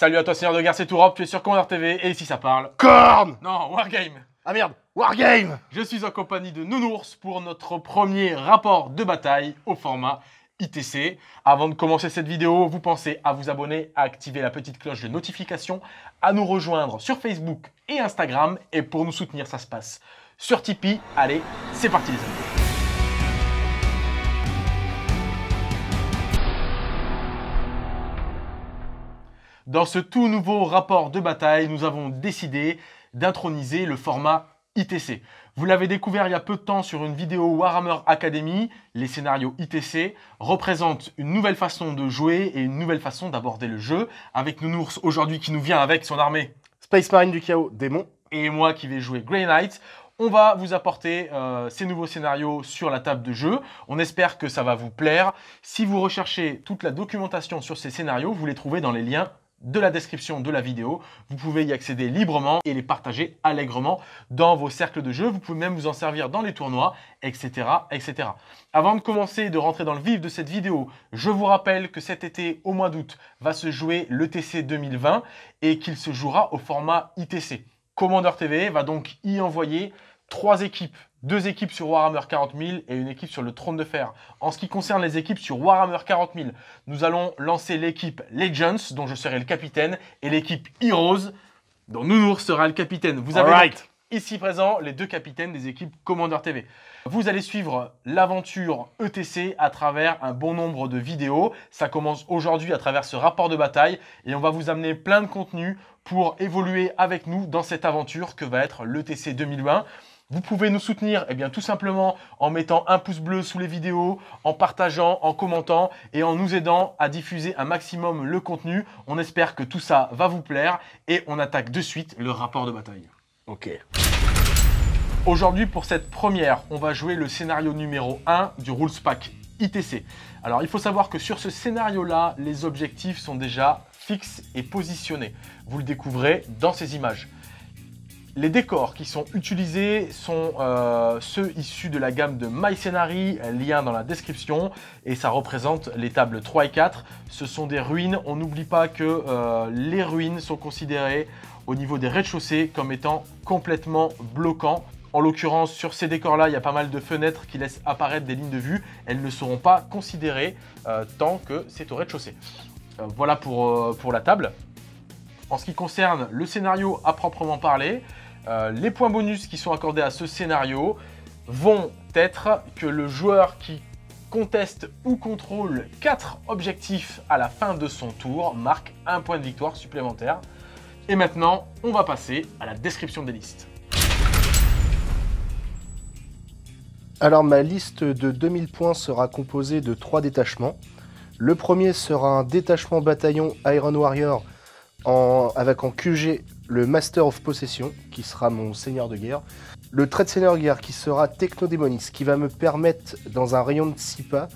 Salut à toi Seigneur de Guerre, c'est Tourop, tu es sur Commander TV et ici ça parle... CORN Non, Wargame Ah merde Wargame Je suis en compagnie de Nounours pour notre premier rapport de bataille au format ITC. Avant de commencer cette vidéo, vous pensez à vous abonner, à activer la petite cloche de notification, à nous rejoindre sur Facebook et Instagram et pour nous soutenir ça se passe sur Tipeee. Allez, c'est parti les amis Dans ce tout nouveau rapport de bataille, nous avons décidé d'introniser le format ITC. Vous l'avez découvert il y a peu de temps sur une vidéo Warhammer Academy, les scénarios ITC représentent une nouvelle façon de jouer et une nouvelle façon d'aborder le jeu, avec Nounours aujourd'hui qui nous vient avec son armée Space Marine du Chaos Démon et moi qui vais jouer Grey Knight. On va vous apporter euh, ces nouveaux scénarios sur la table de jeu. On espère que ça va vous plaire. Si vous recherchez toute la documentation sur ces scénarios, vous les trouvez dans les liens de la description de la vidéo. Vous pouvez y accéder librement et les partager allègrement dans vos cercles de jeu. Vous pouvez même vous en servir dans les tournois, etc. etc. Avant de commencer et de rentrer dans le vif de cette vidéo, je vous rappelle que cet été, au mois d'août, va se jouer l'ETC 2020 et qu'il se jouera au format ITC. Commander TV va donc y envoyer trois équipes deux équipes sur Warhammer 40 000 et une équipe sur le Trône de Fer. En ce qui concerne les équipes sur Warhammer 40 000, nous allons lancer l'équipe Legends, dont je serai le capitaine, et l'équipe Heroes, dont Nounours sera le capitaine. Vous avez ici présent les deux capitaines des équipes Commander TV. Vous allez suivre l'aventure ETC à travers un bon nombre de vidéos. Ça commence aujourd'hui à travers ce rapport de bataille et on va vous amener plein de contenu pour évoluer avec nous dans cette aventure que va être l'ETC 2020. Vous pouvez nous soutenir et eh bien, tout simplement en mettant un pouce bleu sous les vidéos, en partageant, en commentant et en nous aidant à diffuser un maximum le contenu. On espère que tout ça va vous plaire et on attaque de suite le rapport de bataille. Ok. Aujourd'hui, pour cette première, on va jouer le scénario numéro 1 du Rules Pack ITC. Alors, il faut savoir que sur ce scénario-là, les objectifs sont déjà fixes et positionnés. Vous le découvrez dans ces images. Les décors qui sont utilisés sont euh, ceux issus de la gamme de My Scenery. lien dans la description, et ça représente les tables 3 et 4. Ce sont des ruines, on n'oublie pas que euh, les ruines sont considérées au niveau des rez-de-chaussée comme étant complètement bloquants. En l'occurrence, sur ces décors-là, il y a pas mal de fenêtres qui laissent apparaître des lignes de vue. Elles ne seront pas considérées euh, tant que c'est au rez-de-chaussée. voilà pour la table. En ce qui concerne le scénario à proprement parler, euh, les points bonus qui sont accordés à ce scénario vont être que le joueur qui conteste ou contrôle 4 objectifs à la fin de son tour marque un point de victoire supplémentaire. Et maintenant, on va passer à la description des listes. Alors ma liste de 2000 points sera composée de 3 détachements. Le premier sera un détachement bataillon Iron Warrior avec en QG le Master of Possession, qui sera mon Seigneur de Guerre, le Trait de Seigneur de Guerre, qui sera Technodémonix, qui va me permettre, dans un rayon de 6 pas,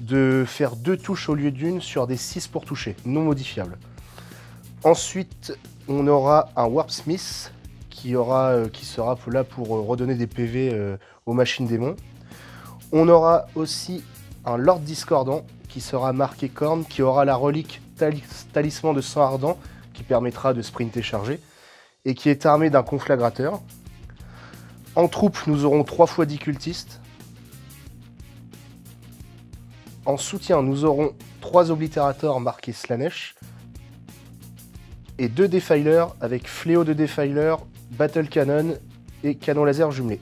de faire deux touches au lieu d'une sur des 6 pour toucher, non modifiable. Ensuite, on aura un Warpsmith qui, aura, euh, qui sera là pour euh, redonner des PV euh, aux machines démons. On aura aussi un Lord Discordant, qui sera marqué corne, qui aura la relique talisman de sang ardent, permettra de sprinter chargé, et qui est armé d'un conflagrateur. En troupe, nous aurons 3 fois 10 cultistes. En soutien, nous aurons 3 oblitérateurs marqués Slanesh, et 2 défilers avec fléau de défiler, battle cannon et canon laser jumelé.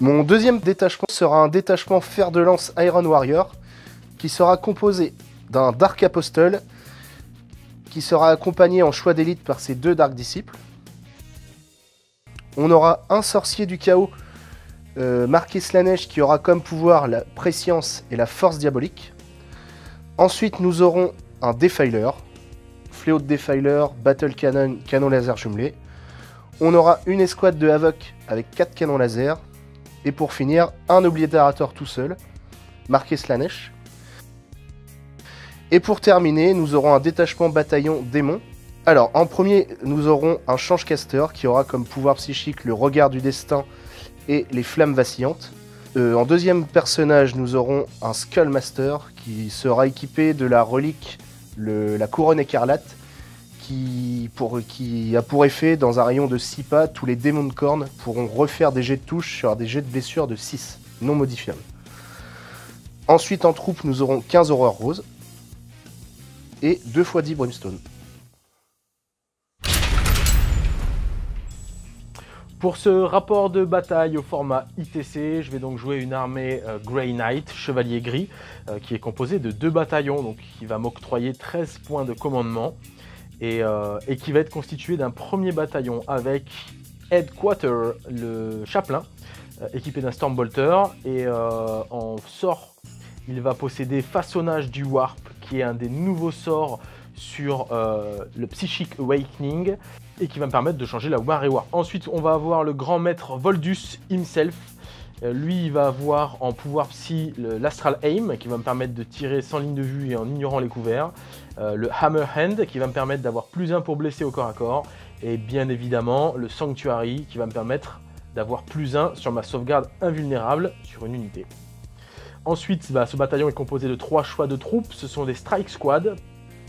Mon deuxième détachement sera un détachement fer de lance Iron Warrior qui sera composé d'un Dark Apostle qui sera accompagné en choix d'élite par ses deux Dark Disciples. On aura un sorcier du chaos, euh, Marquis Slanesh, qui aura comme pouvoir la prescience et la force diabolique. Ensuite, nous aurons un Defiler, fléau de Defiler, Battle Cannon, canon laser jumelé. On aura une escouade de Havoc avec 4 canons laser. Et pour finir, un oblitérateur tout seul, Marquis Slanesh, et pour terminer, nous aurons un détachement bataillon démon. Alors, en premier, nous aurons un changecaster qui aura comme pouvoir psychique le regard du destin et les flammes vacillantes. Euh, en deuxième personnage, nous aurons un Skullmaster qui sera équipé de la relique, la couronne écarlate, qui, a pour effet, dans un rayon de 6 pas, tous les démons de corne pourront refaire des jets de touche sur des jets de blessure de 6, non modifiables. Ensuite, en troupe, nous aurons 15 horreurs roses, et 2 x 10 brimstone. Pour ce rapport de bataille au format ITC, je vais donc jouer une armée euh, Grey Knight, Chevalier Gris, euh, qui est composée de deux bataillons, donc qui va m'octroyer 13 points de commandement, euh, et, qui va être constitué d'un premier bataillon avec Headquarter, le chaplain, équipé d'un Stormbolter, et en sort il va posséder Façonnage du Warp, qui est un des nouveaux sorts sur euh, le Psychic Awakening, et qui va me permettre de changer la War et Warp. Ensuite, on va avoir le grand maître Voldus himself. Euh, lui, il va avoir en pouvoir psy l'Astral Aim, qui va me permettre de tirer sans ligne de vue et en ignorant les couverts. Euh, le Hammer Hand, qui va me permettre d'avoir plus un pour blesser au corps à corps. Et bien évidemment, le Sanctuary, qui va me permettre d'avoir plus un sur ma sauvegarde invulnérable sur une unité. Ensuite, bah, ce bataillon est composé de trois choix de troupes. Ce sont des Strike Squad,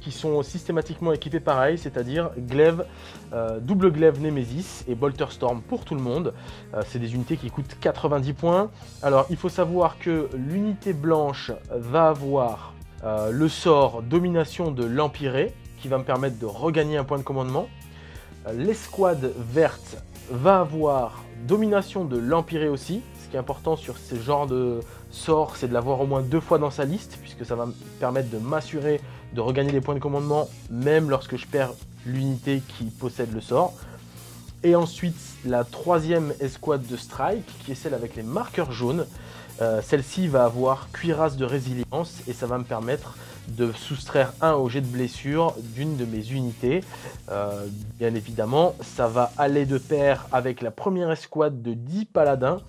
qui sont systématiquement équipés pareil, c'est-à-dire glaive, euh, double glaive Nemesis et Bolter Storm pour tout le monde. Euh, c'est des unités qui coûtent 90 points. Alors il faut savoir que l'unité blanche va avoir euh, le sort domination de l'Empiré, qui va me permettre de regagner un point de commandement. L'escouade verte va avoir domination de l'Empiré aussi, ce qui est important sur ce genre de, sort, c'est de l'avoir au moins deux fois dans sa liste, puisque ça va me permettre de m'assurer de regagner des points de commandement, même lorsque je perds l'unité qui possède le sort. Et ensuite, la troisième escouade de strike, qui est celle avec les marqueurs jaunes. Euh, celle-ci va avoir cuirasse de résilience et ça va me permettre de soustraire un au jet de blessure d'une de mes unités. Euh, bien évidemment, ça va aller de pair avec la première escouade de 10 paladins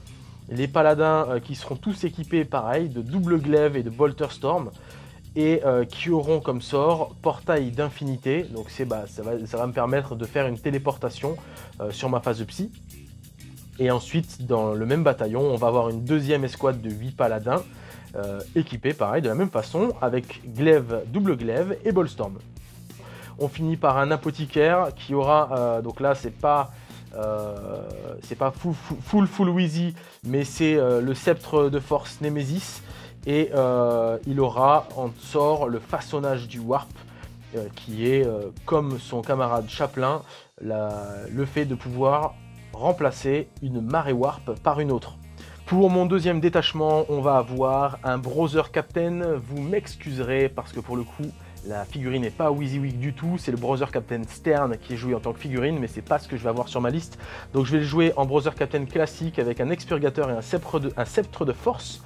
les paladins euh, qui seront tous équipés pareil de double glaive et de bolter storm et euh, qui auront comme sort portail d'infinité donc c'est bah, ça, va, me permettre de faire une téléportation euh, sur ma phase de psy et ensuite dans le même bataillon on va avoir une deuxième escouade de 8 paladins équipés pareil de la même façon avec glaive double glaive et bolstorm on finit par un apothicaire qui aura donc là c'est pas euh, c'est pas full, full, full Wheezy, mais c'est euh, le sceptre de force Nemesis. Et euh, il aura en sort le façonnage du Warp, qui est, comme son camarade Chaplin, le fait de pouvoir remplacer une marée Warp par une autre. Pour mon deuxième détachement, on va avoir un Brother Captain. Vous m'excuserez parce que pour le coup, la figurine n'est pas Wheezy Week du tout, c'est le Brother Captain Stern qui est joué en tant que figurine, mais c'est pas ce que je vais avoir sur ma liste. Donc je vais le jouer en Brother Captain classique avec un expurgateur et un sceptre de, force.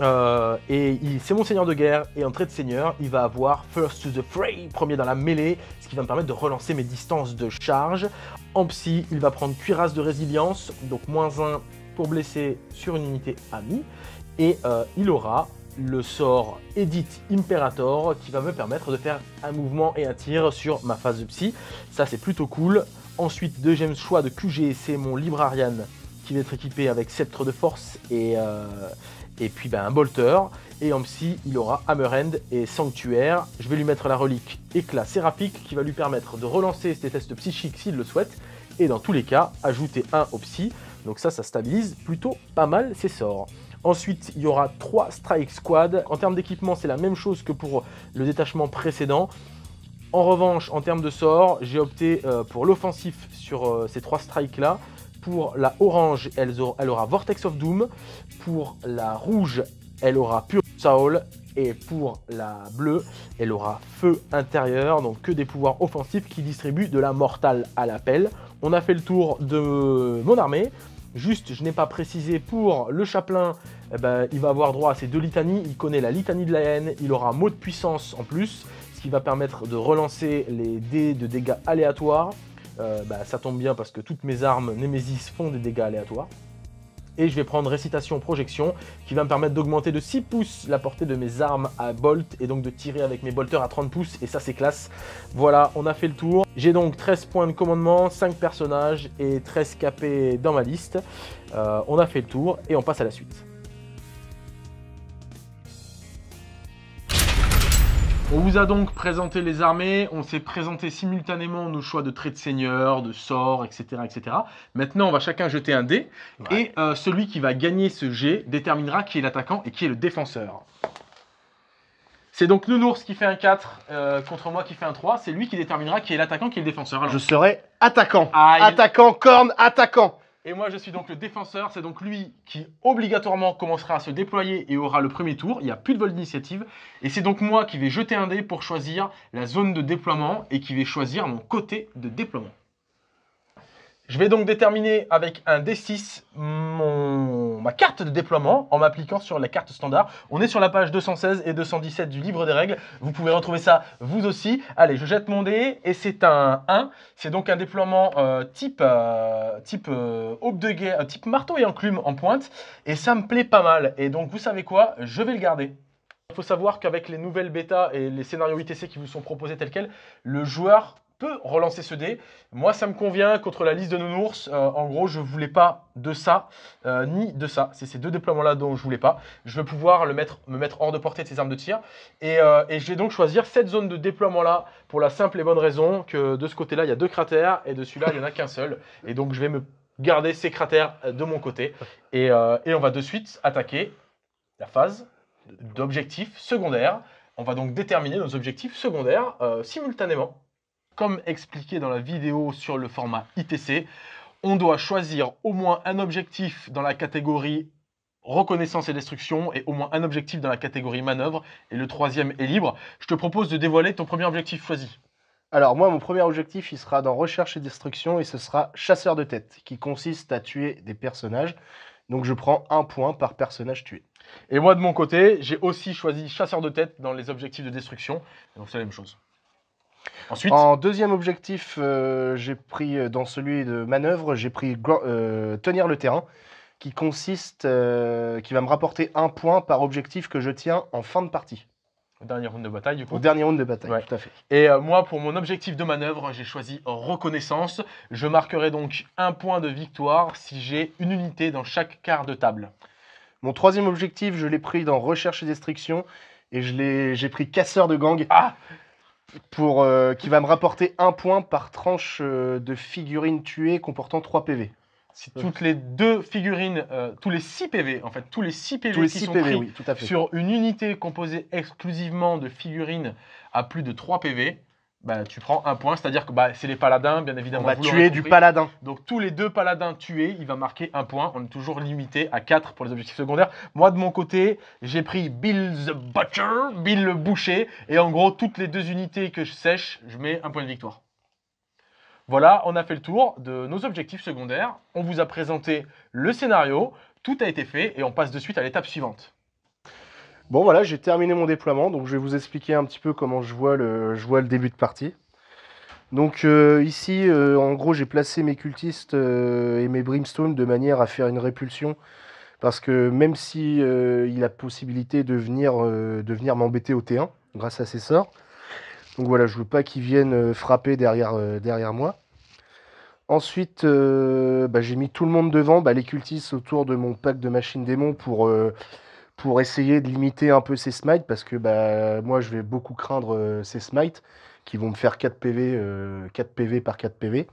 Euh, et c'est mon seigneur de guerre, et en trait de seigneur, il va avoir First to the Fray, premier dans la mêlée, ce qui va me permettre de relancer mes distances de charge. En psy, il va prendre cuirasse de résilience, donc moins 1 pour blesser sur une unité amie, et euh, il aura le sort Edit Imperator qui va me permettre de faire un mouvement et un tir sur ma phase de psy. Ça c'est plutôt cool. Ensuite, deuxième choix de QG, c'est mon Librarian qui va être équipé avec Sceptre de Force et, euh, puis ben, un Bolter. Et en psy, il aura Hammerhand et Sanctuaire. Je vais lui mettre la relique Éclat Séraphique qui va lui permettre de relancer ses tests psychiques s'il le souhaite. Et dans tous les cas, ajouter un au psy. Donc ça, ça stabilise plutôt pas mal ses sorts. Ensuite, il y aura 3 Strike Squad. En termes d'équipement, c'est la même chose que pour le détachement précédent. En revanche, en termes de sort, j'ai opté euh, pour l'offensif sur euh, ces 3 strikes-là. Pour la orange, elle aura Vortex of Doom. Pour la rouge, elle aura Pure Soul. Et pour la bleue, elle aura feu intérieur, donc que des pouvoirs offensifs qui distribuent de la mortale à l'appel. On a fait le tour de mon armée. Juste, je n'ai pas précisé pour le chaplain, eh ben, il va avoir droit à ses deux litanies. Il connaît la litanie de la haine, il aura un mot de puissance en plus, ce qui va permettre de relancer les dés de dégâts aléatoires. Euh, bah, ça tombe bien parce que toutes mes armes Nemesis font des dégâts aléatoires et je vais prendre récitation projection qui va me permettre d'augmenter de 6 pouces la portée de mes armes à bolt et donc de tirer avec mes bolteurs à 30 pouces et ça c'est classe. Voilà, on a fait le tour. J'ai donc 13 points de commandement, 5 personnages et 13 capés dans ma liste. Euh, on a fait le tour et on passe à la suite. On vous a donc présenté les armées, on s'est présenté simultanément nos choix de traits de seigneur, de sort, etc., etc. Maintenant, on va chacun jeter un dé, et euh, celui qui va gagner ce jet déterminera qui est l'attaquant et qui est le défenseur. C'est donc Nounours qui fait un 4 euh, contre moi qui fait un 3. C'est lui qui déterminera qui est l'attaquant, et qui est le défenseur. Je serai attaquant. attaquant, corne, attaquant. Et moi, je suis donc le défenseur. C'est donc lui qui obligatoirement commencera à se déployer et aura le premier tour. Il n'y a plus de vol d'initiative. Et c'est donc moi qui vais jeter un dé pour choisir la zone de déploiement et qui vais choisir mon côté de déploiement. Je vais donc déterminer avec un D6 mon ma carte de déploiement en m'appliquant sur la carte standard. On est sur la page 216 et 217 du livre des règles. Vous pouvez retrouver ça vous aussi. Allez, je jette mon dé et c'est un 1. C'est donc un déploiement euh, type, euh, type euh, de guerre, type marteau et enclume en pointe. Et ça me plaît pas mal. Et donc, vous savez quoi Je vais le garder. Il faut savoir qu'avec les nouvelles bêta et les scénarios ITC qui vous sont proposés tels quels, le joueur peut relancer ce dé. Moi, ça me convient contre la liste de nos ours. Euh, en gros, je voulais pas de ça, euh, ni de ça. C'est ces deux déploiements-là dont je voulais pas. Je veux pouvoir le mettre, me mettre hors de portée de ces armes de tir. Euh, et, je vais donc choisir cette zone de déploiement-là pour la simple et bonne raison que de ce côté-là, il y a deux cratères et de celui-là, il n'y en a qu'un seul. Et donc, je vais me garder ces cratères de mon côté. Et, et on va de suite attaquer la phase d'objectifs secondaires. On va donc déterminer nos objectifs secondaires simultanément. Comme expliqué dans la vidéo sur le format ITC, on doit choisir au moins un objectif dans la catégorie reconnaissance et destruction et au moins un objectif dans la catégorie manœuvre et le troisième est libre. Je te propose de dévoiler ton premier objectif choisi. Alors moi, mon premier objectif, il sera dans recherche et destruction et ce sera chasseur de tête, qui consiste à tuer des personnages. Donc je prends un point par personnage tué. Et moi, de mon côté, j'ai aussi choisi chasseur de tête dans les objectifs de destruction. Donc c'est la même chose. En deuxième objectif, euh, j'ai pris euh, dans celui de manœuvre, j'ai pris euh, tenir le terrain, qui consiste, qui va me rapporter un point par objectif que je tiens en fin de partie. Dernière dernier round de bataille, du coup. Au dernier round de bataille, tout à fait. Et moi, pour mon objectif de manœuvre, j'ai choisi reconnaissance. Je marquerai donc un point de victoire si j'ai une unité dans chaque quart de table. Mon troisième objectif, je l'ai pris dans recherche et destruction. Et j'ai pris casseur de gang. Ah pour, euh, qui va me rapporter un point par tranche euh, de figurines tuées comportant 3 PV. Si toutes les deux figurines, euh, tous les 6 PV, en fait, tous les 6 PV qui sont pris sur une unité composée exclusivement de figurines à plus de 3 PV, bah, tu prends un point, c'est-à-dire que bah, c'est les paladins, bien évidemment. On va tuer du paladin. Donc tous les deux paladins tués, il va marquer un point. On est toujours limité à 4 pour les objectifs secondaires. Moi, de mon côté, j'ai pris Bill the Butcher, Bill le boucher, et en gros, toutes les deux unités que je sèche, je mets un point de victoire. Voilà, on a fait le tour de nos objectifs secondaires. On vous a présenté le scénario, tout a été fait, et on passe de suite à l'étape suivante. Bon voilà, j'ai terminé mon déploiement, donc je vais vous expliquer un petit peu comment je vois le, début de partie. Donc euh, ici, euh, en gros, j'ai placé mes cultistes euh, et mes brimstones de manière à faire une répulsion, parce que même si il a possibilité de venir, venir m'embêter au T1, grâce à ses sorts, donc voilà, je veux pas qu'ils viennent frapper derrière, derrière moi. Ensuite, bah, j'ai mis tout le monde devant, bah, les cultistes autour de mon pack de machines démons pour pour essayer de limiter un peu ses smites parce que bah, moi je vais beaucoup craindre euh, ces smites qui vont me faire 4 PV, PV par 4 PV.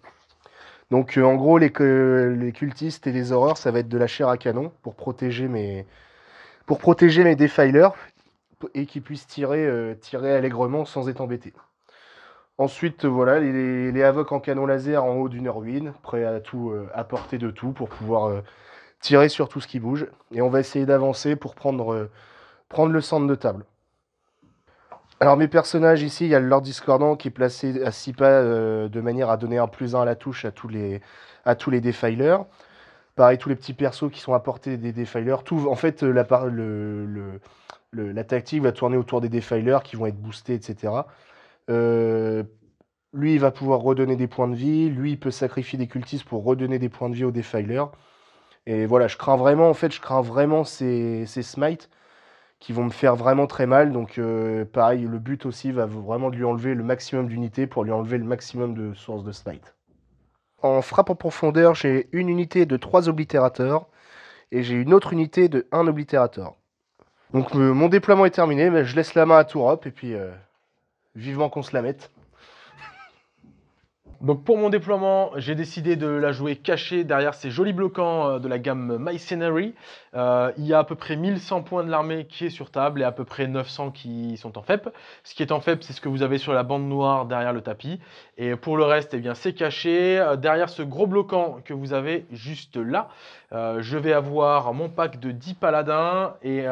Donc euh, en gros les, les, cultistes et les horreurs ça va être de la chair à canon pour protéger mes, pour protéger défilers et qu'ils puissent tirer, euh, tirer allègrement sans être embêtés. Ensuite, voilà, les, les, en canon laser en haut d'une ruine, prêts à tout apporter de tout pour pouvoir tirer sur tout ce qui bouge, et on va essayer d'avancer pour prendre, euh, prendre le centre de table. Alors mes personnages ici, il y a le Lord Discordant qui est placé à 6 pas euh, de manière à donner un plus 1 à la touche à tous les, à tous les Pareil, tous les petits persos qui sont apportés des Defilers. Tout, en fait, la, la tactique va tourner autour des Defilers qui vont être boostés, etc. Euh, lui, il va pouvoir redonner des points de vie. Lui, il peut sacrifier des cultistes pour redonner des points de vie aux Defilers. Et voilà, je crains vraiment, en fait, je crains vraiment ces, ces smites qui vont me faire vraiment très mal. Donc euh, pareil, le but aussi va vraiment de lui enlever le maximum d'unités pour lui enlever le maximum de sources de smite. En frappe en profondeur, j'ai une unité de 3 oblitérateurs et j'ai une autre unité de 1 oblitérateur. Donc mon déploiement est terminé, mais je laisse la main à Tourop et puis euh, vivement qu'on se la mette. Donc pour mon déploiement, j'ai décidé de la jouer cachée derrière ces jolis bloquants euh, de la gamme My Scenery. Euh, il y a à peu près 1100 points de l'armée qui est sur table et à peu près 900 qui sont en FEP. Ce qui est en FEP, c'est ce que vous avez sur la bande noire derrière le tapis. Et pour le reste, eh bien c'est caché. Euh, derrière ce gros bloquant que vous avez juste là, je vais avoir mon pack de 10 paladins et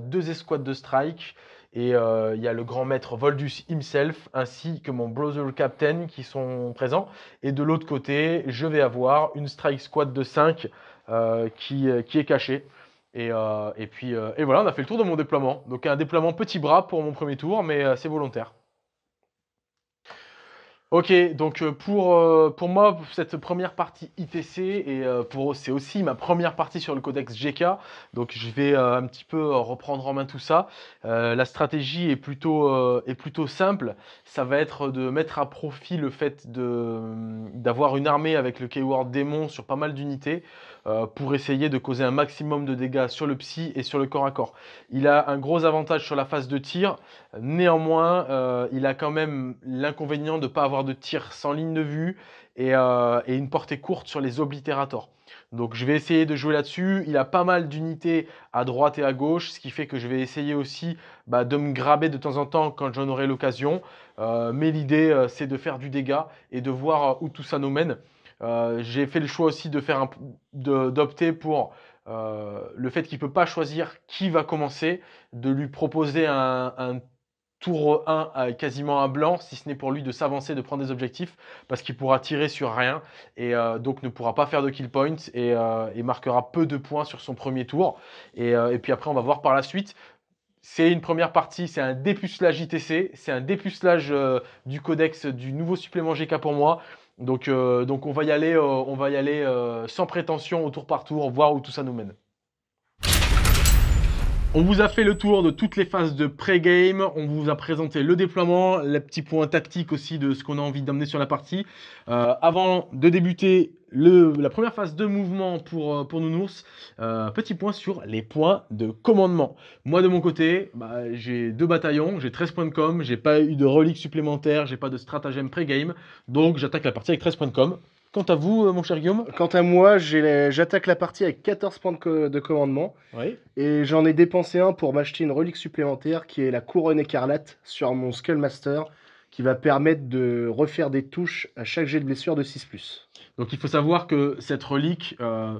deux escouades de strike. Et euh, il y a le grand maître Voldus himself, ainsi que mon brother captain qui sont présents. Et de l'autre côté, je vais avoir une strike squad de 5 euh, euh, qui, est cachée. Et, puis et voilà, on a fait le tour de mon déploiement. Donc un déploiement petit bras pour mon premier tour, mais c'est volontaire. Ok, donc euh, pour, euh, pour moi, cette première partie ITC, et euh, pour c'est aussi ma première partie sur le codex GK, donc je vais un petit peu reprendre en main tout ça. la stratégie est plutôt, est plutôt simple, ça va être de mettre à profit le fait d'avoir une armée avec le Keyword Démon sur pas mal d'unités euh, pour essayer de causer un maximum de dégâts sur le psy et sur le corps à corps. Il a un gros avantage sur la phase de tir, néanmoins euh, il a quand même l'inconvénient de ne pas avoir de tir sans ligne de vue euh, et, une portée courte sur les obliterators. Donc je vais essayer de jouer là-dessus. Il a pas mal d'unités à droite et à gauche, ce qui fait que je vais essayer aussi bah, de me graber de temps en temps quand j'en aurai l'occasion. mais l'idée, c'est de faire du dégât et de voir où tout ça nous mène. Euh, j'ai fait le choix aussi d'opter pour euh, le fait qu'il ne peut pas choisir qui va commencer, de lui proposer un, tour 1 quasiment à blanc, si ce n'est pour lui de s'avancer, de prendre des objectifs, parce qu'il pourra tirer sur rien et euh, donc ne pourra pas faire de kill points et, marquera peu de points sur son premier tour. Et, et puis après, on va voir par la suite. C'est une première partie, c'est un dépucelage ITC, c'est un dépucelage du codex du nouveau supplément GK pour moi. Donc, euh, donc on va y aller, euh, on va y aller euh, sans prétention au tour par tour, voir où tout ça nous mène. On vous a fait le tour de toutes les phases de pré-game, on vous a présenté le déploiement, les petits points tactiques aussi de ce qu'on a envie d'amener sur la partie. Euh, avant de débuter la première phase de mouvement pour, euh, pour Nounours, euh, petit point sur les points de commandement. Moi de mon côté, bah, j'ai deux bataillons, j'ai 13 points de com, j'ai pas eu de reliques supplémentaires, j'ai pas de stratagème pré-game, donc j'attaque la partie avec 13 points de com. Quant à vous, euh, mon cher Guillaume Quant à moi, j'attaque la partie avec 14 points de, commandement. Et j'en ai dépensé un pour m'acheter une relique supplémentaire qui est la couronne écarlate sur mon Skullmaster qui va permettre de refaire des touches à chaque jet de blessure de 6. Donc il faut savoir que cette relique, euh,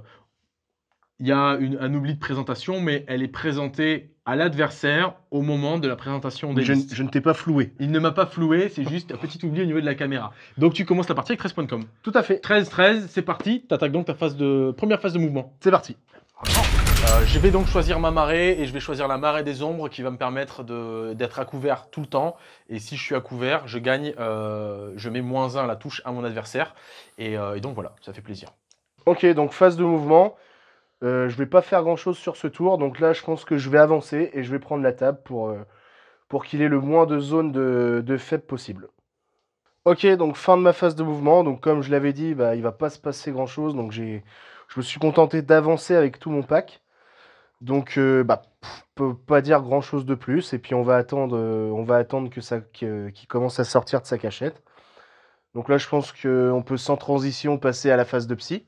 il y a un oubli de présentation, mais elle est présentée à l'adversaire au moment de la présentation des je, Je ne t'ai pas floué. Il ne m'a pas floué, c'est juste un petit oubli au niveau de la caméra. Donc tu commences la partie avec 13.com. Tout à fait. 13-13, c'est parti. T'attaques donc ta phase de première phase de mouvement. C'est parti. Euh, je vais donc choisir ma marée et je vais choisir la marée des ombres qui va me permettre d'être à couvert tout le temps. Et si je suis à couvert, je gagne, euh, je mets moins 1 la touche à mon adversaire. Et, euh, et donc voilà, ça fait plaisir. Ok, donc phase de mouvement. Euh, je ne vais pas faire grand chose sur ce tour, donc là je pense que je vais avancer et je vais prendre la table pour, euh, pour qu'il ait le moins de zones de, de faible possible. Ok, donc fin de ma phase de mouvement, donc comme je l'avais dit, bah, il ne va pas se passer grand chose, donc je me suis contenté d'avancer avec tout mon pack. Donc je euh, bah, peux pas dire grand chose de plus, et puis on va attendre, on va attendre que ça, qu'il commence à sortir de sa cachette. Donc là je pense qu'on peut sans transition passer à la phase de psy.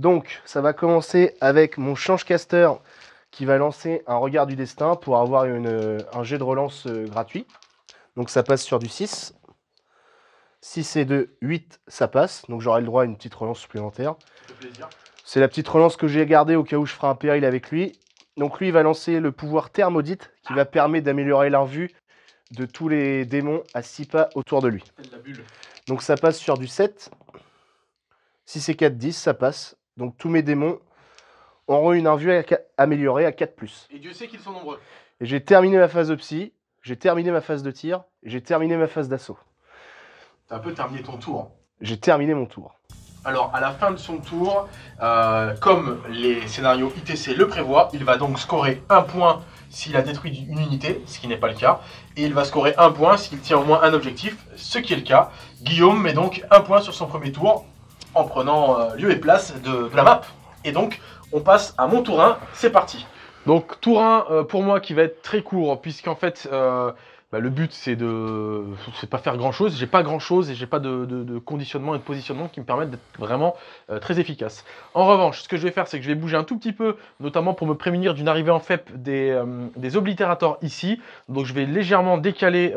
Donc, ça va commencer avec mon change-caster qui va lancer un regard du destin pour avoir une, euh, un jet de relance euh, gratuit. Donc, ça passe sur du 6. 6 et 2, 8, ça passe. Donc, j'aurai le droit à une petite relance supplémentaire. C'est la petite relance que j'ai gardée au cas où je ferai un péril avec lui. Donc, lui, il va lancer le pouvoir Thermodite qui va permettre d'améliorer la vue de tous les démons à 6 pas autour de lui. Donc, ça passe sur du 7. 6 et 4, 10, ça passe. Donc tous mes démons auront une invue améliorée à 4 ⁇ Et Dieu sait qu'ils sont nombreux. Et j'ai terminé ma phase de psy, j'ai terminé ma phase de tir, j'ai terminé ma phase d'assaut. T'as un peu terminé ton tour. J'ai terminé mon tour. Alors, à la fin de son tour, euh, comme les scénarios ITC le prévoient, il va donc scorer un point s'il a détruit une unité, ce qui n'est pas le cas, et il va scorer un point s'il tient au moins un objectif, ce qui est le cas. Guillaume met donc un point sur son premier tour, en prenant euh, lieu et place de, la map. Et donc, on passe à mon tour c'est parti. Donc tour euh, pour moi qui va être très court puisqu'en fait euh, bah, le but c'est de ne pas faire grand chose, j'ai pas grand chose et j'ai pas de, conditionnement et de positionnement qui me permettent d'être vraiment très efficace. En revanche, ce que je vais faire c'est que je vais bouger un tout petit peu, notamment pour me prémunir d'une arrivée en FEP des, des ici. Donc je vais légèrement décaler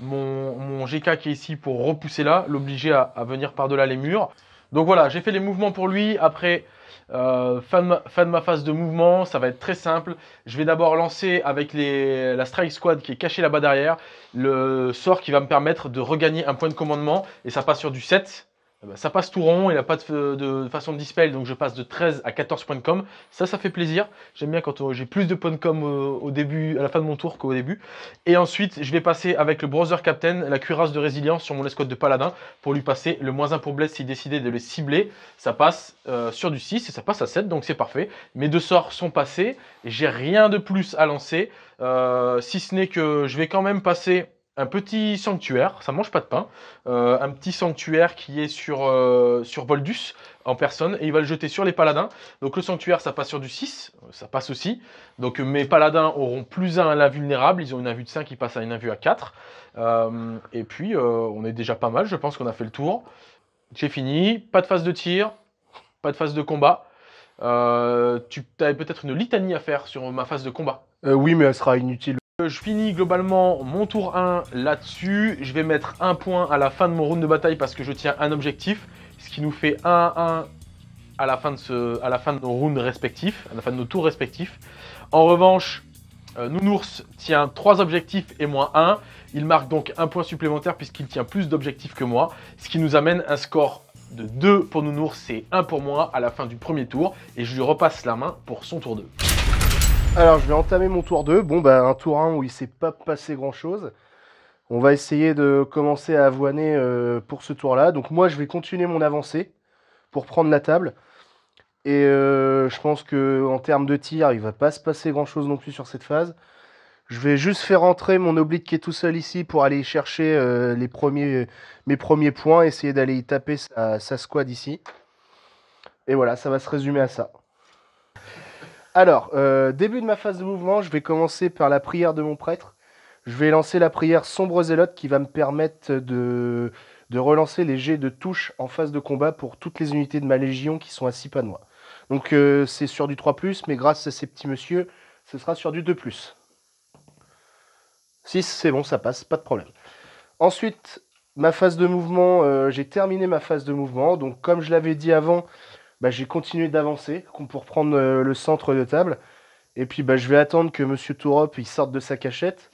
mon, GK qui est ici pour repousser là, l'obliger à venir par-delà les murs. Donc voilà, j'ai fait les mouvements pour lui. Après, euh, fin, de ma, phase de mouvement, ça va être très simple. Je vais d'abord lancer avec les, la Strike Squad qui est cachée là-bas derrière, le sort qui va me permettre de regagner un point de commandement. Et ça passe sur du 7. Ah bah, ça passe tout rond, il n'a pas de, façon de dispel, donc je passe de 13 à 14 points de com. Ça, ça fait plaisir. J'aime bien quand euh, j'ai plus de points de com euh, au, début, à la fin de mon tour qu'au début. Et ensuite, je vais passer avec le Brother Captain, la cuirasse de résilience sur mon escouade de paladin, pour lui passer le moins 1 pour bless s'il décidait de le cibler. Ça passe euh, sur du 6 et ça passe à 7, donc c'est parfait. Mes deux sorts sont passés, j'ai rien de plus à lancer, si ce n'est que je vais quand même passer un petit sanctuaire, ça mange pas de pain, euh, un petit sanctuaire qui est sur, euh, sur Voldus en personne, et il va le jeter sur les paladins. Donc le sanctuaire, ça passe sur du 6, ça passe aussi. Donc mes paladins auront plus un à l'invulnérable, ils ont une invue de 5 ils passent à une invue à 4. Euh, et puis on est déjà pas mal, je pense qu'on a fait le tour. J'ai fini, pas de phase de tir, pas de phase de combat. tu avais peut-être une litanie à faire sur ma phase de combat. oui, mais elle sera inutile. Euh, je finis globalement mon tour 1 là-dessus. Je vais mettre un point à la fin de mon round de bataille parce que je tiens un objectif. Ce qui nous fait 1-1 à, la fin de à la fin de nos rounds respectifs, à la fin de nos tours respectifs. En revanche, euh, Nounours tient 3 objectifs et moins 1. Il marque donc un point supplémentaire puisqu'il tient plus d'objectifs que moi. Ce qui nous amène un score de 2 pour Nounours et 1 pour moi à la fin du premier tour. Et je lui repasse la main pour son tour 2. Alors, je vais entamer mon tour 2. Bon, bah, un tour 1 où il s'est pas passé grand chose. On va essayer de commencer à avoiner euh, pour ce tour-là. Donc, moi, je vais continuer mon avancée pour prendre la table. Et euh, je pense que en termes de tir, il ne va pas se passer grand chose non plus sur cette phase. Je vais juste faire entrer mon oblique qui est tout seul ici pour aller chercher euh, les premiers, mes premiers points, essayer d'aller y taper sa squad ici. Et voilà, ça va se résumer à ça. Alors, euh, début de ma phase de mouvement, je vais commencer par la prière de mon prêtre. Je vais lancer la prière Sombre Zélote qui va me permettre de, relancer les jets de touche en phase de combat pour toutes les unités de ma légion qui sont à 6 Donc euh, c'est sur du 3, mais grâce à ces petits messieurs, ce sera sur du 2. 6, c'est bon, ça passe, pas de problème. Ensuite, ma phase de mouvement, euh, j'ai terminé ma phase de mouvement. Donc comme je l'avais dit avant, bah, j'ai continué d'avancer pour prendre euh, le centre de table. Et puis bah, je vais attendre que Monsieur Tourop il sorte de sa cachette.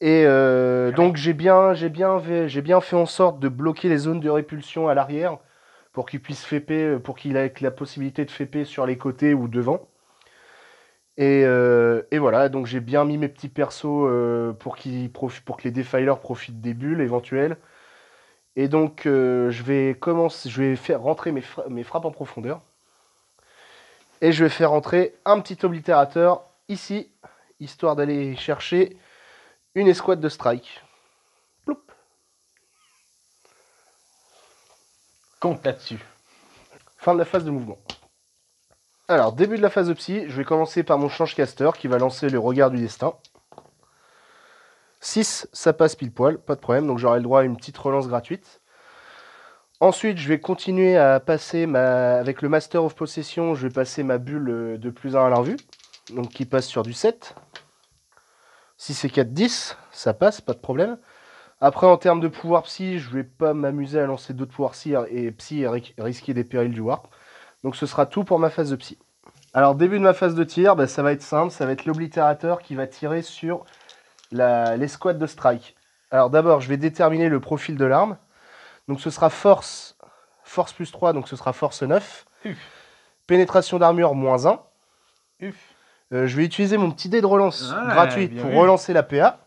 Et euh, donc j'ai bien, j'ai bien, j'ai bien fait en sorte de bloquer les zones de répulsion à l'arrière pour qu'il puisse euh, pour qu'il ait la possibilité de fêper sur les côtés ou devant. Et, voilà, donc j'ai bien mis mes petits persos pour, pour que les défilers profitent des bulles éventuelles. Et donc, euh, je vais commencer, je vais faire rentrer mes, mes, frappes en profondeur. Et je vais faire rentrer un petit oblitérateur ici, histoire d'aller chercher une escouade de strike. Ploup. Compte là-dessus. Fin de la phase de mouvement. Alors, début de la phase de psy, je vais commencer par mon change caster qui va lancer le regard du destin. 6, ça passe pile poil, pas de problème, donc j'aurai le droit à une petite relance gratuite. Ensuite, je vais continuer à passer ma. Avec le Master of Possession, je vais passer ma bulle euh, de plus 1 à la revue. Donc qui passe sur du 7. 6 et 4, 10, ça passe, pas de problème. Après, en termes de pouvoir psy, je vais pas m'amuser à lancer d'autres pouvoirs psy hein, et psy risquer des périls du warp. Donc ce sera tout pour ma phase de psy. Alors, début de ma phase de tir, bah, ça va être simple, ça va être l'oblitérateur qui va tirer sur l'escouade de strike. Alors d'abord, je vais déterminer le profil de l'arme. Donc ce sera force, force plus 3, donc ce sera force 9. Pénétration d'armure moins 1. Euh, je vais utiliser mon petit dé de relance ah, gratuit pour relancer la PA.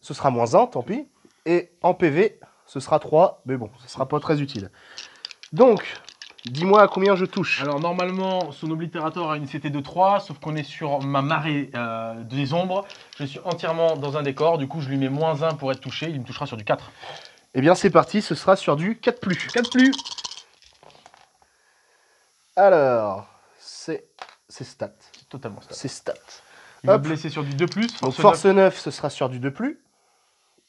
Ce sera moins 1, tant pis. Et en PV, ce sera 3, mais bon, ce sera pas très utile. Donc, Dis-moi à combien je touche. Alors normalement, son Obliterator a une CT de 3, sauf qu'on est sur ma marée euh, des ombres. Je suis entièrement dans un décor, du coup je lui mets moins 1 pour être touché, il me touchera sur du 4. Eh bien c'est parti, ce sera sur du 4 plus. 4 plus Alors, c'est stat. C'est totalement stat. C'est stat. Il va sur du 2 plus. Force, Donc, force 9. ce sera sur du 2 plus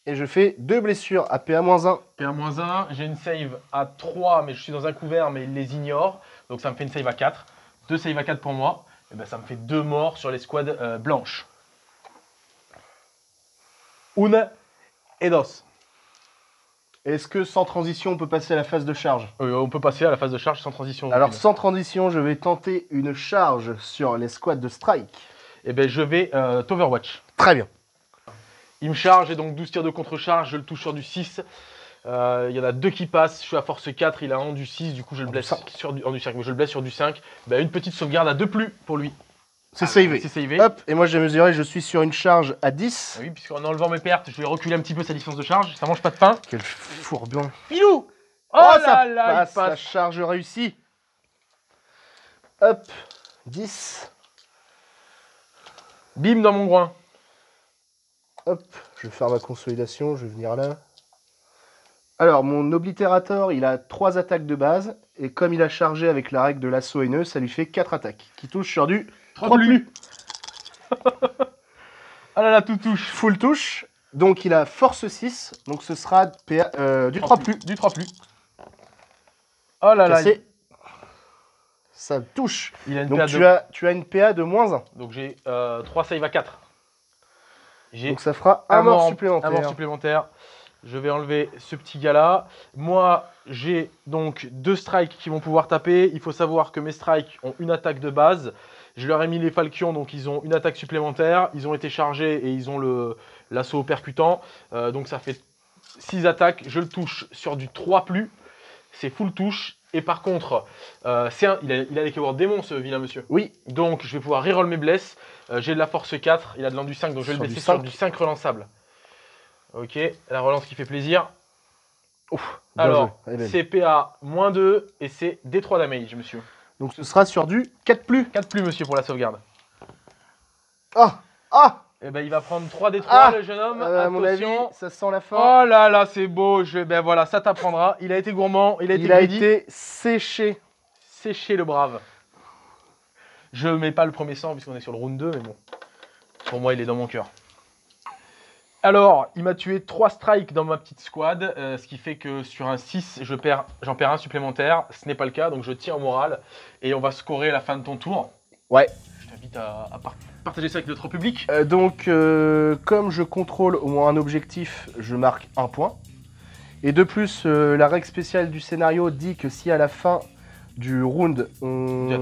et je fais deux blessures à PA-1. PA-1, j'ai une save à 3, mais je suis dans un couvert, mais il les ignore. Donc ça me fait une save à 4. Deux save à 4 pour moi. Et eh ben, ça me fait deux morts sur les squads euh, blanches. Une et dos. Est-ce que sans transition, on peut passer à la phase de charge Oui, On peut passer à la phase de charge sans transition. Alors sans transition, je vais tenter une charge sur les squads de strike. Et eh ben je vais euh, Toverwatch. Très bien. Il me charge, et donc 12 tirs de contre-charge, je le touche sur du 6. Euh, il y en a deux qui passent, je suis à force 4, il a 1 du 6, du coup je le blesse sur du, 5, je le blesse sur du 5. une petite sauvegarde à 2 plus pour lui. C'est savé. Ah, et moi j'ai mesuré, je suis sur une charge à 10. Ah oui, puisqu'en enlevant mes pertes, je vais reculer un petit peu sa distance de charge, ça mange pas de pain. Quel fourbillon Pilou Oh, oh là là, il passe. La charge réussie. Hop, 10. Bim dans mon groin. Hop, je vais faire ma consolidation, je vais venir là. Alors, mon oblitérateur, il a 3 attaques de base, et comme il a chargé avec la règle de l'assaut haineux, ça lui fait 4 attaques, qui touche sur du 3, Lulu ah là là, tout touche. Full touche. Donc il a force 6, donc ce sera euh, du 3, plus. Du 3 Oh là là. Ça touche. Il a une donc PA tu, de... as, tu as une PA de moins 1. Donc j'ai 3 euh, save à 4. Donc ça fera un, mort, supplémentaire. Je vais enlever ce petit gars-là. Moi, j'ai donc deux strikes qui vont pouvoir taper. Il faut savoir que mes strikes ont une attaque de base. Je leur ai mis les falchions, donc ils ont une attaque supplémentaire. Ils ont été chargés et ils ont l'assaut percutant. Euh, donc ça fait six attaques. Je le touche sur du 3 plus. C'est full touche. Et par contre, euh, il, a, il a les keywords démons, ce vilain monsieur. Oui. Donc je vais pouvoir reroll mes blesses. Euh, j'ai de la force 4, il a de l'endu 5, donc je vais le baisser sur du 5 relançable. Ok, la relance qui fait plaisir. Ouf. Alors, CPA moins 2 et c'est D3 damage, monsieur. Donc ce sera sur du 4 plus. 4 plus, monsieur, pour la sauvegarde. Ah Ah et eh ben, il va prendre 3 D3, ah. le jeune homme. Euh, à mon ça sent la force. Oh là là, c'est beau. Ben voilà, ça t'apprendra. Il a été gourmand, il a été Il a été séché. Séché, le brave. Je mets pas le premier sang puisqu'on est sur le round 2, mais bon. Pour moi, il est dans mon cœur. Alors, il m'a tué 3 strikes dans ma petite squad, euh, ce qui fait que sur un 6, j'en je perds, perds un supplémentaire. Ce n'est pas le cas, donc je tiens au moral. Et on va scorer la fin de ton tour. Ouais. Je t'invite à, partager ça avec notre public. Euh, donc, euh, comme je contrôle au moins un objectif, je marque un point. Et de plus, la règle spéciale du scénario dit que si à la fin du round, on... du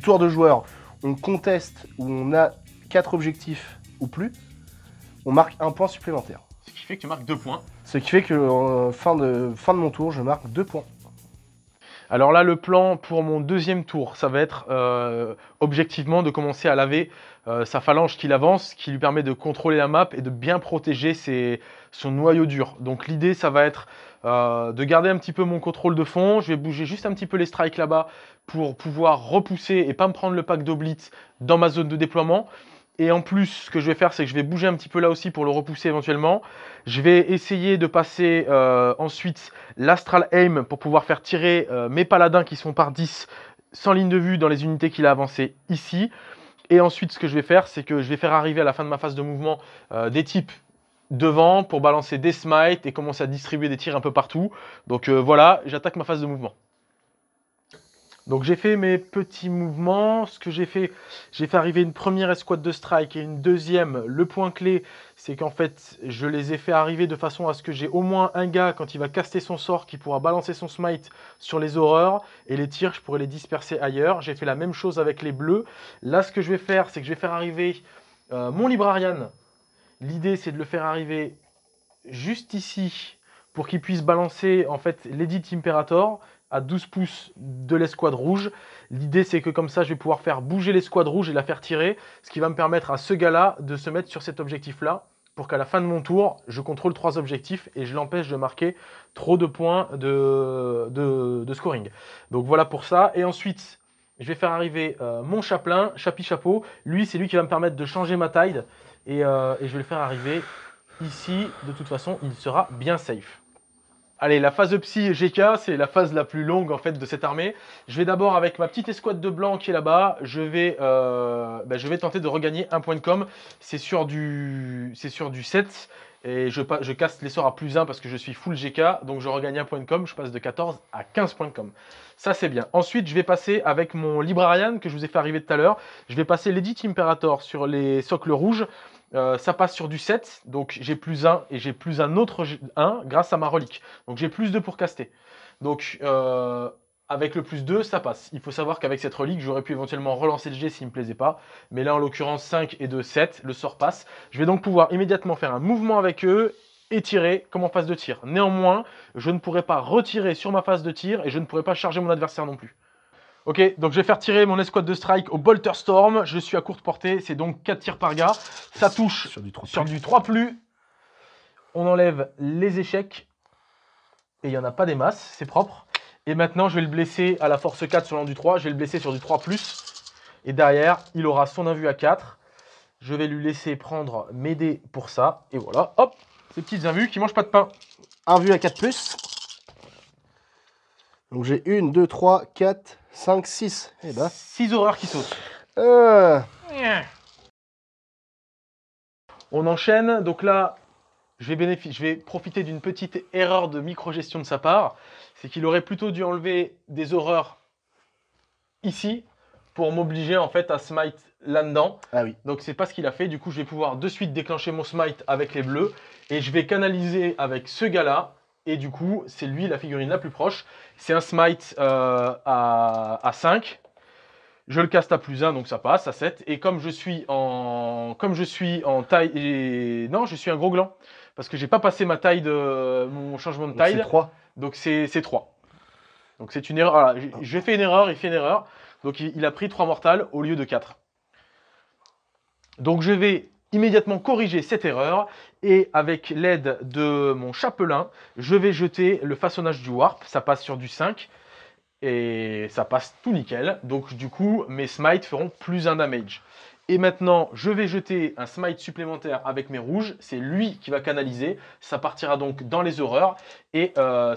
tour de joueur. on conteste où on a 4 objectifs ou plus, on marque un point supplémentaire. Ce qui fait que tu marques 2 points. Ce qui fait que euh, fin, de, fin de mon tour, je marque 2 points. Alors là, le plan pour mon deuxième tour, ça va être euh, objectivement de commencer à laver euh, sa phalange qui l'avance, qui lui permet de contrôler la map et de bien protéger son noyau dur. Donc l'idée, ça va être euh, de garder un petit peu mon contrôle de fond. Je vais bouger juste un petit peu les strikes là-bas pour pouvoir repousser et pas me prendre le pack d'oblite dans ma zone de déploiement. Et en plus, ce que je vais faire, c'est que je vais bouger un petit peu là aussi pour le repousser éventuellement. Je vais essayer de passer euh, ensuite l'Astral Aim pour pouvoir faire tirer euh, mes paladins qui sont par 10 sans ligne de vue dans les unités qu'il a avancées ici. Et ensuite, ce que je vais faire, c'est que je vais faire arriver à la fin de ma phase de mouvement des types devant pour balancer des smites et commencer à distribuer des tirs un peu partout. Donc euh, voilà, j'attaque ma phase de mouvement. Donc j'ai fait mes petits mouvements. Ce que j'ai fait, j'ai fait arriver une première escouade de strike et une deuxième. Le point clé, c'est qu'en fait, je les ai fait arriver de façon à ce que j'ai au moins un gars, quand il va caster son sort, qui pourra balancer son smite sur les horreurs. Et les tirs, je pourrais les disperser ailleurs. J'ai fait la même chose avec les bleus. Là, ce que je vais faire, c'est que je vais faire arriver euh, mon Librarian L'idée, c'est de le faire arriver juste ici pour qu'il puisse balancer en fait l'Edit Imperator à 12 pouces de l'escouade rouge. L'idée, c'est que comme ça, je vais pouvoir faire bouger l'escouade rouge et la faire tirer, ce qui va me permettre à ce gars-là de se mettre sur cet objectif-là pour qu'à la fin de mon tour, je contrôle trois objectifs et je l'empêche de marquer trop de points de, scoring. Donc voilà pour ça. Et ensuite, je vais faire arriver euh, mon chaplain, Chapi Chapeau. Lui, c'est lui qui va me permettre de changer ma taille. Euh, et, je vais le faire arriver ici. De toute façon, il sera bien safe. Allez, la phase psy GK, c'est la phase la plus longue en fait de cette armée. Je vais d'abord avec ma petite escouade de blanc qui est là-bas, je, vais, euh, bah, je vais tenter de regagner un point de com. C'est sur du c'est sur du 7 et je, je casse l'essor à plus 1 parce que je suis full GK, donc je regagne un point de com, je passe de 14 à 15 points de com. Ça c'est bien. Ensuite, je vais passer avec mon Librarian que je vous ai fait arriver tout à l'heure, je vais passer l'Edit Imperator sur les socles rouges. Euh, ça passe sur du 7, donc j'ai plus 1 et j'ai plus un autre 1 grâce à ma relique. Donc j'ai plus 2 pour caster. Donc euh, avec le plus 2, ça passe. Il faut savoir qu'avec cette relique, j'aurais pu éventuellement relancer le jet s'il ne me plaisait pas. Mais là, en l'occurrence, 5 et 2, 7, le sort passe. Je vais donc pouvoir immédiatement faire un mouvement avec eux et tirer comme en phase de tir. Néanmoins, je ne pourrai pas retirer sur ma phase de tir et je ne pourrai pas charger mon adversaire non plus. Ok, donc je vais faire tirer mon escouade de strike au Bolter Storm. Je suis à courte portée, c'est donc 4 tirs par gars. Ça touche sur du 3, On enlève les échecs. Et il n'y en a pas des masses, c'est propre. Et maintenant, je vais le blesser à la force 4 sur l'enduit du 3. Je vais le blesser sur du 3 plus. Et derrière, il aura son invu à 4. Je vais lui laisser prendre mes dés pour ça. Et voilà, hop, ces petites invues qui mangent pas de pain. Invue à 4 plus. Donc j'ai 1, 2, 3, 4, 5, 6. Eh ben. 6 horreurs qui sautent. Euh. On enchaîne. Donc là, je vais, je vais profiter d'une petite erreur de microgestion de sa part. C'est qu'il aurait plutôt dû enlever des horreurs ici pour m'obliger en fait à smite là-dedans. Ah oui. Donc c'est pas ce qu'il a fait. Du coup, je vais pouvoir de suite déclencher mon smite avec les bleus et je vais canaliser avec ce gars-là et du coup, c'est lui la figurine la plus proche. C'est un smite euh, à, 5. Je le caste à plus 1, donc ça passe, à 7. Et comme je suis en, comme je suis en taille... Non, je suis un gros gland. Parce que j'ai pas passé ma taille de... mon changement de taille. C'est 3. Donc c'est 3. Donc c'est une erreur. Voilà, j'ai fait une erreur, il fait une erreur. Donc il, a pris 3 mortales au lieu de 4. Donc je vais immédiatement corriger cette erreur et avec l'aide de mon chapelain, je vais jeter le façonnage du warp, ça passe sur du 5 et ça passe tout nickel. Donc du coup, mes smites feront plus un damage. Et maintenant, je vais jeter un smite supplémentaire avec mes rouges. C'est lui qui va canaliser. Ça partira donc dans les horreurs. Et euh, euh,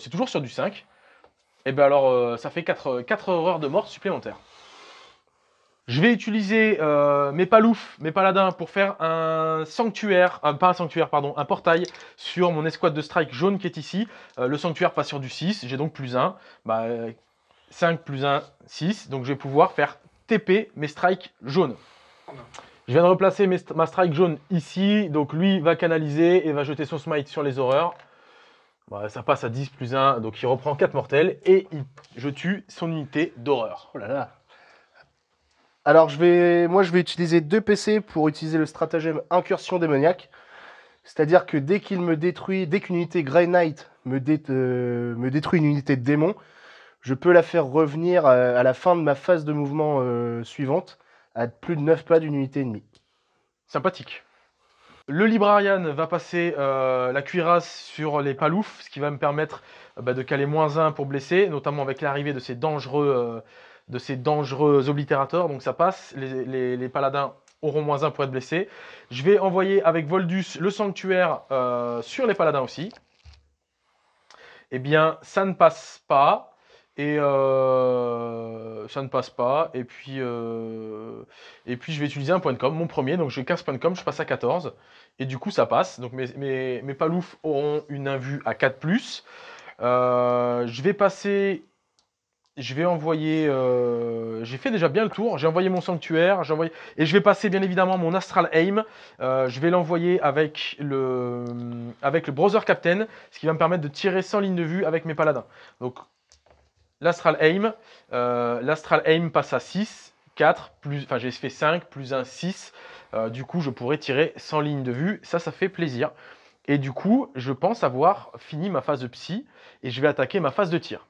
c'est toujours sur du 5. Et bien alors, euh, ça fait 4, 4 horreurs de mort supplémentaires. Je vais utiliser euh, mes paloufs, mes paladins pour faire un sanctuaire, euh, pas un sanctuaire, pardon, un portail sur mon escouade de strike jaune qui est ici. Euh, le sanctuaire passe sur du 6, j'ai donc plus 1. Bah, 5 plus 1, 6. Donc je vais pouvoir faire TP mes strikes jaunes. Je viens de replacer ma strike jaune ici. Donc lui va canaliser et va jeter son smite sur les horreurs. Bah, ça passe à 10 plus 1, donc il reprend 4 mortels et je tue son unité d'horreur. Oh là là alors, je vais, moi, je vais utiliser deux PC pour utiliser le stratagème incursion démoniaque. C'est-à-dire que dès qu'il me détruit, dès qu'une unité Grey Knight me, euh, détruit une unité de démon, je peux la faire revenir à, la fin de ma phase de mouvement euh, suivante, à plus de 9 pas d'une unité ennemie. Sympathique. Le Librarian va passer euh, la cuirasse sur les paloufs, ce qui va me permettre bah, de caler moins 1 pour blesser, notamment avec l'arrivée de ces dangereux de ces dangereux oblitérateurs. Donc ça passe, les, paladins auront moins un pour être blessés. Je vais envoyer avec Voldus le sanctuaire euh, sur les paladins aussi. Eh bien, ça ne passe pas. Et euh, ça ne passe pas. Et puis, euh, et puis je vais utiliser un point de com, mon premier. Donc j'ai 15 points de com, je passe à 14. Et du coup, ça passe. Donc mes, mes, mes paloufs auront une invue à 4. Euh, je vais passer je vais envoyer. Euh, j'ai fait déjà bien le tour. J'ai envoyé mon sanctuaire. J'ai envoyé et je vais passer bien évidemment mon astral aim. Euh, je vais l'envoyer avec le avec le browser captain, ce qui va me permettre de tirer sans ligne de vue avec mes paladins. Donc l'astral aim, euh, l'astral aim passe à 6, 4 plus. Enfin j'ai fait 5 plus 1 6. du coup je pourrais tirer sans ligne de vue. Ça ça fait plaisir. Et du coup je pense avoir fini ma phase de psy et je vais attaquer ma phase de tir.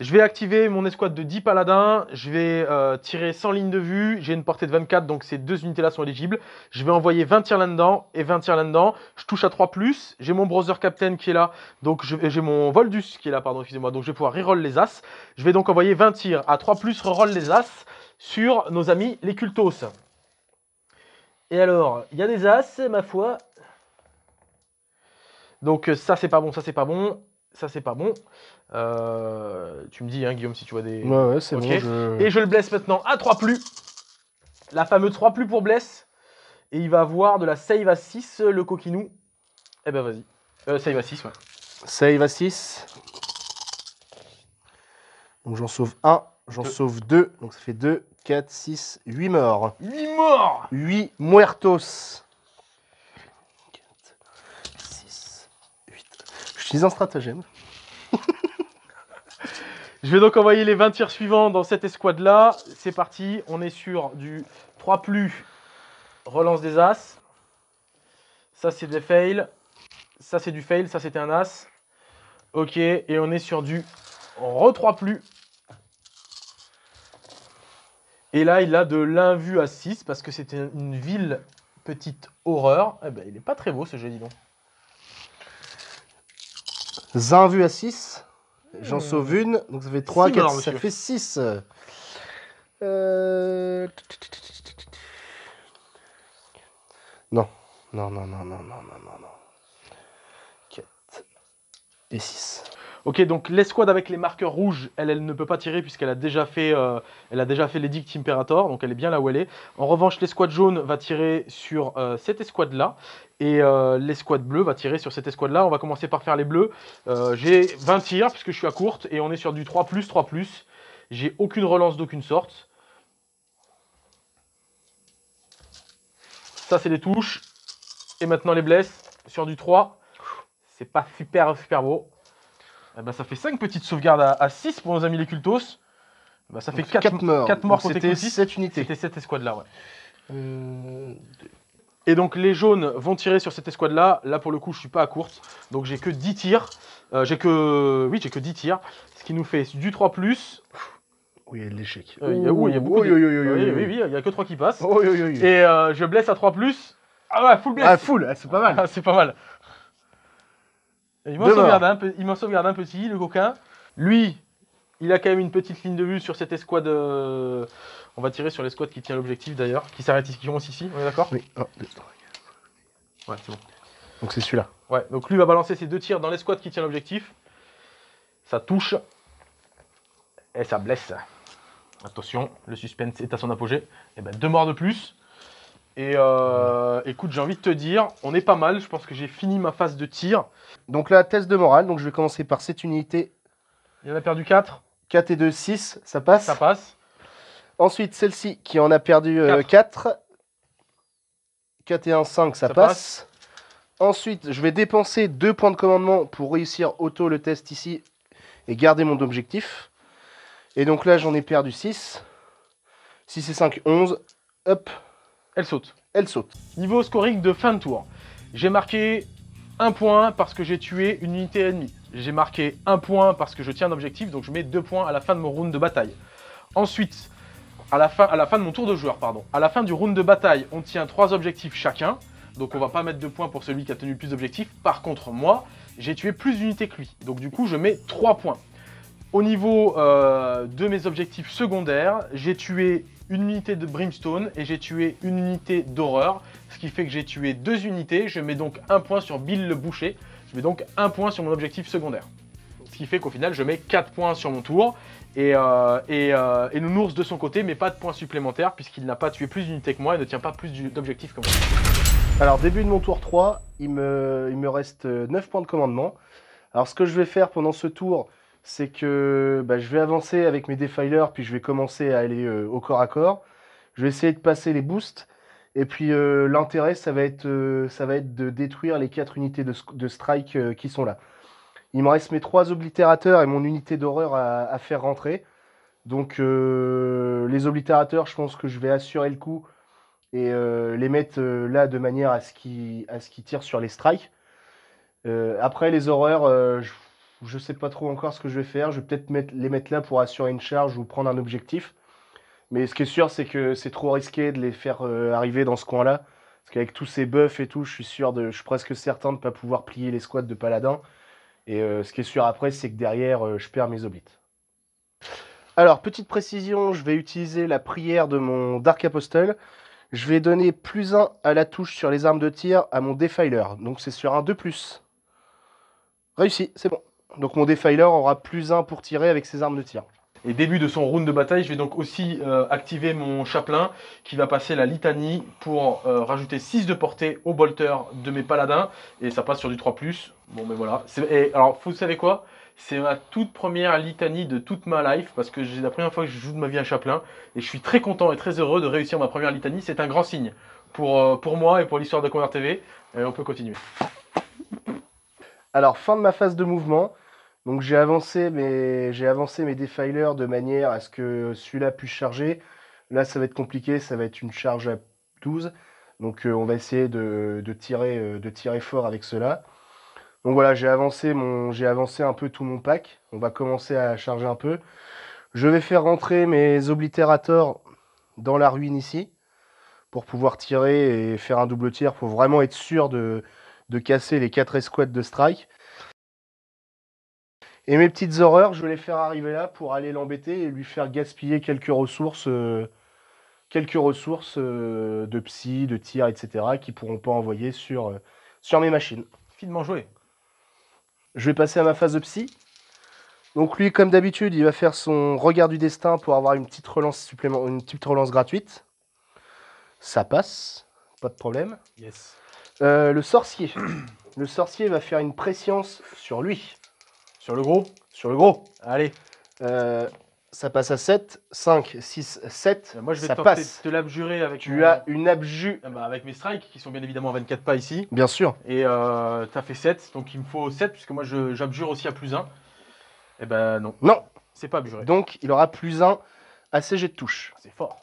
Je vais activer mon escouade de 10 paladins, je vais euh, tirer 100 lignes de vue, j'ai une portée de 24, donc ces deux unités-là sont éligibles. Je vais envoyer 20 tirs là-dedans et 20 tirs là-dedans. Je touche à 3 ⁇ j'ai mon Brother Captain qui est là, donc j'ai mon Voldus qui est là, pardon, excusez-moi, donc je vais pouvoir reroll les As. Je vais donc envoyer 20 tirs à 3 ⁇ reroll les As sur nos amis les Cultos. Et alors, il y a des As, ma foi. Donc euh, ça c'est pas bon, ça c'est pas bon ça c'est pas bon. Euh, tu me dis, hein, Guillaume, si tu vois des. Ouais, ouais, c'est bon. Je... Et je le blesse maintenant à 3 plus. La fameuse 3 plus pour blesse, Et il va avoir de la save à 6, le coquinou. Eh ben vas-y. Euh, save à 6, ouais. Save à 6. Donc j'en sauve 1, j'en sauve 2. Donc ça fait 2, 4, 6, 8 morts. 8 morts 8 muertos. Je suis un stratagème. Je vais donc envoyer les 20 tirs suivants dans cette escouade-là. C'est parti, on est sur du 3 plus, relance des As. Ça, c'est des fails. Ça, c'est du fail, ça, c'était un As. Ok, et on est sur du re 3 plus. Et là, il a de vue à 6 parce que c'était une ville petite horreur. Eh ben, il n'est pas très beau ce jeu, dis donc. Zin vu à 6. Hmm. J'en sauve une. Donc ça fait 3, 4, ça fait 6. Euh... Non. Non, non, non, non, non, non, non, non. 4 et 6. Ok, donc l'escouade avec les marqueurs rouges, elle, elle ne peut pas tirer puisqu'elle a déjà fait, euh, elle a déjà fait Imperator, donc elle est bien là où elle est. En revanche, l'escouade jaune va tirer sur euh, cette escouade là et euh, l'escouade bleue va tirer sur cette escouade là. On va commencer par faire les bleus. J'ai 20 tirs puisque je suis à courte et on est sur du 3 3 J'ai aucune relance d'aucune sorte. Ça c'est les touches et maintenant les blesses sur du 3. C'est pas super super beau. Eh ben, ça fait 5 petites sauvegardes à 6 pour nos amis les cultos. Eh ben, ça fait 4 morts. 4 morts C'était 7 unités. C'était cette escouade-là, ouais. Euh, Et donc les jaunes vont tirer sur cette escouade-là. Là pour le coup, je suis pas à courte Donc j'ai que 10 tirs. Euh, j'ai que oui, j'ai que 10 tirs, ce qui nous fait du 3 plus. Oui, il y a de l'échec. Euh, il y a beaucoup. Oui, oui, oui, oui, oui, il y a que 3 qui passent. Et je blesse à 3 plus. Ah ouais, full blesse, ah, ah c'est pas mal. Ah, c'est pas mal. Il m'en sauvegarde, un, petit, le coquin. Lui, il a quand même une petite ligne de vue sur cette escouade. Euh, on va tirer sur l'escouade qui tient l'objectif d'ailleurs, qui s'arrête ici, qui ici, on est d'accord Oui. Oh, ouais, c'est bon. Donc c'est celui-là. Ouais, donc lui va balancer ses deux tirs dans l'escouade qui tient l'objectif. Ça touche. Et ça blesse. Attention, le suspense est à son apogée. Et eh ben deux morts de plus. Et euh, écoute, j'ai envie de te dire, on est pas mal. Je pense que j'ai fini ma phase de tir. Donc là, test de morale. Donc je vais commencer par cette unité. Il en a perdu 4. 4 et 2, 6. Ça passe Ça passe. Ensuite, celle-ci qui en a perdu 4. Euh, 4. et 1, 5. Ça, passe. passe. Ensuite, je vais dépenser 2 points de commandement pour réussir auto le test ici et garder mon objectif. Et donc là, j'en ai perdu 6. 6 et 5, 11. Hop, elle saute. Elle saute. Niveau scoring de fin de tour, j'ai marqué un point parce que j'ai tué une unité ennemie. J'ai marqué un point parce que je tiens un objectif, donc je mets deux points à la fin de mon round de bataille. Ensuite, à la fin, à la fin de mon tour de joueur, pardon. À la fin du round de bataille, on tient trois objectifs chacun. Donc on va pas mettre de points pour celui qui a tenu plus d'objectifs. Par contre, moi, j'ai tué plus d'unités que lui. Donc du coup, je mets trois points. Au niveau euh, de mes objectifs secondaires, j'ai tué une unité de brimstone et j'ai tué une unité d'horreur, ce qui fait que j'ai tué deux unités. Je mets donc un point sur Bill le boucher, je mets donc un point sur mon objectif secondaire. Ce qui fait qu'au final, je mets 4 points sur mon tour. Et, euh, euh, et, Nounours de son côté, mais pas de points supplémentaires puisqu'il n'a pas tué plus d'unités que moi et ne tient pas plus d'objectifs que moi. Alors, début de mon tour 3, il me, il me reste 9 points de commandement. Alors, ce que je vais faire pendant ce tour, c'est que bah, je vais avancer avec mes defilers, puis je vais commencer à aller euh, au corps à corps. Je vais essayer de passer les boosts. Et puis euh, l'intérêt, ça, va être, euh, ça va être de détruire les 4 unités de, strike qui sont là. Il me reste mes 3 oblitérateurs et mon unité d'horreur à, faire rentrer. Donc les oblitérateurs, je pense que je vais assurer le coup et les mettre là de manière à ce qu'ils tirent sur les strikes. après les horreurs, je je ne sais pas trop encore ce que je vais faire. Je vais peut-être les mettre là pour assurer une charge ou prendre un objectif. Mais ce qui est sûr, c'est que c'est trop risqué de les faire euh, arriver dans ce coin-là. Parce qu'avec tous ces buffs et tout, je suis sûr de, je suis presque certain de ne pas pouvoir plier les squads de paladin. Et euh, ce qui est sûr après, c'est que derrière, euh, je perds mes oblites. Alors, petite précision, je vais utiliser la prière de mon Dark Apostle. Je vais donner plus 1 à la touche sur les armes de tir à mon Defiler. Donc c'est sur un 2+. Réussi, c'est bon. Donc mon Defiler aura plus 1 pour tirer avec ses armes de tir. Et début de son round de bataille, je vais donc aussi euh, activer mon chaplain qui va passer la litanie pour euh, rajouter 6 de portée au bolter de mes paladins. Et ça passe sur du 3. Bon, mais ben voilà. Et, alors, vous savez quoi C'est ma toute première litanie de toute ma life parce que c'est la première fois que je joue de ma vie un chaplain. Et je suis très content et très heureux de réussir ma première litanie. C'est un grand signe pour, euh, pour moi et pour l'histoire de Convert TV. Et on peut continuer. Alors, fin de ma phase de mouvement. Donc j'ai avancé mes, j'ai avancé mes défilers de manière à ce que celui-là puisse charger. Là, ça va être compliqué, ça va être une charge à 12. Donc euh, on va essayer de, tirer, euh, de tirer fort avec cela. Donc voilà, j'ai avancé, j'ai avancé un peu tout mon pack. On va commencer à charger un peu. Je vais faire rentrer mes oblitérators dans la ruine ici pour pouvoir tirer et faire un double tir pour vraiment être sûr de, de casser les quatre escouades de Strike. Et mes petites horreurs, je vais les faire arriver là pour aller l'embêter et lui faire gaspiller quelques ressources, euh, quelques ressources euh, de psy, de tir, etc. qui pourront pas envoyer sur, euh, sur mes machines. Finement joué. Je vais passer à ma phase de psy. Donc lui, comme d'habitude, il va faire son regard du destin pour avoir une petite relance une petite relance gratuite. Ça passe, pas de problème. Yes. Euh, le sorcier. le sorcier va faire une préscience sur lui. Sur le gros. Sur le gros. Allez. Euh, ça passe à 7, 5, 6, 7. Moi, je vais te passe. l'abjurer avec. Tu as une abju. Ah bah, avec mes strikes qui sont bien évidemment à 24 pas ici. Bien sûr. Et euh, as fait 7, donc il me faut 7 puisque moi j'abjure aussi à plus 1. Et eh ben non, Non. c'est pas abjuré. Donc, il aura plus 1 à ses jets de touche. C'est fort.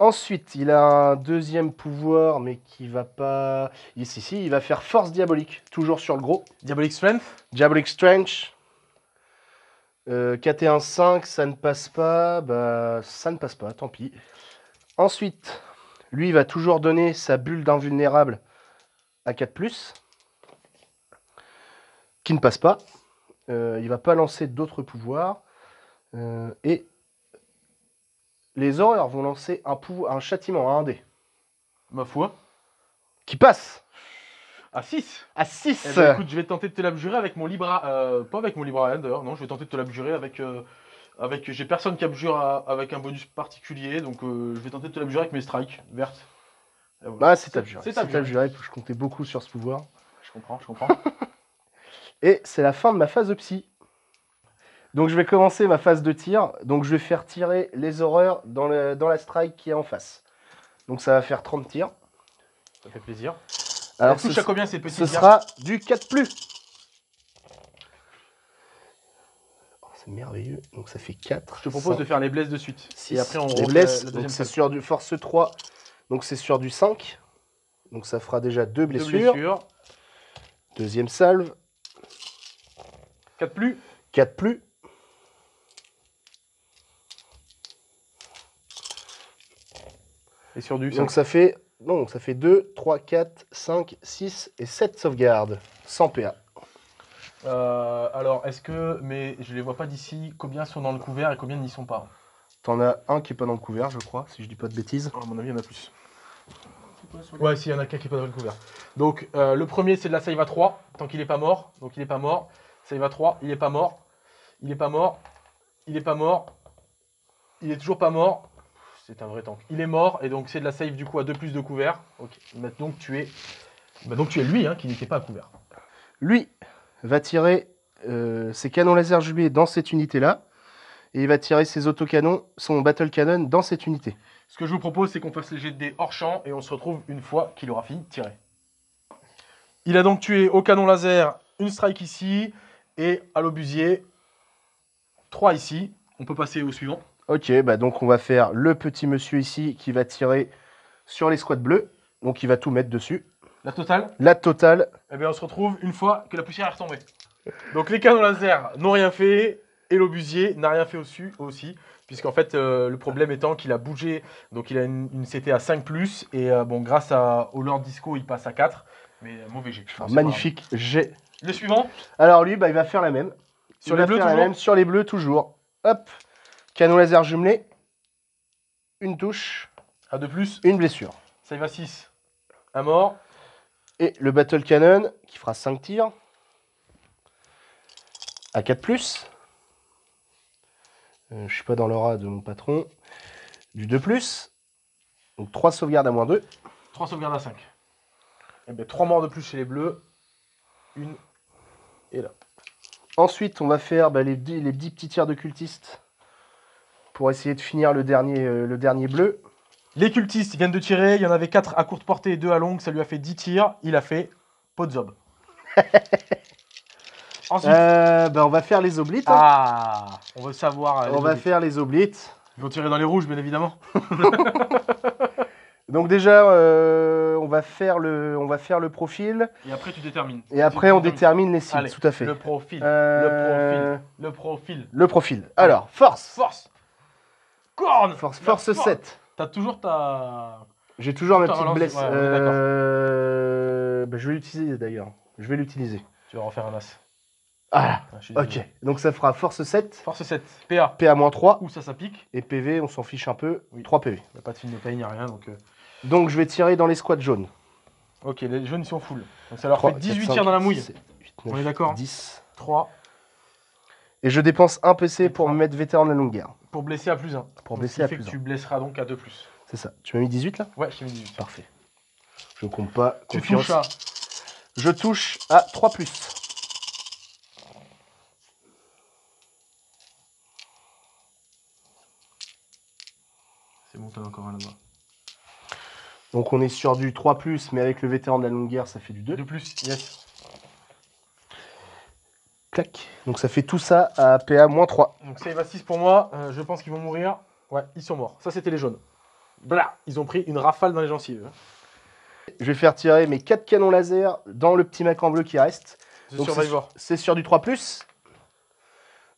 Ensuite, il a un deuxième pouvoir, mais qui va pas. Ici, si, il va faire force diabolique, toujours sur le gros. Diabolic Strength Diabolic Strength. 4 1 5, ça ne passe pas. Bah, ça ne passe pas, tant pis. Ensuite, lui, il va toujours donner sa bulle d'invulnérable à 4, qui ne passe pas. Euh, il va pas lancer d'autres pouvoirs. Euh, et les horreurs vont lancer un, un châtiment à un dé. Ma foi. Qui passe à 6 À 6 eh ben, Écoute, je vais tenter de te l'abjurer avec mon Libra. Euh, pas avec mon Libra d'ailleurs, non, je vais tenter de te l'abjurer avec. Euh, avec J'ai personne qui abjure avec un bonus particulier, donc euh, je vais tenter de te l'abjurer avec mes strikes vertes. Bah, c'est abjuré. C'est je comptais beaucoup sur ce pouvoir. Je comprends, je comprends. Et c'est la fin de ma phase de psy. Donc je vais commencer ma phase de tir. Donc je vais faire tirer les horreurs dans, le, dans la strike qui est en face. Donc ça va faire 30 tirs. Ça fait plaisir. Alors, touche ce, combien ces petits Ce sera du 4 plus. Oh, c'est merveilleux. Donc ça fait 4. Je te propose de faire les blesses de suite. Si après on Les blesses, c'est sur du force 3. Donc c'est sur du 5. Donc ça fera déjà 2 blessures. blessures. Deuxième salve. 4 plus. 4 plus. Donc ça fait, non, ça fait 2, 3, 4, 5, 6 et 7 sauvegardes, sans PA. Euh, alors, est-ce que. Mais je les vois pas d'ici. Combien sont dans le couvert et combien n'y sont pas T'en as un qui est pas dans le couvert, je crois, si je dis pas de bêtises. Ah, à mon avis, il y en a plus. Ouais, si, il y en a qu'un qui n'est pas dans le couvert. Donc, euh, le premier, c'est de la save 3, tant qu'il est pas mort. Donc, il n'est pas mort. Save 3, il est pas mort. Il est pas mort. Il est pas mort. Il est toujours pas mort. C'est un vrai tank. Il est mort, et donc c'est de la save du coup à 2 plus de couvert. Ok, maintenant tu es. donc tu es lui, hein, qui n'était pas à couvert. Lui va tirer euh, ses canons laser jubilés dans cette unité-là, et il va tirer ses autocanons, son battle cannon dans cette unité. Ce que je vous propose, c'est qu'on fasse les jets hors champ, et on se retrouve une fois qu'il aura fini de tirer. Il a donc tué au canon laser une strike ici, et à l'obusier, 3 ici. On peut passer au suivant. Ok, bah donc on va faire le petit monsieur ici qui va tirer sur les squats bleus. Donc il va tout mettre dessus. La totale La totale. Et eh bien on se retrouve une fois que la poussière est retombée. Donc les canons laser n'ont rien fait et l'obusier n'a rien fait au aussi, aussi puisqu'en fait euh, le problème étant qu'il a bougé, donc il a une, CT à 5 ⁇ et euh, bon grâce à, au Lord Disco il passe à 4, mais euh, mauvais G. Hein. magnifique G. Le suivant Alors lui bah, il va faire la même. Sur les bleus toujours. même, sur les bleus toujours. Hop Canon laser jumelé. Une touche. à de plus. Une blessure. Ça y va 6. Un mort. Et le Battle Cannon qui fera 5 tirs. À 4 plus. ne euh, je suis pas dans l'aura de mon patron. Du 2 plus. Donc 3 sauvegardes à moins 2. 3 sauvegardes à 5. Et bien 3 morts de plus chez les bleus. Une. Et là. Ensuite, on va faire bah, les, les, petits tirs de cultistes pour essayer de finir le dernier, euh, le dernier bleu. Les cultistes viennent de tirer. Il y en avait 4 à courte portée et 2 à longue. Ça lui a fait 10 tirs. Il a fait Podzob. Ensuite. Euh, bah, on va faire les oblites. Hein. Ah, on veut savoir. Euh, on va faire les oblites. Ils vont tirer dans les rouges, bien évidemment. Donc déjà, euh, on, va faire le, on va faire le profil. Et après, tu détermines. Et après, on détermine les cibles, tout à fait. Le profil. Le profil. Le profil. Le profil. Alors, force Force Force, force 7. T'as toujours ta. J'ai toujours ma petite blessure. blesse. Euh, bah, je vais l'utiliser d'ailleurs. Je vais l'utiliser. Tu vas en faire un as. Ah, ah ok. Donc ça fera force 7, Force 7. PA. PA-3 Où ça, ça pique. et PV, on s'en fiche un peu. Oui. 3 PV. Y'a pas de fin de taille, ni rien. Donc, euh. Donc je vais tirer dans les squads jaunes. Ok, les jaunes ils sont full. Donc ça leur fait 18 tirs dans la mouille. On est d'accord 10. 3. Et je dépense un PC pour mettre vétéran de la longue pour blesser à plus 1. Pour blesser à plus Tu blesseras donc à 2 plus. C'est ça. Tu m'as mis 18 là Ouais, je j'ai mis 18. Parfait. Je compte pas. Je touche à 3 C'est bon, t'as encore un là-bas. Donc on est sur du 3 plus, mais avec le vétéran de la longue guerre, ça fait du 2. 2 plus, yes. Donc ça fait tout ça à PA-3. Donc save va 6 pour moi. Euh, je pense qu'ils vont mourir. Ouais, ils sont morts. Ça, c'était les jaunes. Blah Ils ont pris une rafale dans les gencives. Je vais faire tirer mes 4 canons laser dans le petit mec en bleu qui reste. C'est sur du 3 plus.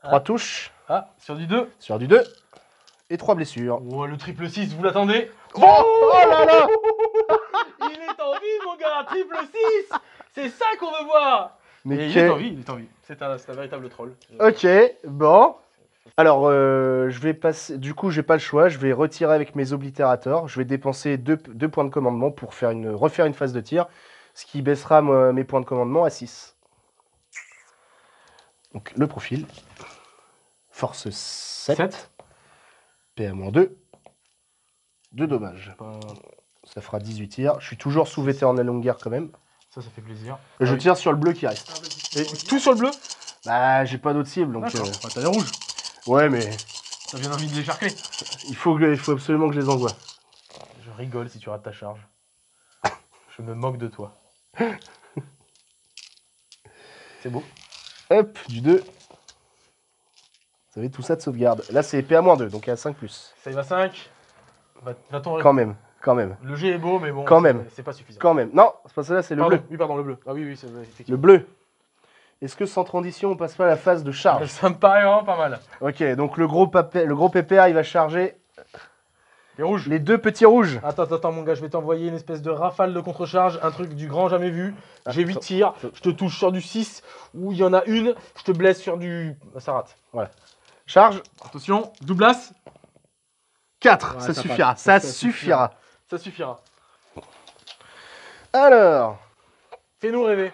3 ah. touches. Ah, sur du 2. Sur du 2. Et 3 blessures. Oh, le triple 6, vous l'attendez oh, oh là là Il est en vie, mon gars Triple 6 C'est ça qu'on veut voir mais il est en vie, il est en vie. C'est un, véritable troll. Ok, bon. Alors, euh, je vais passer. Du coup, j'ai pas le choix. Je vais retirer avec mes oblitérateurs. Je vais dépenser deux, points de commandement pour faire une, refaire une phase de tir, ce qui baissera mes points de commandement à 6. Donc, le profil. Force 7. 7. PA-2. Deux dommages. Ça fera 18 tirs. Je suis toujours sous la en longueur quand même. Ça, ça fait plaisir. je ah tire sur le bleu qui reste. Ah, Et tout sur le bleu Bah, j'ai pas d'autres cible, donc. Euh, bah, t'as les rouges Ouais, mais. T'as bien envie de les charquer il faut, absolument que je les envoie. Je rigole si tu rates ta charge. je me moque de toi. c'est beau. Hop, du 2. Vous avez tout ça de sauvegarde. Là, c'est moins 2 donc a 5+. Save à 5. Va, va Quand même. Quand même. Le G est beau, mais bon. Quand même. C'est pas suffisant. Quand même. Non, c'est pas ça, c'est le bleu. Oui, pardon, le bleu. Ah oui, oui, c'est effectivement. Le bleu. Est-ce que sans transition, on passe pas à la phase de charge Ça me paraît vraiment pas mal. Ok, donc le gros, papé, le gros PPA, il va charger. Les rouges. Les deux petits rouges. Attends, attends, mon gars, je vais t'envoyer une espèce de rafale de contre-charge, un truc du grand jamais vu. Ah, J'ai 8 tirs, je te touche sur du 6, ou il y en a une, je te blesse sur du. Ah, ça rate. Voilà. Charge. Attention, double as 4, ça, suffira, ça, suffira. Ça suffira. Alors. Fais-nous rêver.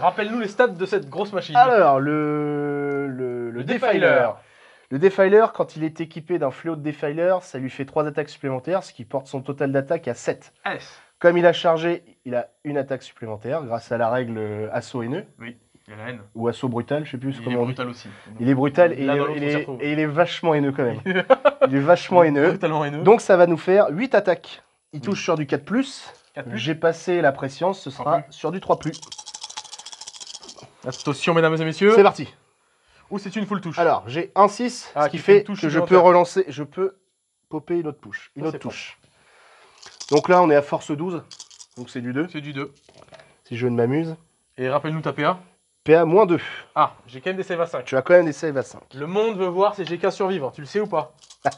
Rappelle-nous les stats de cette grosse machine. Alors, le, le, le, le défiler. Le quand il est équipé d'un fléau de défiler, ça lui fait trois attaques supplémentaires, ce qui porte son total d'attaque à 7. Comme il a chargé, il a une attaque supplémentaire grâce à la règle assaut haineux. Oui. Ou assaut brutal, je sais plus il comment. Il est brutal aussi. il est brutal et, il, est, vachement haineux quand même. il est vachement haineux. Donc ça va nous faire 8 attaques. Il touche sur du 4 plus. J'ai passé la pression ce sera sur du 3 plus. Attention, mesdames et messieurs. C'est parti. Ou c'est une full touche. Alors, j'ai un 6, ce ah, qui, fait, que je peux relancer, je peux popper une autre touche. Une autre touche. Donc là, on est à force 12. Donc c'est du 2. C'est du 2. Si je ne m'amuse. Et rappelle-nous ta PA. PA-2. Ah, j'ai quand même des save à 5. Tu as quand même des save à 5. Le monde veut voir si j'ai qu'un survivant, tu le sais ou pas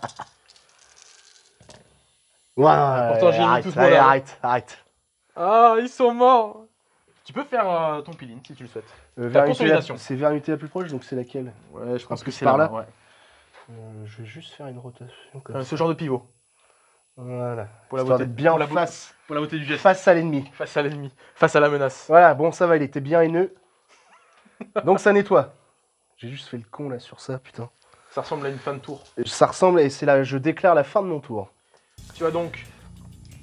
Ouais, pourtant, j'ai tout allez, arrête, arrête. Ah, ils sont morts Tu peux faire euh, ton piline si tu le souhaites. Euh, consolidation. C'est vers la plus proche, donc c'est laquelle Ouais, je pense que, c'est par là. Euh, je vais juste faire une rotation. Comme ce genre de pivot. Voilà. Pour la beauté, face. Pour la beauté du geste. Face à l'ennemi. Face à l'ennemi. Face à la menace. Voilà, bon, ça va, il était bien haineux. Donc ça nettoie. J'ai juste fait le con là sur ça, putain. Ça ressemble à une fin de tour. Ça ressemble, et c'est là, je déclare la fin de mon tour. Tu as donc.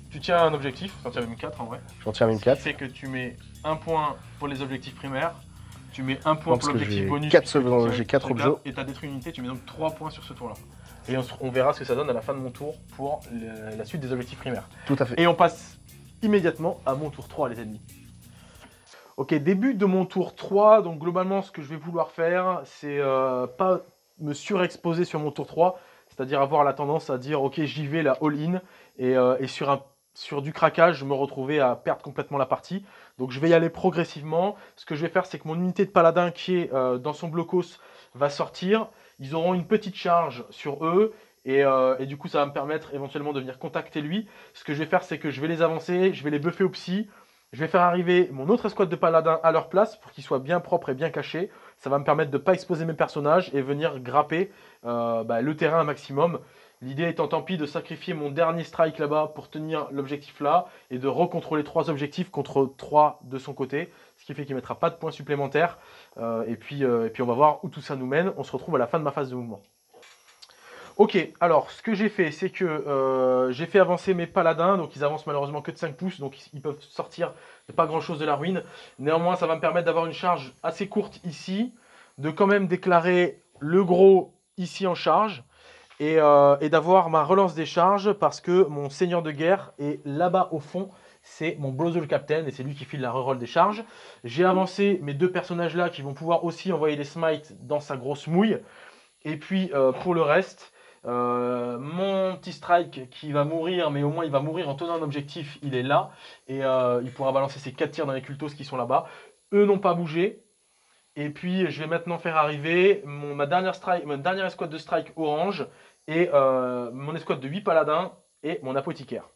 Tu tiens un objectif, J'en tiens même 4 en vrai. J'en tiens même C'est que tu mets un point pour les objectifs primaires, tu mets un point pour l'objectif bonus. J'ai 4 objets. Et t'as détruit une unité, tu mets donc 3 points sur ce tour-là. Et on, verra ce que ça donne à la fin de mon tour pour la suite des objectifs primaires. Tout à fait. Et on passe immédiatement à mon tour 3, les ennemis. Ok, début de mon tour 3, donc globalement ce que je vais vouloir faire, c'est euh, pas me surexposer sur mon tour 3, c'est-à-dire avoir la tendance à dire ok j'y vais la all-in, euh, et, sur, un, sur, du craquage je me retrouver à perdre complètement la partie. Donc je vais y aller progressivement, ce que je vais faire c'est que mon unité de paladin qui est euh, dans son blocos va sortir, ils auront une petite charge sur eux, et, et, du coup, ça va me permettre éventuellement de venir contacter lui. Ce que je vais faire, c'est que je vais les avancer, je vais les buffer au psy. Je vais faire arriver mon autre escouade de paladins à leur place pour qu'ils soient bien propres et bien cachés. Ça va me permettre de ne pas exposer mes personnages et venir grapper euh, bah, le terrain un maximum. L'idée étant tant pis de sacrifier mon dernier strike là-bas pour tenir l'objectif là et de recontrôler trois objectifs contre trois de son côté. Ce qui fait qu'il ne mettra pas de points supplémentaires. Euh, et, puis, euh, et puis on va voir où tout ça nous mène. On se retrouve à la fin de ma phase de mouvement. Ok, alors ce que j'ai fait, c'est que euh, j'ai fait avancer mes paladins, donc ils avancent malheureusement que de 5 pouces, donc ils peuvent sortir pas grand chose de la ruine. Néanmoins, ça va me permettre d'avoir une charge assez courte ici, de quand même déclarer le gros ici en charge, et, euh, d'avoir ma relance des charges parce que mon seigneur de guerre est là-bas au fond, c'est mon Brozo Captain et c'est lui qui file la reroll des charges. J'ai avancé mes deux personnages là qui vont pouvoir aussi envoyer des smites dans sa grosse mouille, et puis euh, pour le reste. Euh, mon petit strike qui va mourir, mais au moins il va mourir en tenant un objectif, il est là. Et euh, il pourra balancer ses 4 tirs dans les cultos qui sont là-bas. Eux n'ont pas bougé. Et puis je vais maintenant faire arriver mon, ma, dernière strike, escouade de strike orange et euh, mon escouade de 8 paladins et mon apothicaire.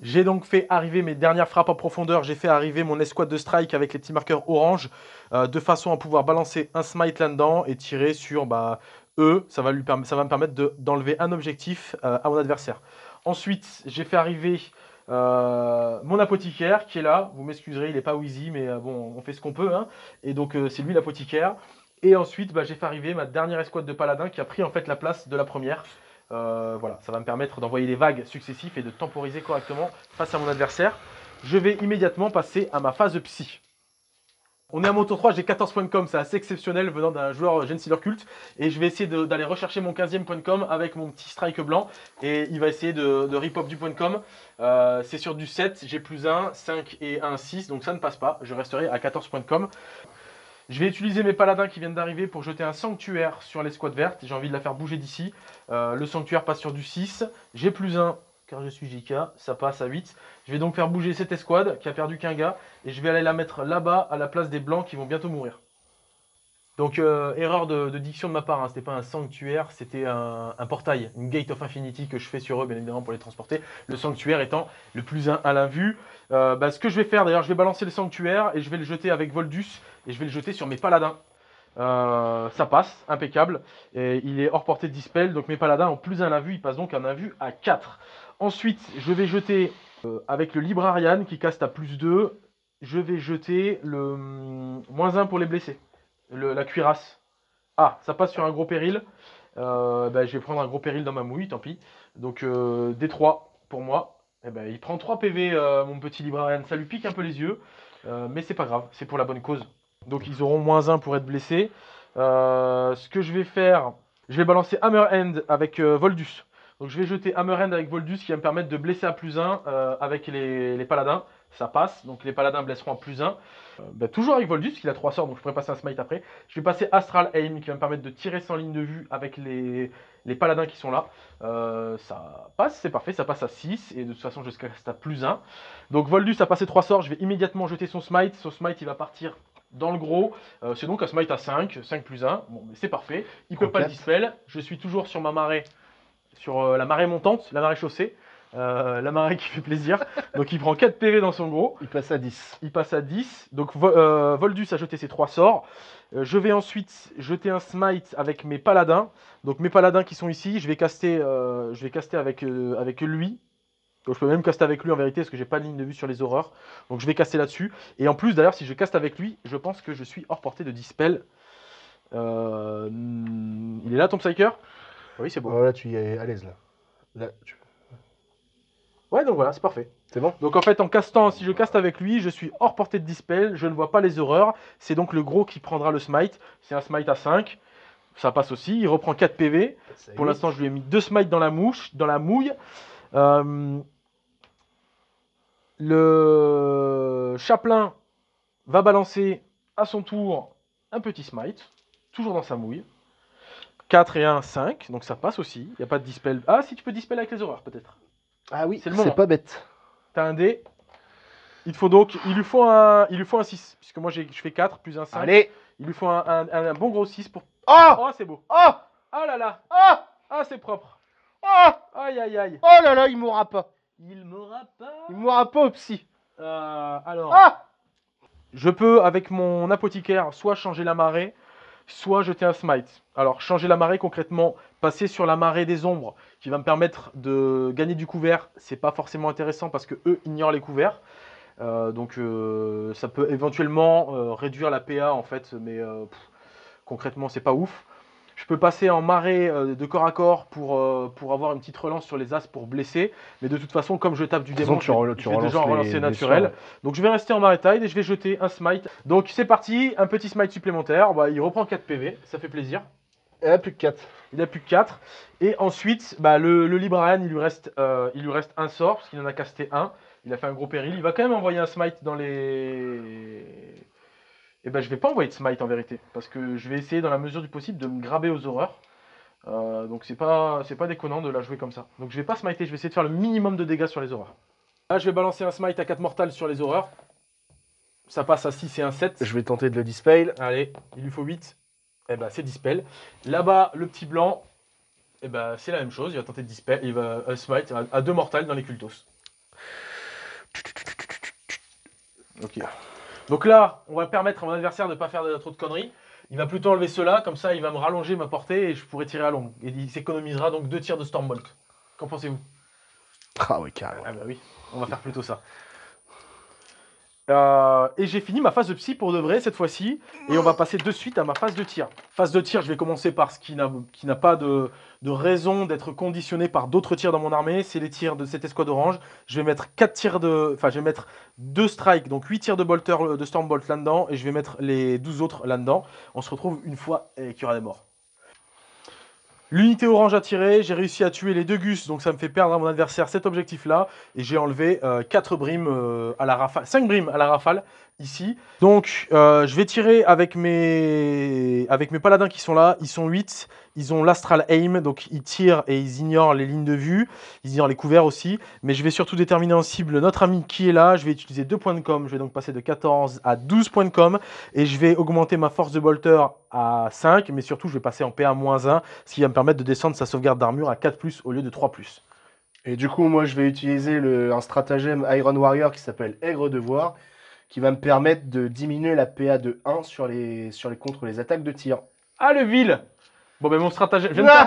J'ai donc fait arriver mes dernières frappes en profondeur, j'ai fait arriver mon escouade de strike avec les petits marqueurs orange, de façon à pouvoir balancer un smite là-dedans et tirer sur bah, E, ça va, lui ça va me permettre d'enlever un objectif euh, à mon adversaire. Ensuite, j'ai fait arriver euh, mon apothicaire qui est là. Vous m'excuserez, il n'est pas Wheezy, mais euh, bon, on fait ce qu'on peut. Hein. Et donc, c'est lui l'apothicaire. Et ensuite, bah, j'ai fait arriver ma dernière escouade de paladins qui a pris en fait la place de la première. voilà, ça va me permettre d'envoyer des vagues successives et de temporiser correctement face à mon adversaire. Je vais immédiatement passer à ma phase de psy. On est à mon tour 3, j'ai 14 points de com, c'est assez exceptionnel venant d'un joueur Gensealer euh, Cult. culte. Et je vais essayer d'aller rechercher mon 15e point de com avec mon petit strike blanc. Et il va essayer de, de rip du point com. Euh, c'est sur du 7, j'ai plus 1, 5 et 1, 6. Donc ça ne passe pas, je resterai à 14 points com. Je vais utiliser mes paladins qui viennent d'arriver pour jeter un sanctuaire sur l'escouade verte. J'ai envie de la faire bouger d'ici. Euh, le sanctuaire passe sur du 6. J'ai plus 1, car je suis JK, ça passe à 8. Je vais donc faire bouger cette escouade qui a perdu qu'un gars, et je vais aller la mettre là-bas à la place des blancs qui vont bientôt mourir. Donc euh, erreur de, diction de ma part, ce hein. c'était pas un sanctuaire, c'était un, portail, une gate of infinity que je fais sur eux bien évidemment pour les transporter. Le sanctuaire étant le plus à la vue. Euh, bah, ce que je vais faire d'ailleurs, je vais balancer le sanctuaire et je vais le jeter avec Voldus et je vais le jeter sur mes paladins. Euh, ça passe, impeccable. Et il est hors portée de dispel, donc mes paladins en plus à la vue, ils passent donc un vue à 4. Ensuite, je vais jeter euh, avec le Librarian qui caste à plus 2. Je vais jeter le mm, moins 1 pour les blessés. la cuirasse. Ah, ça passe sur un gros péril. Euh, ben, je vais prendre un gros péril dans ma mouille, tant pis. Donc euh, D3 pour moi. Eh ben, il prend 3 PV, euh, mon petit Librarian. Ça lui pique un peu les yeux. mais c'est pas grave, c'est pour la bonne cause. Donc ils auront moins 1 pour être blessés. ce que je vais faire, je vais balancer Hammer End avec Voldus. Donc je vais jeter Hammerhand avec Voldus qui va me permettre de blesser à plus 1 euh, avec les, paladins. Ça passe, donc les paladins blesseront à plus 1. Euh, bah, toujours avec Voldus, qu'il a 3 sorts, donc je pourrais passer un smite après. Je vais passer Astral Aim qui va me permettre de tirer sans ligne de vue avec les, les paladins qui sont là. Euh, ça passe, c'est parfait, ça passe à 6 et de toute façon jusqu'à plus 1. Donc Voldus a passé 3 sorts, je vais immédiatement jeter son smite. Son smite il va partir dans le gros. c'est donc un smite à 5, 5 plus 1. Bon, mais c'est parfait. Il ne peut pas le dispel. Je suis toujours sur ma marée sur euh, la marée montante, la marée chaussée. Euh, la marée qui fait plaisir. Donc il prend 4 PV dans son gros. Il passe à 10. Il passe à 10. Donc euh, Voldus a jeté ses 3 sorts. je vais ensuite jeter un smite avec mes paladins. Donc mes paladins qui sont ici, je vais caster, je vais caster avec, avec lui. Donc je peux même caster avec lui en vérité parce que j'ai pas de ligne de vue sur les horreurs. Donc je vais caster là-dessus. Et en plus d'ailleurs si je caste avec lui, je pense que je suis hors portée de dispel. il est là ton psyker oui, c'est bon. Là, tu y es à l'aise là. Ouais, donc voilà, c'est parfait. C'est bon Donc en fait, en castant, si je caste avec lui, je suis hors portée de dispel, je ne vois pas les horreurs. C'est donc le gros qui prendra le smite. C'est un smite à 5. Ça passe aussi, il reprend 4 PV. Pour l'instant, je lui ai mis 2 smites dans la mouche, dans la mouille. Euh, le chaplain va balancer à son tour un petit smite, toujours dans sa mouille. 4 et 1, 5, donc ça passe aussi. Il n'y a pas de dispel. Ah, si tu peux dispel avec les horreurs, peut-être. Ah oui, c'est pas bête. T'as un dé. Il, faut donc, il, lui faut un, il lui faut un 6, puisque moi je fais 4 plus un 5. Allez Il lui faut un, bon gros 6 pour. Oh Oh, c'est beau. Oh Ah là là Ah Ah, c'est propre. Oh aïe aïe aïe Oh là là, il mourra pas. Il mourra pas Il mourra pas au psy. Euh, alors. Ah je peux, avec mon apothicaire, soit changer la marée, soit jeter un smite. Alors changer la marée concrètement, passer sur la marée des ombres qui va me permettre de gagner du couvert, c'est pas forcément intéressant parce que eux ignorent les couverts. Euh, donc euh, ça peut éventuellement euh, réduire la PA en fait, mais concrètement c'est pas ouf. Je peux passer en marée euh, de corps à corps pour, euh, pour avoir une petite relance sur les as pour blesser. Mais de toute façon, comme je tape du démon, je, vais, relancer naturel. donc je vais rester en marée tide et je vais jeter un smite. Donc c'est parti, un petit smite supplémentaire. Bah, il reprend 4 PV, ça fait plaisir. Il a plus que 4. Il a plus que 4. Et ensuite, bah, le, le il euh, il lui reste un sort, parce qu'il en a casté un. Il a fait un gros péril. Il va quand même envoyer un smite dans les et eh ben, je vais pas envoyer de smite en vérité, parce que je vais essayer dans la mesure du possible de me graber aux horreurs. Euh, donc c'est pas c'est pas déconnant de la jouer comme ça. Donc je vais pas smiter, je vais essayer de faire le minimum de dégâts sur les horreurs. Là je vais balancer un smite à 4 mortales sur les horreurs. Ça passe à 6 et un 7. Je vais tenter de le dispel. Allez, il lui faut 8. Eh ben c'est dispel. Là-bas, le petit blanc, et eh ben c'est la même chose, il va tenter de dispel, il va un euh, smite à, 2 deux mortales dans les cultos. Ok. Donc là, on va permettre à mon adversaire de ne pas faire de, trop de conneries. Il va plutôt enlever cela, comme ça il va me rallonger ma portée et je pourrai tirer à longue Et il s'économisera donc deux tirs de Stormbolt. Qu'en pensez-vous Ah oui, carrément. Ah bah oui, on va faire plutôt ça. Euh, et j'ai fini ma phase de psy pour de vrai cette fois-ci. Et on va passer de suite à ma phase de tir. Phase de tir, je vais commencer par ce qui n'a pas de, raison d'être conditionné par d'autres tirs dans mon armée. C'est les tirs de cette escouade orange. Je vais mettre quatre tirs de. Enfin, je vais mettre 2 strikes, donc 8 tirs de, bolter, euh, de Stormbolt là-dedans. Et je vais mettre les 12 autres là-dedans. On se retrouve une fois euh, qu'il y aura des morts. L'unité orange a tiré, j'ai réussi à tuer les deux gus, donc ça me fait perdre à mon adversaire cet objectif-là. Et j'ai enlevé 4 euh, euh, à la rafale, 5 brimes à la rafale, ici. Donc, euh, je vais tirer avec mes... avec mes paladins qui sont là. Ils sont 8. Ils ont l'astral aim, donc ils tirent et ils ignorent les lignes de vue. Ils ignorent les couverts aussi. Mais je vais surtout déterminer en cible notre ami qui est là. Je vais utiliser 2 points de com. Je vais donc passer de 14 à 12 points de com. Et je vais augmenter ma force de bolter à 5. Mais surtout, je vais passer en PA-1, ce qui va me permettre de descendre sa sauvegarde d'armure à 4+, au lieu de 3+. Et du coup, moi, je vais utiliser un stratagème Iron Warrior qui s'appelle Aigre Devoir, qui va me permettre de diminuer la PA de 1 sur les, sur les contre les attaques de tir. Ah, le vil Bon, ben mon stratagème. Je viens, de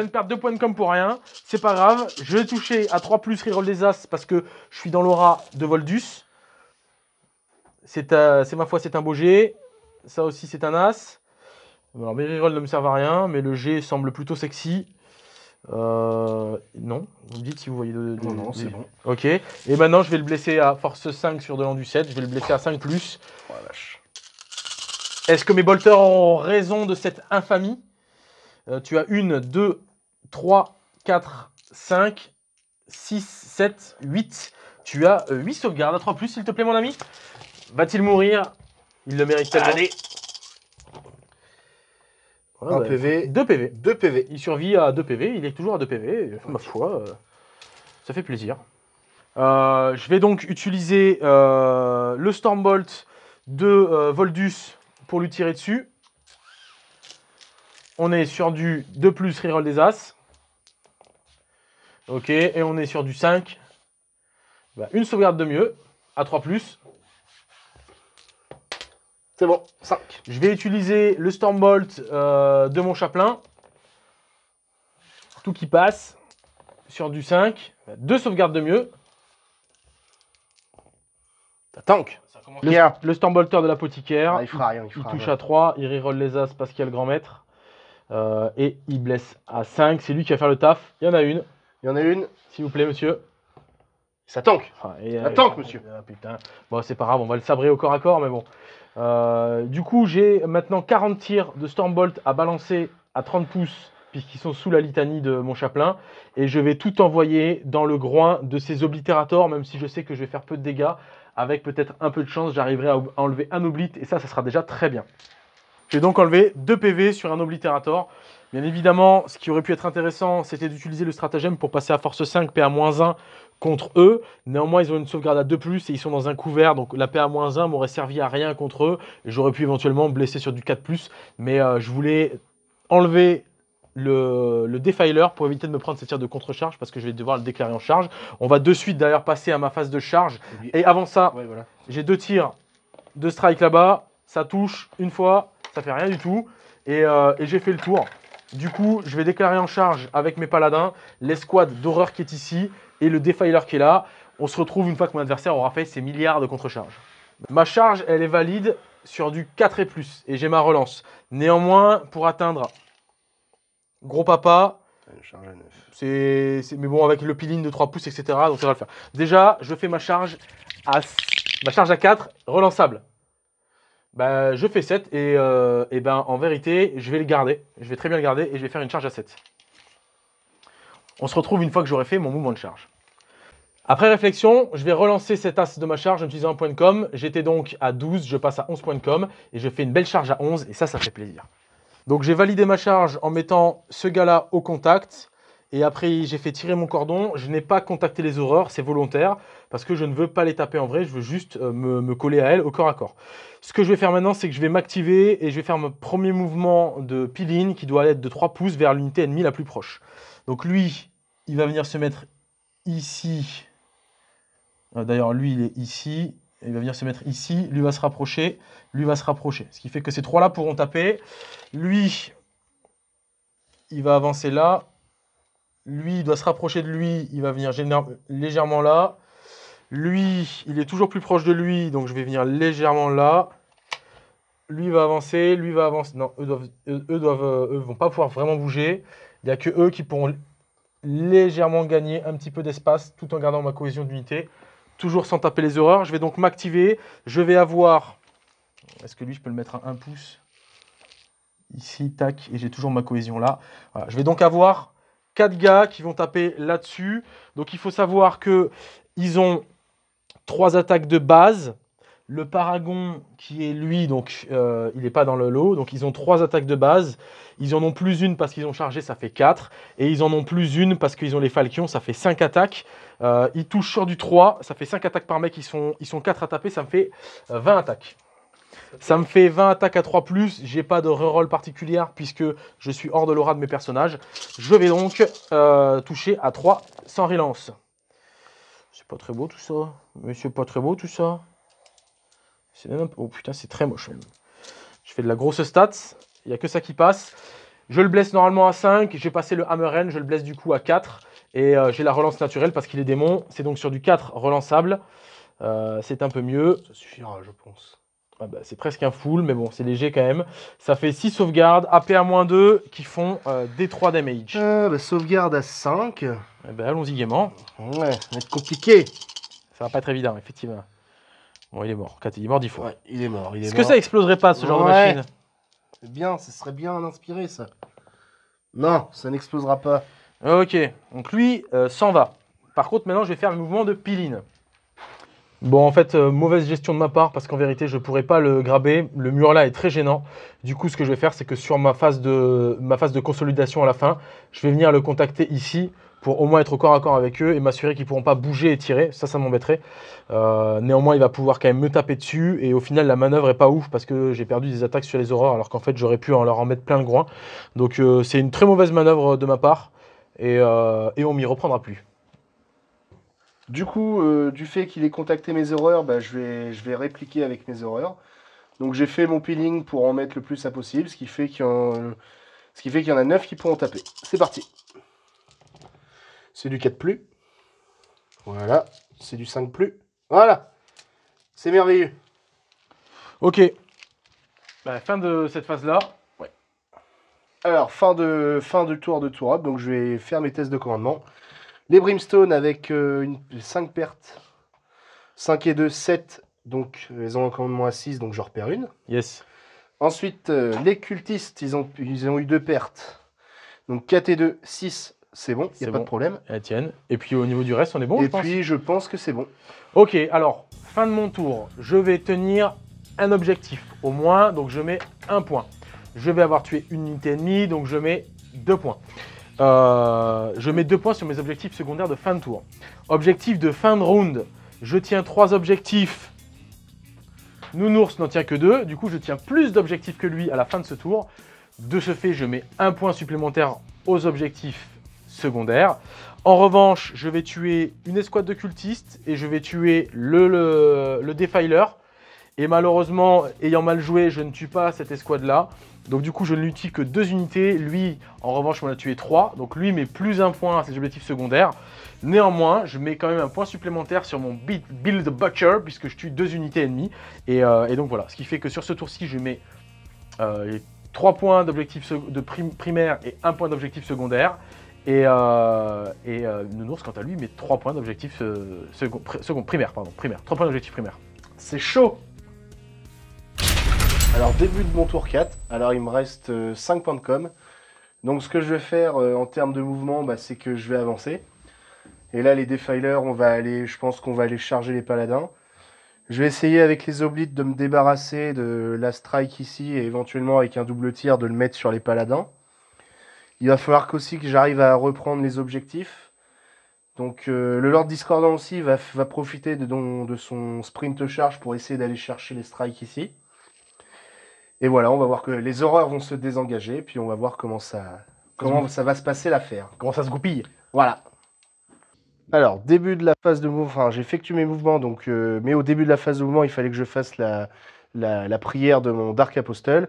perdre, je 2 points de com pour rien. C'est pas grave. Je vais toucher à 3 plus reroll des As parce que je suis dans l'aura de Voldus. Euh, c'est ma foi, c'est un beau G. Ça aussi, c'est un As. Alors, mes rerolls ne me servent à rien, mais le G semble plutôt sexy. Euh, non, vous me dites si vous voyez. De, non, non, c'est bon. Ok. Et eh maintenant, je vais le blesser à force 5 sur de du 7. Je vais le blesser à 5 plus. Oh, la vache. Est-ce que mes bolters ont raison de cette infamie euh, Tu as 1, 2, 3, 4, 5, 6, 7, 8. Tu as 8 sauvegardes à 3 plus, s'il te plaît, mon ami. Va-t-il mourir Il le mérite tellement. Allez PV. 2 PV. 2 PV. Il survit à 2 PV, il est toujours à 2 PV, ma foi, euh, ça fait plaisir. Euh, je vais donc utiliser euh, le Stormbolt de Voldus pour lui tirer dessus. On est sur du 2 plus reroll des As. Ok, et on est sur du 5. Bah, une sauvegarde de mieux, à 3 plus. C'est bon, 5. Je vais utiliser le Stormbolt euh, de mon chaplain. Tout qui passe. Sur du 5. Deux sauvegardes de mieux. Ça tank. Le, Stormbolter de l'apothicaire. Ah, il fera Il, touche à 3. Il reroll les As parce qu'il y a le grand maître. Euh, et il blesse à 5. C'est lui qui va faire le taf. Il y en a une. Il y en a une. S'il vous plaît, monsieur. Ça tank. ça ah, tank, monsieur. Ah, bon, c'est pas grave. On va le sabrer au corps à corps, mais bon. Euh, du coup, j'ai maintenant 40 tirs de Stormbolt à balancer à 30 pouces, puisqu'ils sont sous la litanie de mon chaplain. Et je vais tout envoyer dans le groin de ces oblitérators, même si je sais que je vais faire peu de dégâts. Avec peut-être un peu de chance, j'arriverai à enlever un oblite, et ça, ça sera déjà très bien. J'ai donc enlevé 2 PV sur un oblitérator. Bien évidemment, ce qui aurait pu être intéressant, c'était d'utiliser le stratagème pour passer à force 5, PA-1, contre eux. Néanmoins, ils ont une sauvegarde à 2 plus et ils sont dans un couvert. Donc la pa 1 m'aurait servi à rien contre eux. J'aurais pu éventuellement me blesser sur du 4 plus. Mais euh, je voulais enlever le, le défiler pour éviter de me prendre ces tirs de contre-charge parce que je vais devoir le déclarer en charge. On va de suite d'ailleurs passer à ma phase de charge. Et avant ça, j'ai deux tirs de strike là-bas. Ça touche une fois, ça fait rien du tout. Et, euh, et j'ai fait le tour. Du coup, je vais déclarer en charge avec mes paladins l'escouade d'horreur qui est ici et le défiler qui est là. On se retrouve une fois que mon adversaire aura fait ses milliards de contre-charges. Ma charge, elle est valide sur du 4 et plus, et j'ai ma relance. Néanmoins, pour atteindre gros papa, c'est mais bon avec le piline de 3 pouces, etc. Donc ça va le faire. Déjà, je fais ma charge à ma charge à 4, relançable. Bah, je fais 7 euh, et, ben en vérité, je vais le garder. Je vais très bien le garder et je vais faire une charge à 7. On se retrouve une fois que j'aurai fait mon mouvement de charge. Après réflexion, je vais relancer cet as de ma charge en utilisant un point de com. J'étais donc à 12, je passe à 11 points com et je fais une belle charge à 11 et ça, ça fait plaisir. Donc j'ai validé ma charge en mettant ce gars-là au contact et après j'ai fait tirer mon cordon. Je n'ai pas contacté les horreurs, c'est volontaire parce que je ne veux pas les taper en vrai, je veux juste euh, me, coller à elles au corps à corps. Ce que je vais faire maintenant, c'est que je vais m'activer et je vais faire mon premier mouvement de peeling qui doit être de 3 pouces vers l'unité ennemie la plus proche. Donc lui, il va venir se mettre ici euh, d'ailleurs, lui, il est ici. Il va venir se mettre ici. Lui va se rapprocher. Lui va se rapprocher. Ce qui fait que ces trois-là pourront taper. Lui, il va avancer là. Lui, il doit se rapprocher de lui. Il va venir légèrement là. Lui, il est toujours plus proche de lui. Donc, je vais venir légèrement là. Lui va avancer. Lui va avancer. Non, eux doivent, eux euh, vont pas pouvoir vraiment bouger. Il n'y a que eux qui pourront légèrement gagner un petit peu d'espace tout en gardant ma cohésion d'unité toujours sans taper les erreurs, Je vais donc m'activer. Je vais avoir... Est-ce que lui, je peux le mettre à 1 pouce Ici, tac, et j'ai toujours ma cohésion là. Je vais donc avoir quatre gars qui vont taper là-dessus. Donc il faut savoir que ont trois attaques de base. Le Paragon, qui est lui, donc euh, il n'est pas dans le lot. Donc ils ont trois attaques de base. Ils en ont plus une parce qu'ils ont chargé, ça fait 4. Et ils en ont plus une parce qu'ils ont les Falcons, ça fait 5 attaques. Euh, ils touchent sur du 3, ça fait 5 attaques par mec. Ils sont, ils sont 4 à taper, ça me fait 20 euh, attaques. Ça me fait 20 attaques à 3 plus. J'ai pas de reroll particulière puisque je suis hors de l'aura de mes personnages. Je vais donc toucher à 3 sans relance. C'est pas très beau tout ça. Mais c'est pas très beau tout ça. C'est Oh putain, c'est très moche même. Je fais de la grosse stats. Il n'y a que ça qui passe. Je le blesse normalement à 5. J'ai passé le Hammer Je le blesse du coup à 4. Et euh, j'ai la relance naturelle parce qu'il est démon. C'est donc sur du 4 relançable. Euh, c'est un peu mieux. Ça suffira, je pense. Ah bah, c'est presque un full, mais bon, c'est léger quand même. Ça fait 6 sauvegardes, AP à moins 2, qui font euh, des 3 damage. Ah, bah, sauvegarde à 5. Eh bah, ben, allons-y gaiement. Ouais, ça va être compliqué. Ça va pas être évident, effectivement. Bon, il est mort. Il est mort dix fois. il est mort. Est-ce que ça exploserait pas ce genre de machine C'est bien, ce serait bien inspiré ça. Non, ça n'explosera pas. Ok, donc lui euh, s'en va. Par contre, maintenant je vais faire le mouvement de piline. Bon, en fait, euh, mauvaise gestion de ma part parce qu'en vérité, je ne pourrais pas le graber. Le mur là est très gênant. Du coup, ce que je vais faire, c'est que sur ma phase, de, ma phase de consolidation à la fin, je vais venir le contacter ici pour au moins être au corps à corps avec eux et m'assurer qu'ils ne pourront pas bouger et tirer. Ça, ça m'embêterait. Euh, néanmoins, il va pouvoir quand même me taper dessus. Et au final, la manœuvre est pas ouf parce que j'ai perdu des attaques sur les horreurs alors qu'en fait, j'aurais pu en leur en mettre plein le groin. Donc, euh, c'est une très mauvaise manœuvre de ma part. Et, euh, et on m'y reprendra plus. Du coup, euh, du fait qu'il ait contacté mes horreurs, bah, je, vais, répliquer avec mes horreurs. Donc, j'ai fait mon peeling pour en mettre le plus à possible, ce qui fait qu'il ce qui fait qu'il y en a 9 qui pourront taper. C'est parti! C'est du 4 plus. Voilà. C'est du 5 plus. Voilà. C'est merveilleux. Ok. Bah, fin de cette phase-là. Ouais. Alors, fin de, fin tour de tour up. Donc, je vais faire mes tests de commandement. Les brimstone avec euh, une, 5 pertes. 5 et 2, 7. Donc, ils ont un commandement à 6, donc je repère une. Yes. Ensuite, euh, les cultistes, ils ont, ils ont eu deux pertes. Donc 4 et 2, 6 c'est bon, il n'y a pas de problème. Et puis au niveau du reste, on est bon, Et puis je pense que c'est bon. Ok, alors, fin de mon tour. Je vais tenir un objectif, au moins, donc je mets un point. Je vais avoir tué une unité ennemie, donc je mets deux points. Euh, je mets deux points sur mes objectifs secondaires de fin de tour. Objectif de fin de round, je tiens trois objectifs. Nounours n'en tient que deux, du coup je tiens plus d'objectifs que lui à la fin de ce tour. De ce fait, je mets un point supplémentaire aux objectifs secondaire. En revanche, je vais tuer une escouade de cultistes et je vais tuer le, le, Defiler. Et malheureusement, ayant mal joué, je ne tue pas cette escouade-là. Donc du coup, je ne lui tue que deux unités. Lui, en revanche, m'en a tué trois. Donc lui met plus un point à ses objectifs secondaires. Néanmoins, je mets quand même un point supplémentaire sur mon Build Butcher, puisque je tue deux unités ennemies. Euh, et, donc voilà, ce qui fait que sur ce tour-ci, je mets euh, trois points d'objectif de primaire et un point d'objectif secondaire. Et, euh, euh, Nounours, quant à lui, met 3 points d'objectif euh, second, primaire, pardon, primaire. 3 points d'objectif primaire. C'est chaud Alors, début de mon tour 4. Alors, il me reste 5 points de com. Donc, ce que je vais faire en termes de mouvement, bah, c'est que je vais avancer. Et là, les défilers, on va aller, je pense qu'on va aller charger les paladins. Je vais essayer avec les oblites de me débarrasser de la strike ici et éventuellement avec un double tir de le mettre sur les paladins. Il va falloir qu'aussi que j'arrive à reprendre les objectifs. Donc euh, le Lord Discordant aussi va, va profiter de, son sprint charge pour essayer d'aller chercher les strikes ici. Et voilà, on va voir que les horreurs vont se désengager, puis on va voir comment ça, comment ça va se passer l'affaire. Comment ça se goupille Voilà. Alors, début de la phase de mouvement, enfin j'effectue mes mouvements, donc, euh, mais au début de la phase de mouvement, il fallait que je fasse la, la prière de mon Dark Apostle.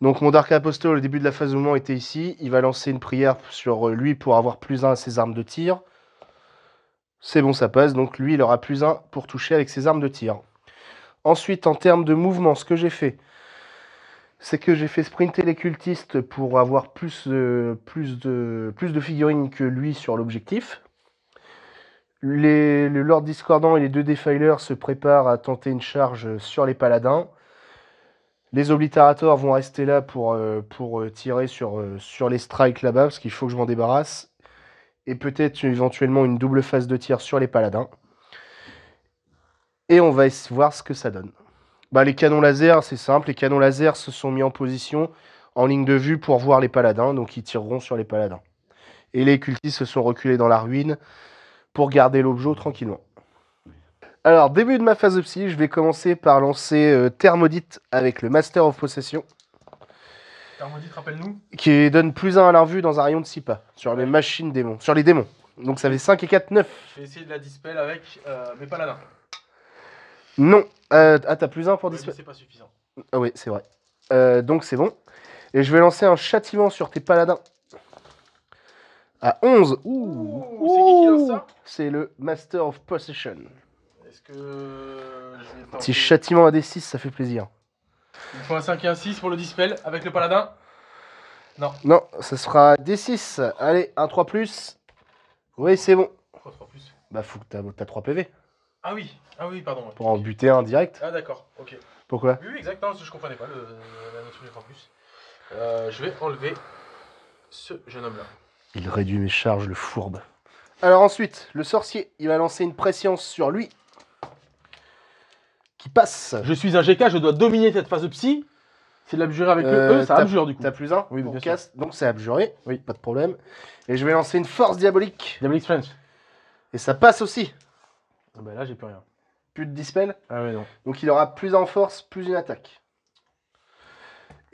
Donc mon Dark Apostle au début de la phase mouvement était ici. Il va lancer une prière sur euh, lui pour avoir plus un à ses armes de tir. C'est bon, ça passe. Donc lui, il aura plus un pour toucher avec ses armes de tir. Ensuite, en termes de mouvement, ce que j'ai fait, c'est que j'ai fait sprinter les cultistes pour avoir plus, euh, plus, de, plus de figurines que lui sur l'objectif. Les, le Lord Discordant et les deux Defilers se préparent à tenter une charge sur les paladins. Les obliterators vont rester là pour, euh, pour euh, tirer sur, euh, sur les strikes là-bas, parce qu'il faut que je m'en débarrasse. Et peut-être éventuellement une double phase de tir sur les paladins. Et on va voir ce que ça donne. Bah, les canons laser, c'est simple. Les canons laser se sont mis en position, en ligne de vue, pour voir les paladins. Donc ils tireront sur les paladins. Et les cultistes se sont reculés dans la ruine pour garder l'objet tranquillement. Alors, début de ma phase de psy, je vais commencer par lancer euh, Thermodyte avec le Master of Possession. Thermodite, rappelle-nous. Qui donne plus 1 à la revue dans un rayon de 6 pas sur les machines démons. Sur les démons. Donc ça fait 5 et 4, 9. Je vais essayer de la dispel avec. Euh, mes paladins. Non. Euh, ah, t'as plus 1 pour c'est pas suffisant. Ah oui, c'est vrai. donc c'est bon. Et je vais lancer un châtiment sur tes paladins. À 11. Ouh, Ouh, c'est qui qui lance ça C'est le Master of Possession que. Euh, Petit châtiment à D6, ça fait plaisir. Il faut un 5 et un 6 pour le dispel avec le paladin. Non. Non, ça sera D6. Allez, un 3 plus. Oui, c'est bon. Pourquoi 3 Bah, faut que t'as 3 PV. Ah oui, ah oui, pardon. Pour en buter un direct. Ah d'accord, ok. Pourquoi Oui, oui, exact. je comprenais pas le, la notion du 3 euh, je vais enlever ce jeune homme-là. Il réduit mes charges, le fourbe. Alors ensuite, le sorcier, il va lancer une prescience sur lui passe. Je suis un GK, je dois dominer cette phase de psy. C'est de l'abjurer avec le E, euh, ça abjure du coup. T'as plus un Oui, bien Donc c'est abjuré, oui. pas de problème. Et je vais lancer une force diabolique. Diabolique Et ça passe aussi. Ah bah là, j'ai plus rien. Plus de dispel Ah non. Donc il aura plus en force, plus une attaque.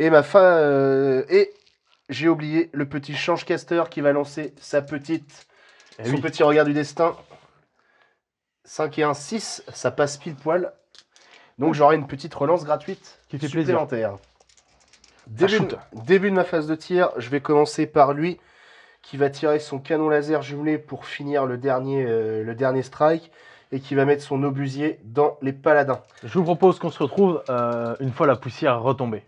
Et ma fin. Euh, et j'ai oublié le petit change-caster qui va lancer sa petite. Eh son petit regard du destin. 5 et 1, 6, ça passe pile poil. Donc j'aurai une petite relance gratuite qui fait supplémentaire. Début, de, ma phase de tir, je vais commencer par lui qui va tirer son canon laser jumelé pour finir le dernier, euh, le dernier strike et qui va mettre son obusier dans les paladins. Je vous propose qu'on se retrouve euh, une fois la poussière retombée.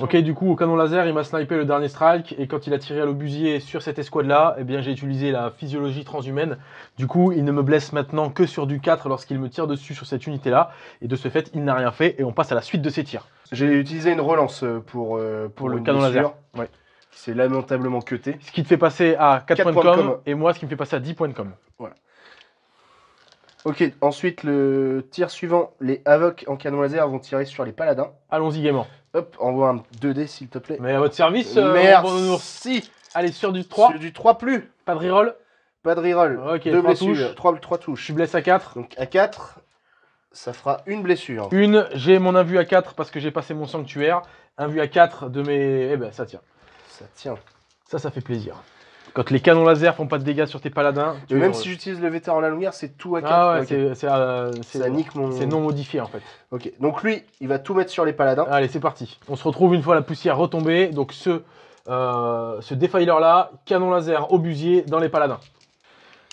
Ok, du coup, au canon laser, il m'a snipé le dernier strike, et quand il a tiré à l'obusier sur cette escouade-là, eh bien, j'ai utilisé la physiologie transhumaine. Du coup, il ne me blesse maintenant que sur du 4 lorsqu'il me tire dessus sur cette unité-là, et de ce fait, il n'a rien fait, et on passe à la suite de ses tirs. J'ai utilisé une relance euh, euh, pour, pour, le canon laser. C'est lamentablement cuté. Ce qui te fait passer à 4, points com, et moi, ce qui me fait passer à 10 points de com. Voilà. Ok, ensuite, le tir suivant, les Avocs en canon laser vont tirer sur les paladins. Allons-y gaiement. Hop, envoie un 2D s'il te plaît. Mais à votre service, euh, Merci. Allez, sur du 3. Sur du 3 plus. Pas de reroll Pas de reroll. Ok, 2 blessures. 3, touches. Je blessé à 4. Donc à 4, ça fera une blessure. Une, j'ai mon invu à 4 parce que j'ai passé mon sanctuaire. Invu à 4 de mes. Eh ben, ça tient. Ça tient. Ça, ça fait plaisir. Quand les canons laser font pas de dégâts sur tes paladins. même euh, si j'utilise le vétéran à la lumière, c'est tout à 4. Ah ouais, c'est euh, c'est non modifié en fait. Ok, donc lui, il va tout mettre sur les paladins. Allez, c'est parti. On se retrouve une fois la poussière retombée. Donc ce, euh, ce défiler là, canon laser obusier dans les paladins.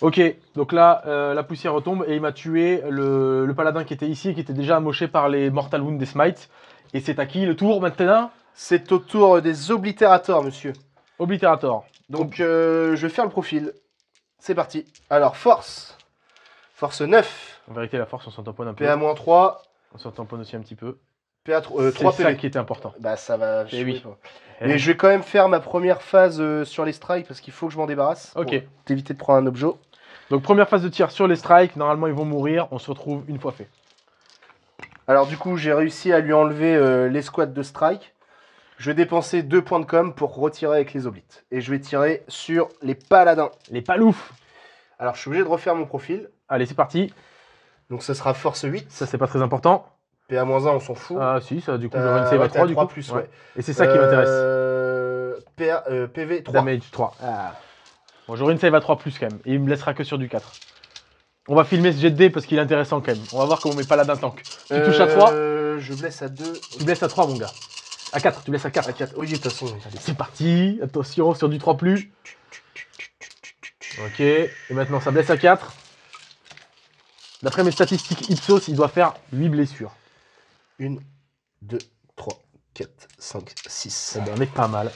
Ok, donc là, la poussière retombe et il m'a tué le, paladin qui était ici, qui était déjà amoché par les Mortal Wounds des Smites. Et c'est à qui le tour maintenant C'est au tour des Obliterators, monsieur. Obliterator. Donc euh, je vais faire le profil. C'est parti. Alors force. Force 9. En vérité, la force, on s'en tamponne un peu. PA-3. On s'en tamponne aussi un petit peu. PA 3, euh, C'est ça qui était important. Bah ça va. Et eh eh Mais je vais quand même faire ma première phase euh, sur les strikes parce qu'il faut que je m'en débarrasse. Ok. t'éviter de prendre un objet. Donc première phase de tir sur les strikes. Normalement ils vont mourir. On se retrouve une fois fait. Alors du coup j'ai réussi à lui enlever l'escouade de strike. Je vais dépenser 2 points de com pour retirer avec les oblites. Et je vais tirer sur les paladins. Les paloufs Alors, je suis obligé de refaire mon profil. Allez, c'est parti. Donc, ça sera force 8. Ça, c'est pas très important. PA-1, on s'en fout. Ah, si, ça, du coup, j'aurai une save à 3, du coup. Et c'est ça qui m'intéresse. Euh, PV euh, 3. Damage 3. Ah. Bon, j'aurai une save à 3 plus quand même. Et il me laissera que sur du 4. On va filmer ce jet de parce qu'il est intéressant quand même. On va voir comment on met paladin tank. Tu touches à 3. Euh, je blesse à 2. Tu blesses à 3, mon gars. À 4, tu blesses laisses à 4. À 4, oui, de toute façon. c'est parti. Attention, sur du 3 plus. Ok. Et maintenant, ça blesse à 4. D'après mes statistiques Ipsos, il doit faire 8 blessures. 1, 2, 3, 4, 5, 6. Eh ben, est pas mal.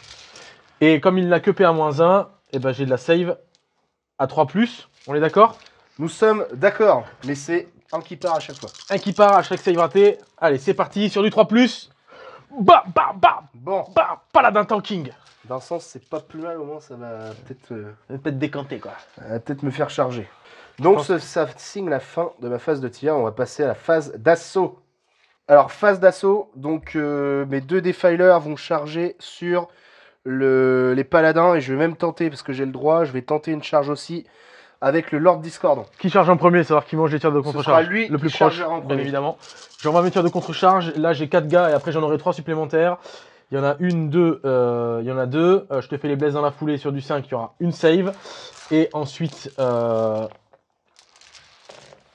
Et comme il n'a que PA-1, eh ben, j'ai de la save à 3 On est d'accord Nous sommes d'accord, mais c'est un qui part à chaque fois. Un qui part à chaque save raté. Allez, c'est parti sur du 3 Bam, bam, bam Bon. Bam, paladin tanking le sens, c'est pas plus mal, au moins ça va peut-être. Euh, peut-être décanter quoi. peut-être me faire charger. Donc ça signe la fin de ma phase de tir. On va passer à la phase d'assaut. Alors phase d'assaut, donc euh, mes deux défilers vont charger sur les paladins et je vais même tenter parce que j'ai le droit. Je vais tenter une charge aussi avec le Lord Discord. Qui charge en premier, savoir qui mange les tirs de contre-charge. lui le plus proche, bien évidemment. J'envoie mes tirs de contre-charge. Là, j'ai 4 gars et après, j'en aurai 3 supplémentaires. Il y en a une, deux, euh, il y en a deux. Euh, je te fais les blesses dans la foulée sur du 5, il y aura une save. Et ensuite, euh,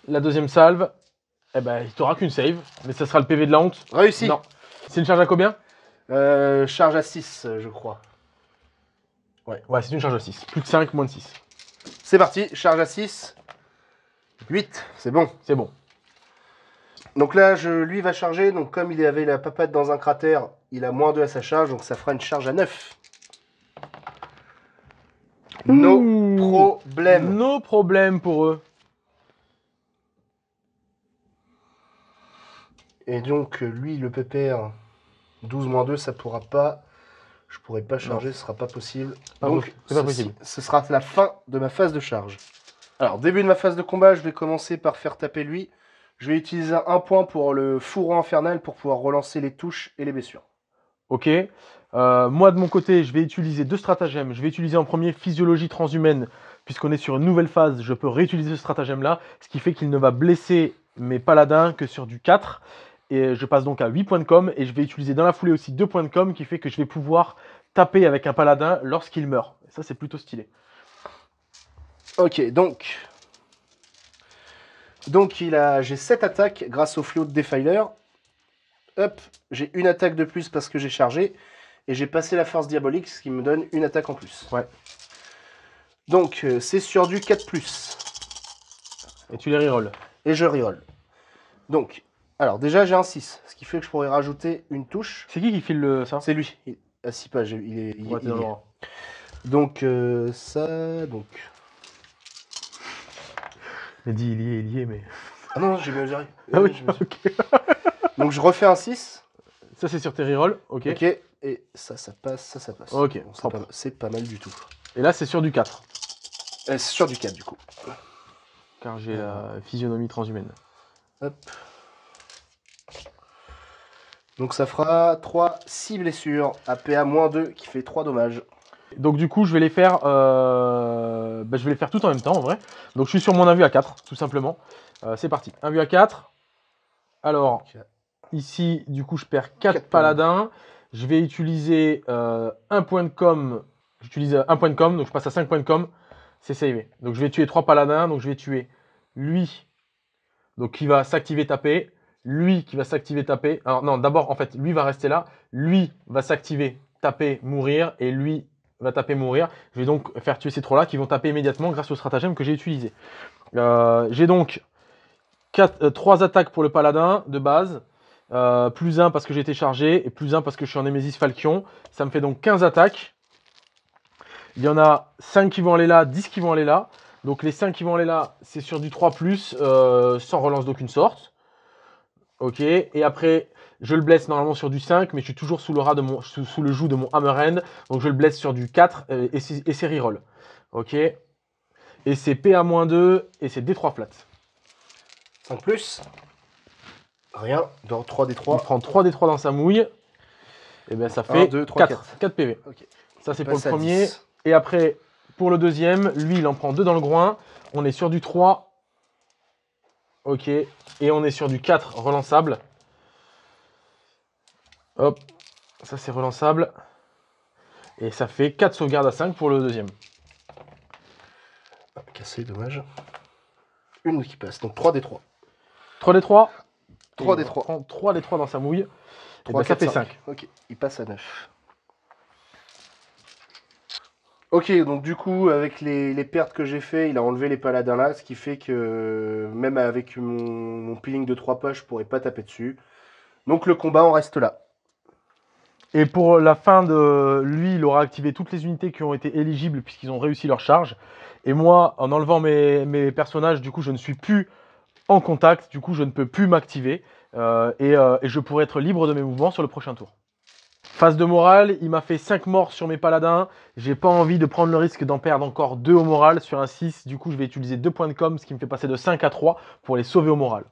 la deuxième salve, eh ben, il t'aura qu'une save, mais ça sera le PV de la honte. Réussi Non. C'est une charge à combien euh, Charge à 6, je crois. Ouais, ouais c'est une charge à 6. Plus de 5, moins de 6. C'est parti, charge à 6. 8, c'est bon, c'est bon. Donc là, je, lui va charger. Donc comme il avait la papate dans un cratère, il a moins 2 à sa charge. Donc ça fera une charge à 9. No problème. No problème pour eux. Et donc, lui, le pépère, 12 moins 2, ça pourra pas. Je pourrai pas charger, ce ce sera pas possible. Donc, ce, sera la fin de ma phase de charge. Alors, début de ma phase de combat, je vais commencer par faire taper lui. Je vais utiliser un point pour le fourreau infernal pour pouvoir relancer les touches et les blessures. Ok. Euh, moi, de mon côté, je vais utiliser deux stratagèmes. Je vais utiliser en premier physiologie transhumaine, puisqu'on est sur une nouvelle phase, je peux réutiliser ce stratagème-là, ce qui fait qu'il ne va blesser mes paladins que sur du 4. Et euh, je passe donc à 8 points de com et je vais utiliser dans la foulée aussi 2 points de com qui fait que je vais pouvoir taper avec un paladin lorsqu'il meurt. ça, c'est plutôt stylé. Ok, donc. Donc il a... j'ai 7 attaques grâce au flot de Defiler. Hop, j'ai une attaque de plus parce que j'ai chargé. Et j'ai passé la force diabolique, ce qui me donne une attaque en plus. Ouais. Donc euh, c'est sur du 4. Et tu les rerolls. Et je reroll. Donc alors déjà j'ai un 6, ce qui fait que je pourrais rajouter une touche. C'est qui qui file le, ça C'est lui. Ah si, pas, il est... Donc euh, ça... Donc... Il dit il y est, il est, mais... Ah non, j'ai bien géré. Ah oui, je ok. Donc je refais un 6. Ça c'est sur Terry Roll, ok. Ok, et ça, ça passe, ça, ça passe. Ok, c'est pas, mal du tout. Et là c'est sur du 4. Euh, c'est sur du 4 du coup. Car j'ai la physionomie transhumaine. Hop. Donc ça fera 3, 6 blessures. APA-2 qui fait 3 dommages. Donc du coup, je vais les faire, euh, bah, je vais les faire tout en même temps en vrai. Donc je suis sur mon vue à 4, tout simplement. Euh, c'est parti. vu à 4. Alors, ici, du coup, je perds 4, paladins. Je vais utiliser euh, un point de com. J'utilise un point de com, donc je passe à 5 points de com. C'est savé. Donc je vais tuer 3 paladins. Donc je vais tuer lui, donc il va s'activer, taper lui qui va s'activer, taper. Alors non, d'abord, en fait, lui va rester là. Lui va s'activer, taper, mourir. Et lui va taper, mourir. Je vais donc faire tuer ces trois-là qui vont taper immédiatement grâce au stratagème que j'ai utilisé. Euh, j'ai donc quatre, euh, attaques pour le paladin de base. Euh, plus 1 parce que j'ai été chargé. Et plus 1 parce que je suis en Nemesis Falchion. Ça me fait donc 15 attaques. Il y en a 5 qui vont aller là, 10 qui vont aller là. Donc les 5 qui vont aller là, c'est sur du 3+, sans relance d'aucune sorte. Ok, et après, je le blesse normalement sur du 5, mais je suis toujours sous, de mon, sous, le joug de mon hammer end. Donc je le blesse sur du 4 euh, et, c'est reroll. Ok. Et c'est PA-2 et c'est D3 flat. 5 plus. Rien. Dans 3D3. Il prend 3D3 dans sa mouille. Et bien ça fait 4, 4. PV. Ça c'est pour le premier. Et après, pour le deuxième, lui il en prend 2 dans le groin. On est sur du 3. Ok, et on est sur du 4 relançable. Hop, ça c'est relançable. Et ça fait 4 sauvegardes à 5 pour le deuxième. cassé, dommage. Une qui passe, donc 3 des 3. 3 des 3 3 des 3. 3 des 3 dans sa mouille. 3 et 4, ben, ça 5. 5. Ok, il passe à 9. Ok, donc du coup, avec les, pertes que j'ai fait, il a enlevé les paladins là, ce qui fait que même avec mon, peeling de 3 poches, je pourrais pas taper dessus. Donc le combat, en reste là. Et pour la fin de lui, il aura activé toutes les unités qui ont été éligibles puisqu'ils ont réussi leur charge. Et moi, en enlevant mes, personnages, du coup, je ne suis plus en contact, du coup, je ne peux plus m'activer. Euh, euh, et, je pourrais être libre de mes mouvements sur le prochain tour. Phase de morale, il m'a fait 5 morts sur mes paladins. J'ai pas envie de prendre le risque d'en perdre encore 2 au moral sur un 6. Du coup, je vais utiliser 2 points de com, ce qui me fait passer de 5 à 3 pour les sauver au moral.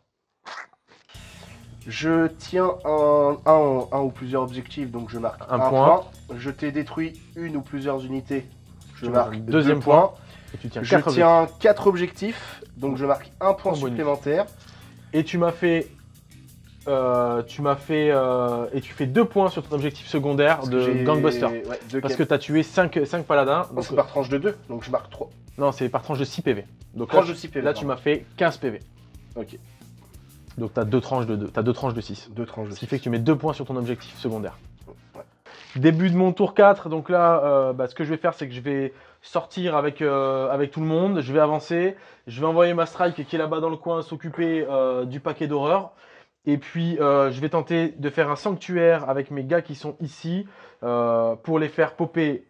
Je tiens un, ou plusieurs objectifs, donc je marque un, point. Je t'ai détruit une ou plusieurs unités, je, marque deuxième point. tu tiens quatre 4 objectifs. donc je marque un point supplémentaire. Et tu m'as fait euh, tu m'as fait. Euh, et tu fais 2 points sur ton objectif secondaire de Gangbuster. Parce que t'as tué 5, paladins. Oh, c'est euh, par tranche de 2, donc je marque 3. Non, c'est par tranche de 6 PV. Donc là, tu m'as fait 15 PV. Ok. Donc t'as deux tranches de 2. tranches de 6. Deux tranches Ce qui fait que tu mets 2 points sur ton objectif secondaire. Début de mon tour 4, donc là, bah, ce que je vais faire, c'est que je vais sortir avec, avec tout le monde, je vais avancer, je vais envoyer ma strike qui est là-bas dans le coin s'occuper du paquet d'horreur. Et puis, euh, je vais tenter de faire un sanctuaire avec mes gars qui sont ici euh, pour les faire popper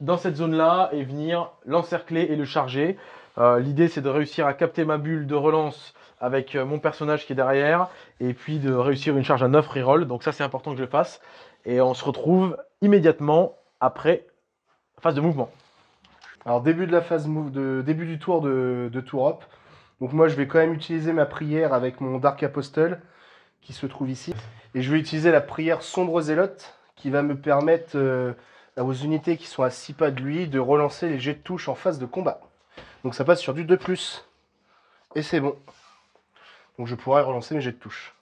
dans cette zone-là et venir l'encercler et le charger. Euh, l'idée, c'est de réussir à capter ma bulle de relance avec mon personnage qui est derrière et puis de réussir une charge à 9 rerolls, Donc ça, c'est important que je le fasse. Et on se retrouve immédiatement après phase de mouvement. Alors, début de la phase début du tour de, de tour up. Donc moi, je vais quand même utiliser ma prière avec mon Dark Apostle qui se trouve ici. Et je vais utiliser la prière Sombre Zélote qui va me permettre aux euh, unités qui sont à 6 pas de lui de relancer les jets de touche en phase de combat. Donc ça passe sur du 2+. Et c'est bon. Donc je pourrai relancer mes jets de touche.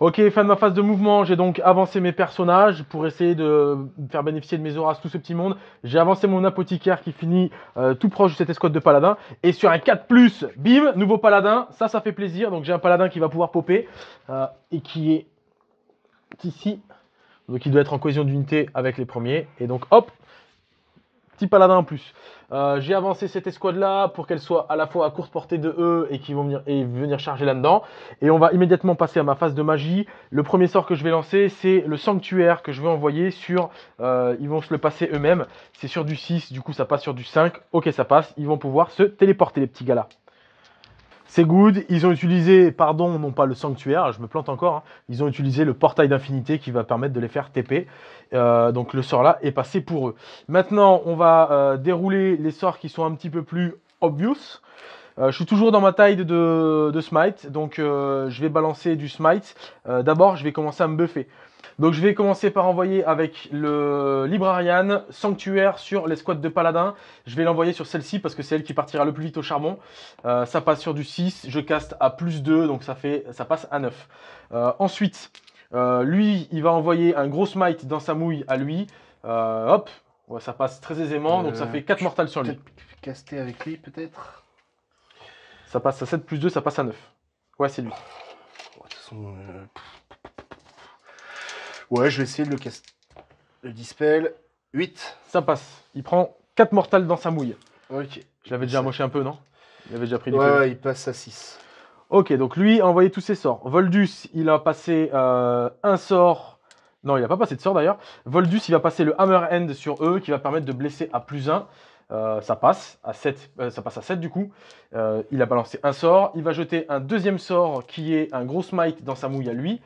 Ok, fin de ma phase de mouvement, j'ai donc avancé mes personnages pour essayer de faire bénéficier de mes auras tout ce petit monde. J'ai avancé mon apothicaire qui finit euh, tout proche de cette escouade de paladins. Et sur un 4, bim, nouveau paladin, ça, ça fait plaisir. Donc j'ai un paladin qui va pouvoir popper euh, et qui est ici. Donc il doit être en cohésion d'unité avec les premiers. Et donc hop, petit paladin en plus. Euh, j'ai avancé cette escouade-là pour qu'elle soit à la fois à courte portée de eux et qu'ils vont venir, et venir charger là-dedans. Et on va immédiatement passer à ma phase de magie. Le premier sort que je vais lancer, c'est le sanctuaire que je vais envoyer sur... Euh, ils vont se le passer eux-mêmes. C'est sur du 6, du coup ça passe sur du 5. Ok, ça passe. Ils vont pouvoir se téléporter, les petits gars-là. C'est good. Ils ont utilisé, pardon, non pas le sanctuaire, je me plante encore. Hein. Ils ont utilisé le portail d'infinité qui va permettre de les faire TP. Euh, donc le sort là est passé pour eux. Maintenant, on va euh, dérouler les sorts qui sont un petit peu plus obvious. Euh, je suis toujours dans ma taille de, smite, donc je vais balancer du smite. D'abord, je vais commencer à me buffer. Donc je vais commencer par envoyer avec le Librarian Sanctuaire sur l'escouade de Paladin. Je vais l'envoyer sur celle-ci parce que c'est elle qui partira le plus vite au charbon. ça passe sur du 6, je caste à plus 2, donc ça, fait, ça passe à 9. ensuite, euh, lui, il va envoyer un gros smite dans sa mouille à lui. Euh, hop, ça passe très aisément. donc ça euh, fait 4 mortales sur lui. Caster avec lui, peut-être Ça passe à 7 plus 2, ça passe à 9. Ouais, c'est lui. Ouais, je vais essayer de le caster. Le dispel. 8. Ça passe. Il prend 4 mortales dans sa mouille. Ok. Je l'avais déjà moché un peu, non Il avait déjà pris du ouais il passe à 6. Ok, donc lui a envoyé tous ses sorts. Voldus, il a passé euh, un sort. Non, il n'a pas passé de sort d'ailleurs. Voldus, il va passer le Hammer End sur eux, qui va permettre de blesser à plus 1. Euh, ça, passe à 7, euh, ça passe à 7 du coup. il a balancé un sort. Il va jeter un deuxième sort qui est un gros smite dans sa mouille à lui.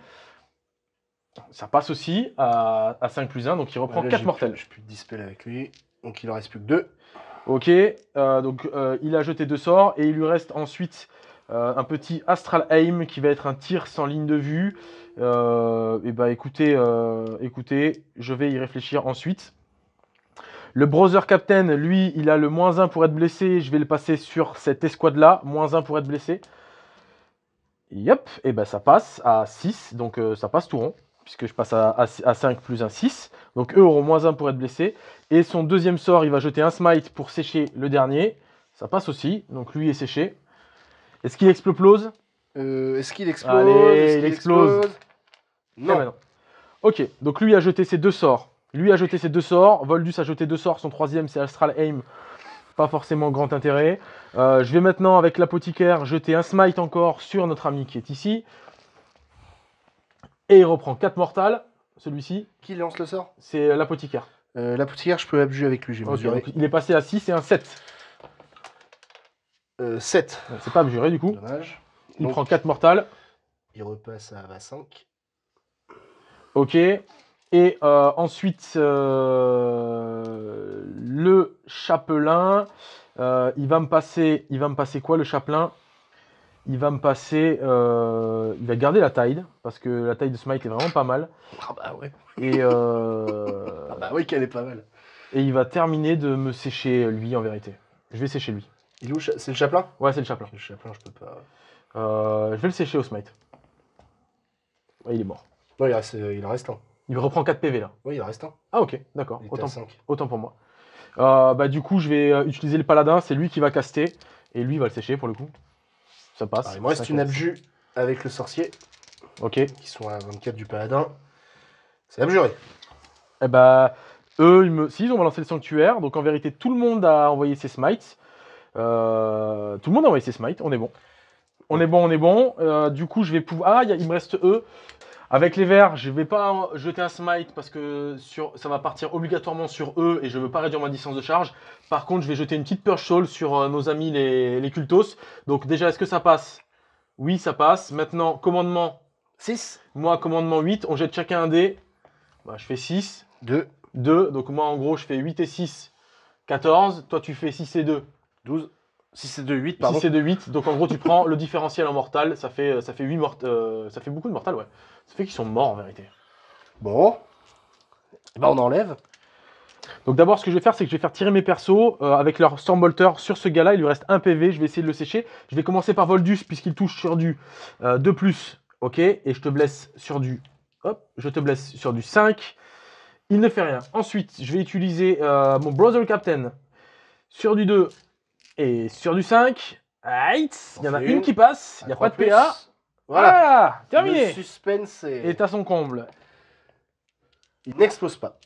Ça passe aussi à, 5 plus 1, donc il reprend 4 mortels. Je plus de dispel avec lui, donc il en reste plus que 2. Ok, donc il a jeté deux sorts et il lui reste ensuite euh, un petit Astral Aim qui va être un tir sans ligne de vue. et euh, eh bah ben, écoutez, euh, écoutez, je vais y réfléchir ensuite. Le Brother Captain, lui, il a le moins 1 pour être blessé. Je vais le passer sur cette escouade-là. Moins 1 pour être blessé. Yep, et eh ben ça passe à 6. Donc ça passe tout rond. Puisque je passe à, 5 plus un 6. Donc eux auront moins 1 pour être blessé Et son deuxième sort, il va jeter un smite pour sécher le dernier. Ça passe aussi. Donc lui est séché. Est-ce qu'il explose euh, Est-ce qu'il explose il, explose, eh non. Ben non. Ok, donc lui a jeté ses deux sorts. Lui a jeté ses deux sorts. Voldus a jeté deux sorts. Son troisième, c'est Astral Aim. Pas forcément grand intérêt. Euh, je vais maintenant, avec l'apothicaire, jeter un smite encore sur notre ami qui est ici. Et il reprend 4 mortales. Celui-ci. Qui lance le sort C'est l'apothicaire. Euh, l'apothicaire, je peux abjurer avec lui, j'ai Il est passé à 6 et un 7. 7. Euh, c'est pas abjuré du coup. Dommage. Il prend 4 mortales. Il repasse à 5. Ok. Et euh, ensuite, euh, le chapelain, il va me passer, il va me passer quoi le chapelain Il va me passer, il va garder la taille parce que la taille de Smite est vraiment pas mal. Ah bah ouais. Et ah bah oui qu'elle est pas mal. Et il va terminer de me sécher lui en vérité. Je vais sécher lui. Il est C'est le chaplain Ouais, c'est le chaplain. je peux pas. Euh, je vais le sécher au smite. il est mort. il, reste, euh, il reste un. Il reprend 4 PV là. Oui, il reste un. Ah, ok, d'accord. Autant, autant, pour moi. Euh, bah, du coup, je vais utiliser le paladin. C'est lui qui va caster. Et lui, il va le sécher pour le coup. Ça passe. il me reste une abjure avec le sorcier. Ok. Qui sont à 24 du paladin. C'est abjuré. Eh bah, eux, ils me... si, ils ont lancer le sanctuaire. Donc en vérité, tout le monde a envoyé ses smites. Euh, tout le monde a envoyé ses smites, on est bon. On est bon, on est bon. du coup, je vais pouvoir. Ah, il me reste eux. Avec les verts, je vais pas jeter un smite parce que sur, ça va partir obligatoirement sur eux et je veux pas réduire ma distance de charge. Par contre, je vais jeter une petite purge soul sur euh, nos amis les, les cultos. Donc déjà, est-ce que ça passe Oui, ça passe. Maintenant, commandement 6. Moi, commandement 8. On jette chacun un dé. Bah, je fais 6. 2. 2. Donc moi, en gros, je fais 8 et 6. 14. Toi, tu fais 6 et 2. 12. 6 de de 8, pardon. 6 c'est de 8. Donc en gros, tu prends le différentiel en mortal, ça fait, euh, ça fait, 8 mort, euh, ça fait beaucoup de mortal ouais. Ça fait qu'ils sont morts en vérité. Bon. Et ben, on enlève. Donc d'abord, ce que je vais faire, c'est que je vais faire tirer mes persos euh, avec leur Stormbolter sur ce gars-là. Il lui reste un PV, je vais essayer de le sécher. Je vais commencer par Voldus, puisqu'il touche sur du 2+, plus. ok Et je te blesse sur du... Hop, je te blesse sur du 5. Il ne fait rien. Ensuite, je vais utiliser mon Brother Captain sur du 2. Et sur du 5, il y en a une, qui passe, il n'y a pas de PA. Voilà, ah, terminé. Le suspense est... à son comble. Il n'explose pas.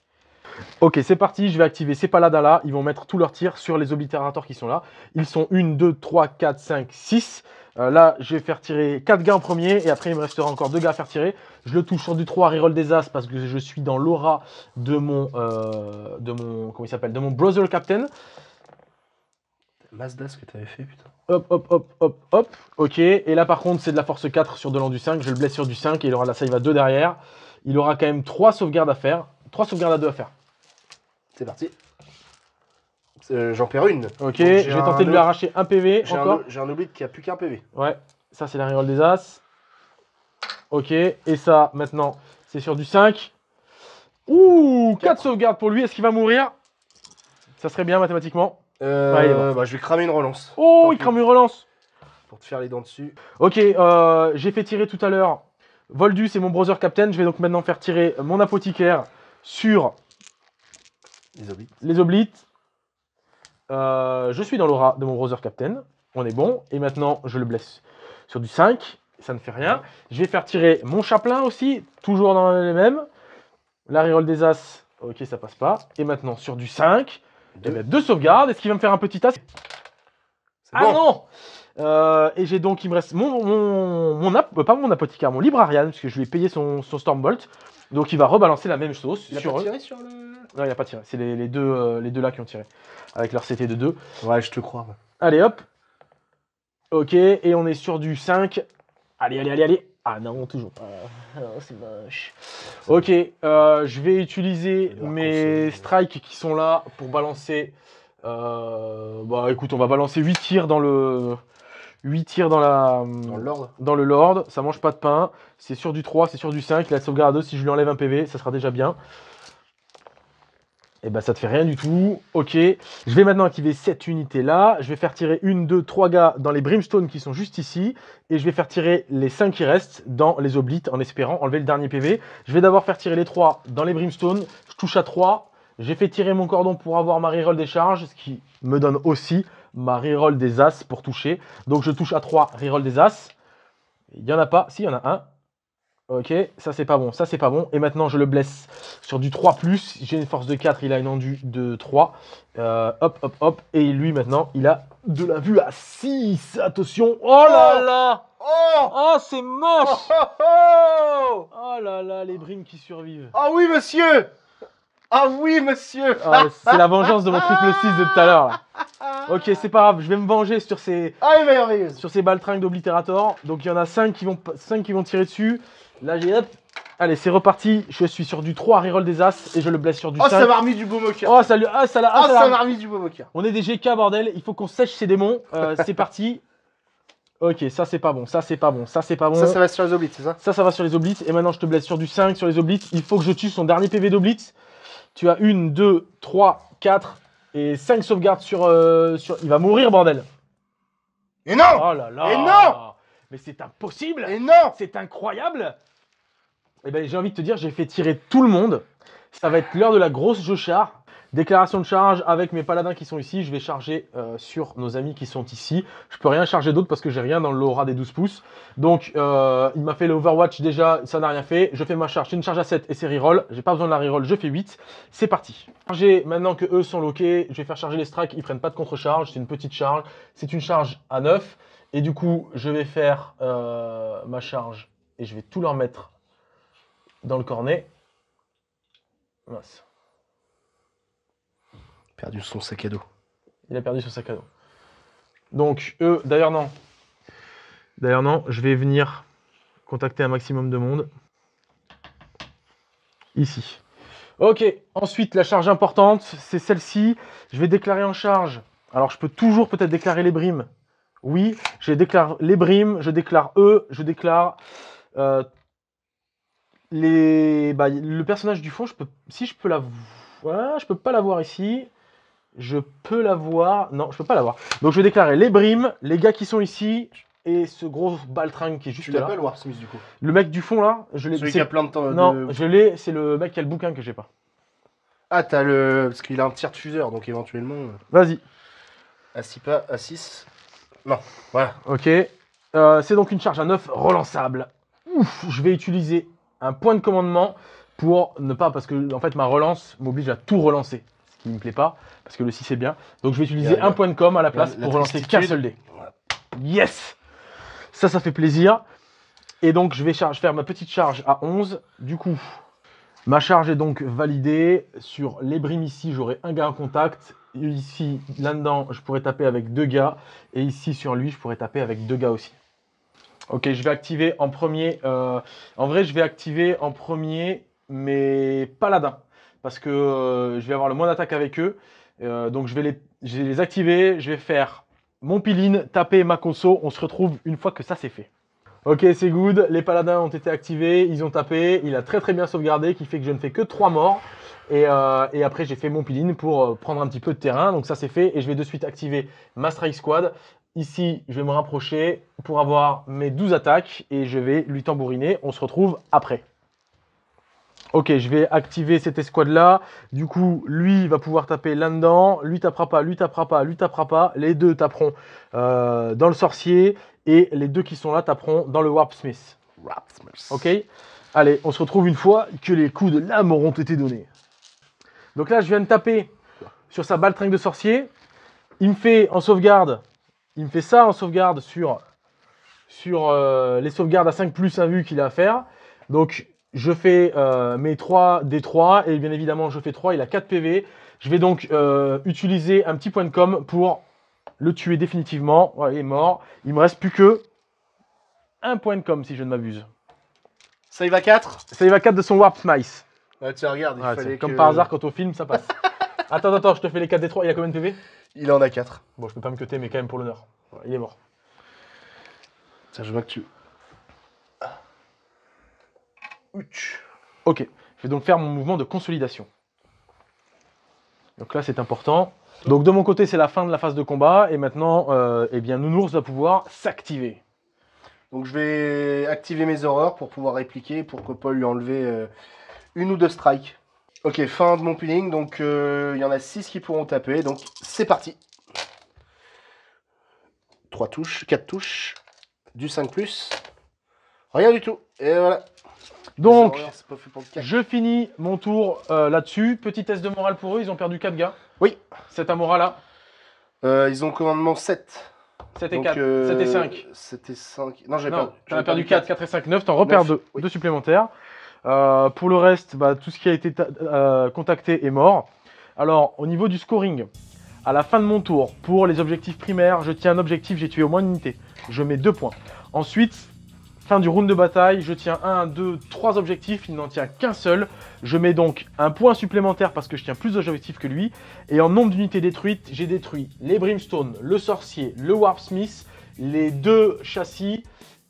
Ok, c'est parti, je vais activer ces paladins-là. Ils vont mettre tous leurs tirs sur les obliterators qui sont là. Ils sont 1, 2, 3, 4, 5, 6. là, je vais faire tirer 4 gars en premier et après, il me restera encore 2 gars à faire tirer. Je le touche sur du 3, reroll des As parce que je suis dans l'aura de mon. Euh, de mon. Comment il s'appelle De mon Brother Captain. Mazda ce que t'avais fait, putain. Hop, hop, hop, hop, hop. Ok, et là par contre, c'est de la force 4 sur l'an du 5. Je le blesse sur du 5 et il aura la save à 2 derrière. Il aura quand même 3 sauvegardes à faire. 3 sauvegardes à 2 à faire. C'est parti. Euh, j'en perds une. Ok, je vais tenter de lui arracher un PV J'ai un oubli qui a plus qu'un PV. Ouais, ça c'est la rigole des As. Ok, et ça maintenant, c'est sur du 5. Ouh, 4 sauvegardes pour lui. Est-ce qu'il va mourir Ça serait bien mathématiquement. Euh, bah, je vais cramer une relance. Oh, il crame une relance Pour te faire les dents dessus. Ok, euh, j'ai fait tirer tout à l'heure Voldu, c'est mon brother captain. Je vais donc maintenant faire tirer mon apothicaire sur Les les oblites. Euh, je suis dans l'aura de mon brother captain. On est bon. Et maintenant, je le blesse sur du 5. Ça ne fait rien. Je vais faire tirer mon chaplain aussi. Toujours dans les mêmes. La reroll des as. Ok, ça passe pas. Et maintenant, sur du 5. Eh deux. Et ben, deux sauvegardes. Est-ce qu'il va me faire un petit tas Ah non euh, et j'ai donc, il me reste mon, mon, ap, euh, pas mon apothicaire, mon librarian, parce que je lui ai payé son, son Stormbolt. Donc il va rebalancer la même sauce il a pas Tiré sur le... Non, il a pas tiré. C'est les, les, deux, euh, les deux là qui ont tiré. Avec leur CT de 2. Ouais, je te crois. Allez, hop. Ok, et on est sur du 5. Allez, allez, allez, allez. Ah non, toujours pas. Ah, c'est moche. Ok, euh, je vais utiliser mes strikes qui sont là pour balancer. Euh, bah écoute, on va balancer 8 tirs dans le. 8 tirs dans la. Dans le Lord. Dans le Ça mange pas de pain. C'est sur du 3, c'est sur du 5. La sauvegarde à 2, si je lui enlève un PV, ça sera déjà bien et eh ben ça te fait rien du tout. Ok, je vais maintenant activer cette unité là. Je vais faire tirer une, deux, trois gars dans les brimstones qui sont juste ici. Et je vais faire tirer les 5 qui restent dans les oblites en espérant enlever le dernier PV. Je vais d'abord faire tirer les 3 dans les brimstones. Je touche à 3. J'ai fait tirer mon cordon pour avoir ma reroll des charges, ce qui me donne aussi ma reroll des as pour toucher. Donc je touche à 3, reroll des as. Il n'y en a pas. Si, il y en a un. Ok, ça c'est pas bon, ça c'est pas bon. Et maintenant je le blesse sur du 3 ⁇ j'ai une force de 4, il a une endu de 3. Euh, hop, hop, hop. Et lui maintenant, il a de la vue à 6. Attention. Oh, oh là là Oh, oh c'est moche oh oh, oh, oh, là là, les brimes qui survivent. Ah oui monsieur Ah oui monsieur ah, C'est la vengeance de mon triple 6 de tout à l'heure. Ok, c'est pas grave, je vais me venger sur ces, ah, sur ces baltringues d'Obliterator Donc il y en a 5 qui, vont, 5 qui vont tirer dessus. Là, j'ai hop. Allez, c'est reparti. Je suis sur du 3 reroll des As et je le blesse sur du oh, ça m'a remis du beau moqueur. Oh, ça ah, ah, oh, ça m'a remis du beau moqueur. On est des GK, bordel. Il faut qu'on sèche ces démons. Euh, c'est parti. Ok, ça c'est pas bon, ça c'est pas bon, ça c'est pas bon. Ça, ça va sur les oblites, c'est ça Ça, ça va sur les oblites. Et maintenant, je te blesse sur du 5 sur les oblites. Il faut que je tue son dernier PV d'oblites. Tu as 1, 2, 3, 4 et 5 sauvegardes sur, euh, sur. Il va mourir, bordel. Et non Oh là là Et non Mais c'est impossible Et non C'est incroyable eh ben, j'ai envie de te dire, j'ai fait tirer tout le monde. Ça va être l'heure de la grosse jochard. Déclaration de charge avec mes paladins qui sont ici. Je vais charger euh, sur nos amis qui sont ici. Je peux rien charger d'autre parce que j'ai rien dans l'aura des 12 pouces. Donc, euh, il m'a fait l'Overwatch déjà, ça n'a rien fait. Je fais ma charge, C'est une charge à 7 et c'est reroll. J'ai pas besoin de la reroll, je fais 8. C'est parti. Charger, maintenant que eux sont loqués, je vais faire charger les strikes. Ils prennent pas de contre-charge, c'est une petite charge. C'est une charge à 9. Et du coup, je vais faire euh, ma charge et je vais tout leur mettre dans le cornet. Mince. Perdu son sac à dos. Il a perdu son sac à dos. Donc, eux, d'ailleurs, non. D'ailleurs, non, je vais venir contacter un maximum de monde. Ici. Ok, ensuite, la charge importante, c'est celle-ci. Je vais déclarer en charge. Alors, je peux toujours peut-être déclarer les brimes. Oui, je déclare les brimes, je déclare eux, je déclare euh, les, bah, le personnage du fond, je peux, si je peux la voir, je peux pas la voir ici. Je peux la voir. Non, je peux pas la voir. Donc je vais déclarer les brimes, les gars qui sont ici et ce gros baltringue qui est juste tu là. le Smith du coup Le mec du fond là, je l'ai. Celui qui a plein de temps. Non, je l'ai. C'est le mec qui a le bouquin que j'ai pas. Ah, t'as le. Parce qu'il a un tir fuseur, donc éventuellement. Euh, Vas-y. À 6 pas, à 6. Non, voilà. Ok. Euh, c'est donc une charge à 9 relançable. Ouf, je vais utiliser un point de commandement pour ne pas, parce que en fait ma relance m'oblige à tout relancer, ce qui ne me plaît pas, parce que le 6 c'est bien. Donc je vais utiliser un point de com à la place pour relancer qu'un seul dé. Yes Ça, ça fait plaisir. Et donc je vais charge, faire ma petite charge à 11. Du coup, ma charge est donc validée. Sur les brimes ici, j'aurai un gars en contact. Ici, là-dedans, je pourrais taper avec deux gars. Et ici, sur lui, je pourrais taper avec deux gars aussi. Ok, je vais activer en premier. Euh, en vrai, je vais activer en premier mes paladins. Parce que euh, je vais avoir le moins d'attaque avec eux. Euh, donc je vais, les, activer. Je vais faire mon piline, taper ma conso. On se retrouve une fois que ça c'est fait. Ok, c'est good. Les paladins ont été activés. Ils ont tapé. Il a très très bien sauvegardé, qui fait que je ne fais que 3 morts. Et, et, après, j'ai fait mon piline pour prendre un petit peu de terrain. Donc ça, c'est fait. Et je vais de suite activer ma Strike Squad Ici, je vais me rapprocher pour avoir mes 12 attaques et je vais lui tambouriner. On se retrouve après. Ok, je vais activer cette escouade là. Du coup, lui il va pouvoir taper là-dedans. Lui tapera pas, lui tapera pas, lui tapera pas. Les deux taperont euh, dans le sorcier. Et les deux qui sont là taperont dans le Warpsmith. Smith. Ok Allez, on se retrouve une fois que les coups de lame auront été donnés. Donc là, je viens de taper sur sa baltringue de sorcier. Il me fait en sauvegarde il me fait ça en sauvegarde sur, sur euh, les sauvegardes à 5 plus 1 vu qu'il a à faire. Donc je fais euh, mes 3 d 3 et bien évidemment je fais 3, il a 4 PV. Je vais donc euh, utiliser un petit point de com pour le tuer définitivement. il est mort. Il me reste plus que un point de com si je ne m'abuse. Save à 4 Save à 4 de son Warp Smice. Tu tiens, regarde, il fallait que... Comme par hasard, quand on filme, ça passe. attends, attends, je te fais les 4 d 3. Il a combien de PV il en a 4. Bon, je peux pas me cuter, mais quand même pour l'honneur. il est mort. Ça je vois que tu. Ok. Je vais donc faire mon mouvement de consolidation. Donc là, c'est important. Donc de mon côté, c'est la fin de la phase de combat. Et maintenant, euh, eh bien, Nounours va pouvoir s'activer. Donc je vais activer mes horreurs pour pouvoir répliquer, pour que Paul lui enlever euh, une ou deux strikes. Ok, fin de mon peeling, donc il euh, y en a 6 qui pourront taper, donc c'est parti. 3 touches, 4 touches, du 5 ⁇ rien du tout, et voilà. Donc, je finis mon tour euh, là-dessus. Petit test de morale pour eux, ils ont perdu 4 gars. Oui. Cet un là Ils ont commandement 7. 7 et 4, 7 euh, et 5. 7 et 5. Non, j'avais perdu. T'en as perdu 4, 4, et 5, 9, t'en repères 2, 2 supplémentaires. Euh, pour le reste, bah, tout ce qui a été euh, contacté est mort. Alors, au niveau du scoring, à la fin de mon tour, pour les objectifs primaires, je tiens un objectif, j'ai tué au moins une unité. Je mets deux points. Ensuite, fin du round de bataille, je tiens un, deux, trois objectifs, il n'en tient qu'un seul. Je mets donc un point supplémentaire parce que je tiens plus d'objectifs que lui. Et en nombre d'unités détruites, j'ai détruit les Brimstone, le Sorcier, le Warpsmith, les deux châssis,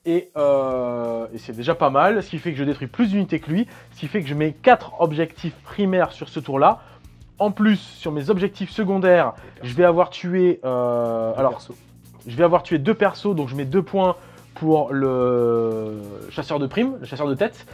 euh, et, c'est déjà pas mal, ce qui fait que je détruis plus d'unités que lui, ce qui fait que je mets 4 objectifs primaires sur ce tour-là. En plus, sur mes objectifs secondaires, je vais avoir tué... Euh, alors, je vais avoir tué deux persos, donc je mets 2 points pour le chasseur de primes, le chasseur de tête.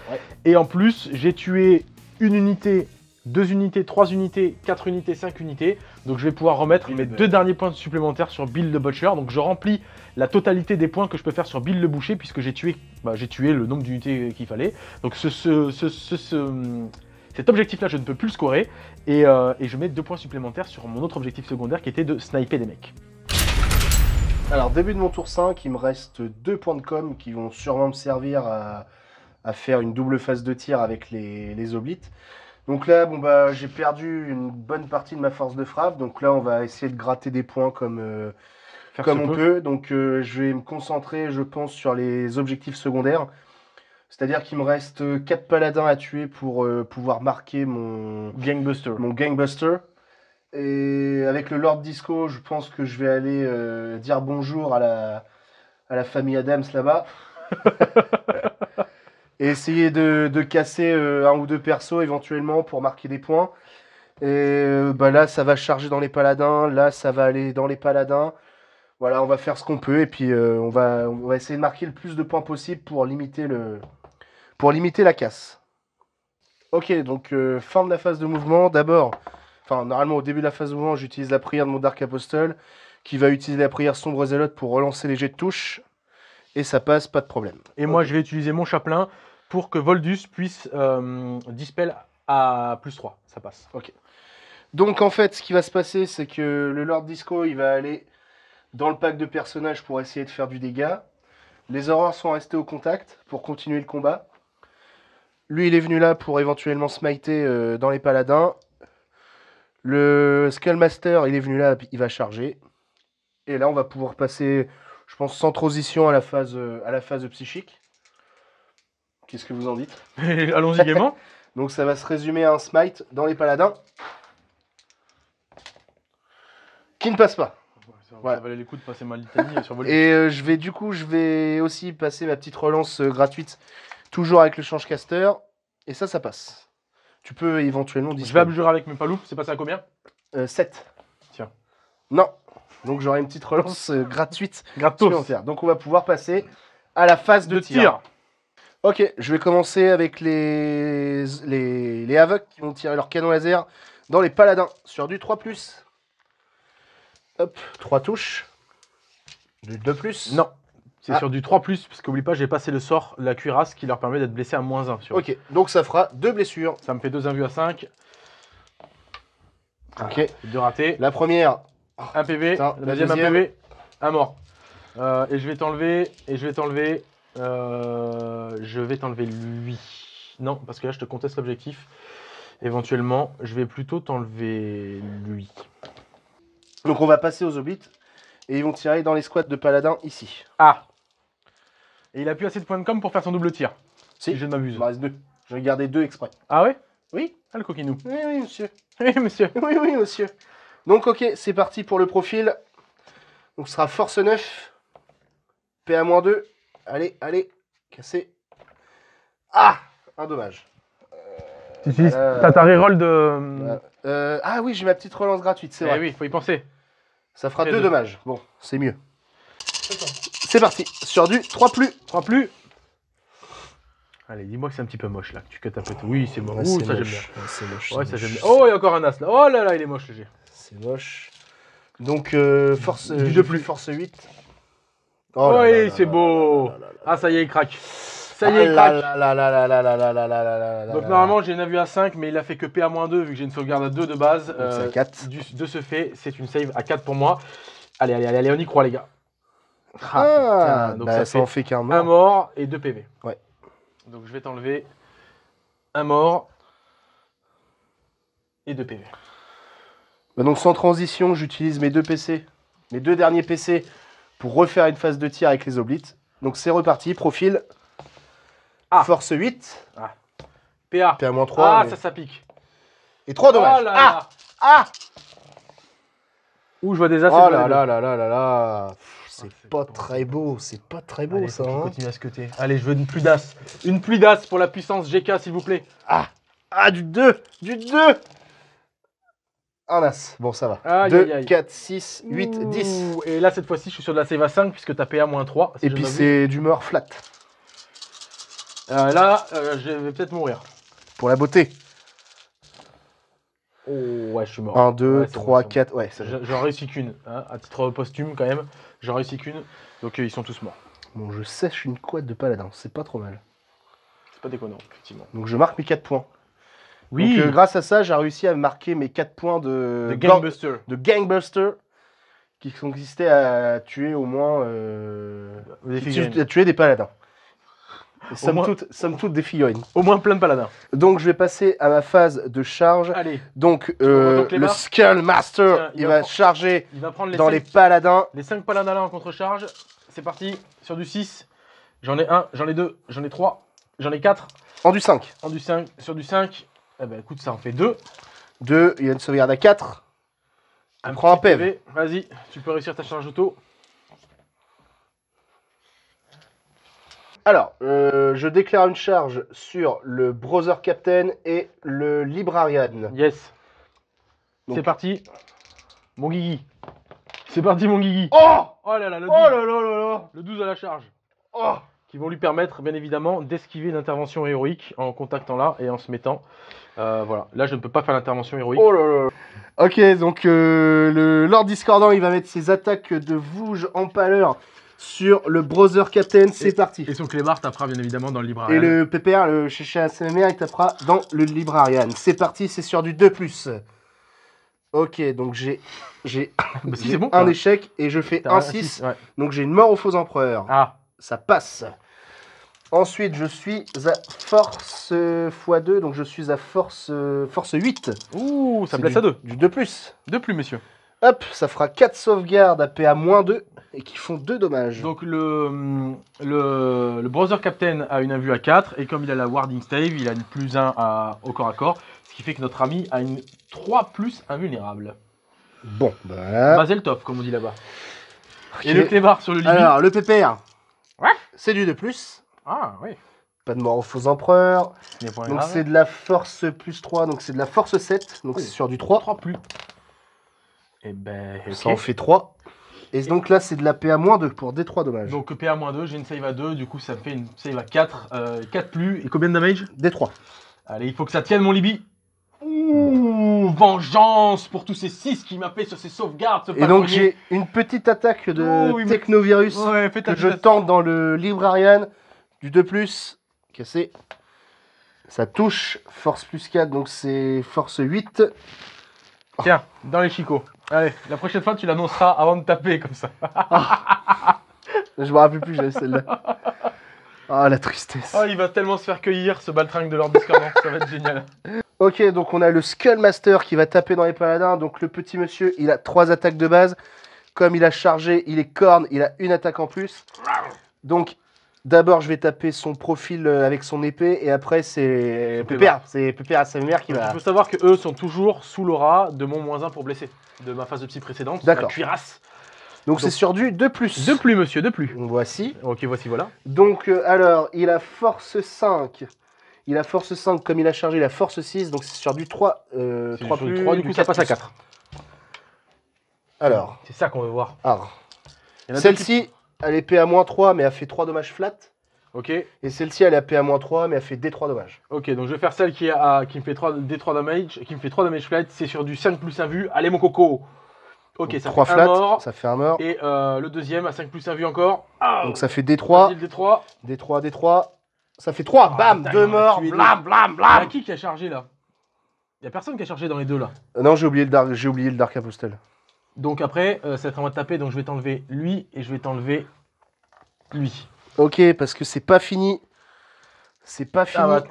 Et en plus, j'ai tué une unité 2 unités, 3 unités, 4 unités, 5 unités. Donc je vais pouvoir remettre mes deux derniers points supplémentaires sur Bill le Butcher. Donc je remplis la totalité des points que je peux faire sur Bill le Boucher puisque j'ai tué, bah, tué le nombre d'unités qu'il fallait. Donc ce, ce, ce, cet objectif-là, je ne peux plus le scorer. Euh, et, je mets deux points supplémentaires sur mon autre objectif secondaire qui était de sniper des mecs. Alors début de mon tour 5, il me reste deux points de com qui vont sûrement me servir à, faire une double phase de tir avec les, les oblites. Donc là, bon bah, j'ai perdu une bonne partie de ma force de frappe. Donc là, on va essayer de gratter des points comme, euh, comme on peut. Donc euh, je vais me concentrer, je pense, sur les objectifs secondaires. C'est-à-dire qu'il me reste 4 euh, paladins à tuer pour pouvoir marquer mon gangbuster. Mon gangbuster. Et avec le Lord Disco, je pense que je vais aller dire bonjour à la, à la famille Adams là-bas. et essayer de, casser euh, un ou deux persos éventuellement pour marquer des points. Et euh, bah là, ça va charger dans les paladins, là, ça va aller dans les paladins. Voilà, on va faire ce qu'on peut et puis euh, on, va, on va essayer de marquer le plus de points possible pour limiter, le, pour limiter la casse. Ok, donc fin de la phase de mouvement. D'abord, enfin, normalement, au début de la phase de mouvement, j'utilise la prière de mon Dark Apostle qui va utiliser la prière Sombre Zélote pour relancer les jets de touche. Et ça passe, pas de problème. Et moi, je vais utiliser mon chaplain pour que Voldus puisse euh, dispel à plus 3. Ça passe. Ok. Donc en fait, ce qui va se passer, c'est que le Lord Disco, il va aller dans le pack de personnages pour essayer de faire du dégât. Les horreurs sont restés au contact pour continuer le combat. Lui, il est venu là pour éventuellement smiter euh, dans les paladins. Le Skullmaster, il est venu là, il va charger. Et là, on va pouvoir passer, je pense, sans transition à la phase, euh, à la phase psychique. Qu'est-ce que vous en dites Allons-y gaiement. Donc ça va se résumer à un smite dans les paladins. Qui ne passe pas. Ça, ouais. valait les coups de passer ma litanie et euh, survoler. Et euh, je vais du coup, je vais aussi passer ma petite relance euh, gratuite, toujours avec le change caster. Et ça, ça passe. Tu peux éventuellement Je vais abjurer avec mes paloupes, c'est passé à combien 7. Tiens. Non. Donc j'aurai une petite relance gratuite. Gratos. Donc on va pouvoir passer à la phase de, tir. Ok, je vais commencer avec les, les, les aveugles qui vont tirer leur canon laser dans les paladins sur du 3. Hop, 3 touches. Du 2. Non, c'est ah. sur du 3, parce qu'oublie pas, j'ai passé le sort, la cuirasse qui leur permet d'être blessé à moins 1. ok, donc ça fera 2 blessures. Ça me fait 2 invus à 5. Ah, ok. 2 ratés. La première. 1 PV. la deuxième, 1 PV. 1 mort. Euh, et je vais t'enlever, et je vais t'enlever euh, je vais t'enlever lui. Non, parce que là, je te conteste l'objectif. Éventuellement, je vais plutôt t'enlever lui. Donc, on va passer aux hobbits. Et ils vont tirer dans les squats de paladin ici. Ah Et il a plus assez de points de com pour faire son double tir. Si. je ne m'abuse. Il bah, reste deux. Je vais garder deux exprès. Ah ouais Oui Ah, le coquinou. Oui, oui, monsieur. Oui, monsieur. Oui, oui, monsieur. Donc, ok, c'est parti pour le profil. Donc, ce sera force 9, PA-2, allez, allez, cassé. Ah Un dommage. Euh, tu reroll de. Euh, euh, ah oui, j'ai ma petite relance gratuite, c'est eh vrai. oui, faut y penser. Ça fera deux, dommages. Bon, c'est mieux. C'est parti. Sur du 3 plus. 3 plus. Allez, dis-moi que c'est un petit peu moche là, que tu cut un peu Oui, c'est moche. ça j'aime bien. ça j'aime Oh, il y a encore un as là. Oh là là, il est moche le G. C'est moche. Donc, force, plus. force 8. Oh oui, c'est beau. Ah, ça y est, il craque. Ça y est, il craque. Donc, normalement, j'ai une avue à 5, mais il a fait que P à 2 vu que j'ai une sauvegarde à 2 de base. Euh, à 4. de ce fait, c'est une save à 4 pour moi. Allez, allez, allez, on y croit, les gars. Ah, Donc, ça, en fait, qu'un mort. Un mort et 2 PV. Ouais. Donc, je vais t'enlever un mort et 2 PV. Bah donc sans transition, j'utilise mes deux PC, mes deux derniers PC pour refaire une phase de tir avec les oblites. Donc c'est reparti, profil. Ah. Force 8. PA. PA-3. Ah, ah ça, ça pique. Et 3 dommages. Ah. ah Ouh, je vois des as. Oh là là là là là C'est pas très beau, c'est pas très beau ça. Hein. Continue à Allez, je veux une pluie d'as. Une pluie d'as pour la puissance GK, s'il vous plaît. Ah Ah, du 2 Du 2 un as. Bon, ça va. 2, 4, 6, 8, 10. Et là, cette fois-ci, je suis sur de la save à 5 puisque t'as PA à 3. Et puis, c'est d'humeur flat. Euh, là, euh, je vais peut-être mourir. Pour la beauté. Oh, ouais, je suis mort. 1, 2, 3, 4. Ouais, J'en réussis qu'une. Hein, à titre posthume, quand même. J'en réussis qu'une. Donc, euh, ils sont tous morts. Bon, je sèche une couette de paladin. C'est pas trop mal. C'est pas déconnant, effectivement. Donc, je marque mes 4 points. Oui. Euh, grâce à ça, j'ai réussi à marquer mes 4 points de, de gangbuster. de gangbuster qui consistaient à tuer au moins. Euh, des à tuer des paladins. Somme, toutes somme, toute, des figurines. Au moins plein de paladins. Donc je vais passer à ma phase de charge. Allez. Donc euh, le Skull Master, il, va, charger dans les paladins. Les 5 paladins là en contre-charge. C'est parti sur du 6. J'en ai 1, j'en ai 2, j'en ai 3, j'en ai 4. En du 5. En du 5, sur du 5. Eh ben écoute, ça en fait 2. 2, il y a une sauvegarde à 4. On prend un PV. E e Vas-y, tu peux réussir ta charge auto. Alors, euh, je déclare une charge sur le Brother Captain et le Librarian. Yes. C'est parti. Mon Guigui. C'est parti, mon Guigui. Oh Oh là là, le 12. Oh là là là là. Le 12 à la charge. Oh qui vont lui permettre, bien évidemment, d'esquiver l'intervention héroïque en contactant là et en se mettant. Euh, voilà, là je ne peux pas faire l'intervention héroïque. Oh là là Ok, donc euh, le Lord Discordant, il va mettre ses attaques de Vouge en pâleur sur le Brother Captain, c'est parti. Et son Clébar tapera bien évidemment dans le Librarian. Et le PPR, le de il tapera dans le Librarian. C'est parti, c'est sur du 2+. Ok, donc j'ai j'ai bah, un échec et je fais un 6. Donc j'ai une mort au faux empereur. Ah ça passe. Ensuite, je suis à force x2, donc je suis à force, force 8. Ouh, ça me place à 2. Du 2 plus. 2 plus, messieurs. Hop, ça fera 4 sauvegardes à PA-2 et qui font 2 dommages. Donc le, le, Brother Captain a une invue à 4 et comme il a la Warding Stave, il a une plus 1 à, au corps à corps, ce qui fait que notre ami a une 3 plus invulnérable. Bon, bah... le top, comme on dit là-bas. Et le clébard sur le limite. Alors, le PPR. C'est du de plus. Ah oui. Pas de mort aux faux empereurs. Donc c'est de la force plus 3, donc c'est de la force 7, donc c'est sur du 3. 3 plus. Et eh ben. Ça en fait 3. Et, donc là, c'est de la PA-2 pour D3 dommages. Donc PA-2, j'ai une save à 2, du coup ça me fait une save à 4, 4 euh, plus. Et combien de damage D3. Allez, il faut que ça tienne mon Libye. Ouh, vengeance pour tous ces six qui m'appellent sur ces sauvegardes. Et donc j'ai une petite attaque de techno technovirus que je tente dans le librarian du 2 plus cassé. Ça touche force plus 4 donc c'est force 8. Ah. Tiens, dans les chicots. Allez, la prochaine fois, tu l'annonceras avant de taper comme ça. Ah. Je me rappelle plus j'avais celle-là. Ah la tristesse. Oh, il va tellement se faire cueillir ce baltringue de Lord Discordant, ça va être génial. Ok, donc on a le Skullmaster qui va taper dans les paladins. Donc le petit monsieur, il a trois attaques de base. Comme il a chargé, il est corne, il a une attaque en plus. Donc d'abord, je vais taper son profil euh, avec son épée. Et après, c'est Pépère. C'est Pépère à sa mère qui va. Il faut savoir que eux sont toujours sous l'aura de mon moins 1 pour blesser. De ma phase de psy précédente. D'accord. cuirasse. Donc c'est sur du 2 plus. De plus, monsieur, de plus. Voici. Ok, voici, voilà. Donc euh, alors, il a force 5. Il a force 5, comme il a chargé, il a force 6, donc c'est sur du 3. 3 euh, du plus, 3, du coup, ça passe à 4. Alors, C'est ça qu'on veut voir. Ah. Celle-ci, elle est PA-3, mais a fait 3 dommages flat. Ok, Et celle-ci, elle est à PA-3, mais a fait D3 dommages. ok, donc je vais faire celle qui, a, qui me fait 3 des 3 damage, qui me fait 3 dommages flat, c'est sur du 5 plus 1 vu. Allez mon coco Ok, ça fait 3 mort. ça fait un mort. Et euh, le deuxième à 5 plus 1 vu encore. Ah. Donc ça fait D3, D3. D3, D3. Ça fait 3, ah, bam, deux morts, blam, blam, blam. qui qui a chargé là Y'a personne qui a chargé dans les deux là. Euh, non, j'ai oublié le Dark, j'ai oublié le Dark Donc après, euh, ça va être à mode de taper, donc je vais t'enlever lui et je vais t'enlever lui. Ok, parce que c'est pas fini. C'est pas fini. Ah, bah.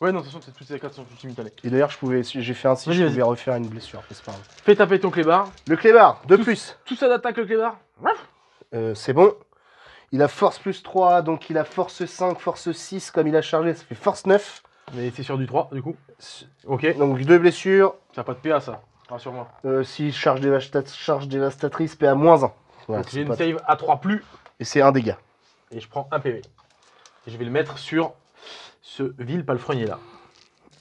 Ouais, non, de toute façon, c'est- toutes ces 4 sont toutes Et d'ailleurs, je pouvais, j'ai fait un je pouvais refaire une blessure. c'est pas grave. Fais taper ton clébard. Le clébard, de plus. Tout ça d'attaque le clébard. Euh, c'est bon. Il a force plus 3, donc il a force 5, force 6, comme il a chargé, ça fait force 9. Mais c'est sur du 3, du coup. Ok. Donc deux blessures. Ça pas de PA, ça. Rassure-moi. Euh, si, charge, charge dévastatrice, PA moins 1. donc j'ai une save à 3 plus. Et c'est un dégât. Et je prends un PV. Et je vais le mettre sur ce vil palefrenier là.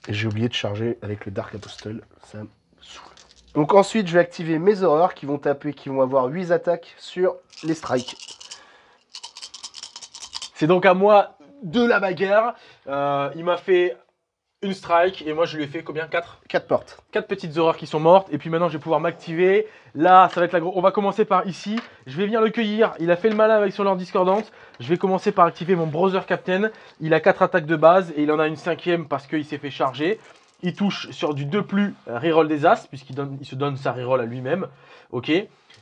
J'ai oublié de charger avec le Dark Apostle. Ça me saoule. Donc ensuite, je vais activer mes horreurs qui vont taper, qui vont avoir 8 attaques sur les strikes. C'est donc à moi de la bagarre. Euh, il m'a fait une strike et moi je lui ai fait combien 4 4 portes. 4 petites horreurs qui sont mortes et puis maintenant je vais pouvoir m'activer. Là, ça va être la grosse. On va commencer par ici. Je vais venir le cueillir. Il a fait le malin avec son leur discordante. Je vais commencer par activer mon Browser Captain. Il a 4 attaques de base et il en a une cinquième parce qu'il s'est fait charger. Il touche sur du 2 plus euh, reroll des As puisqu'il se donne sa reroll à lui-même. Ok.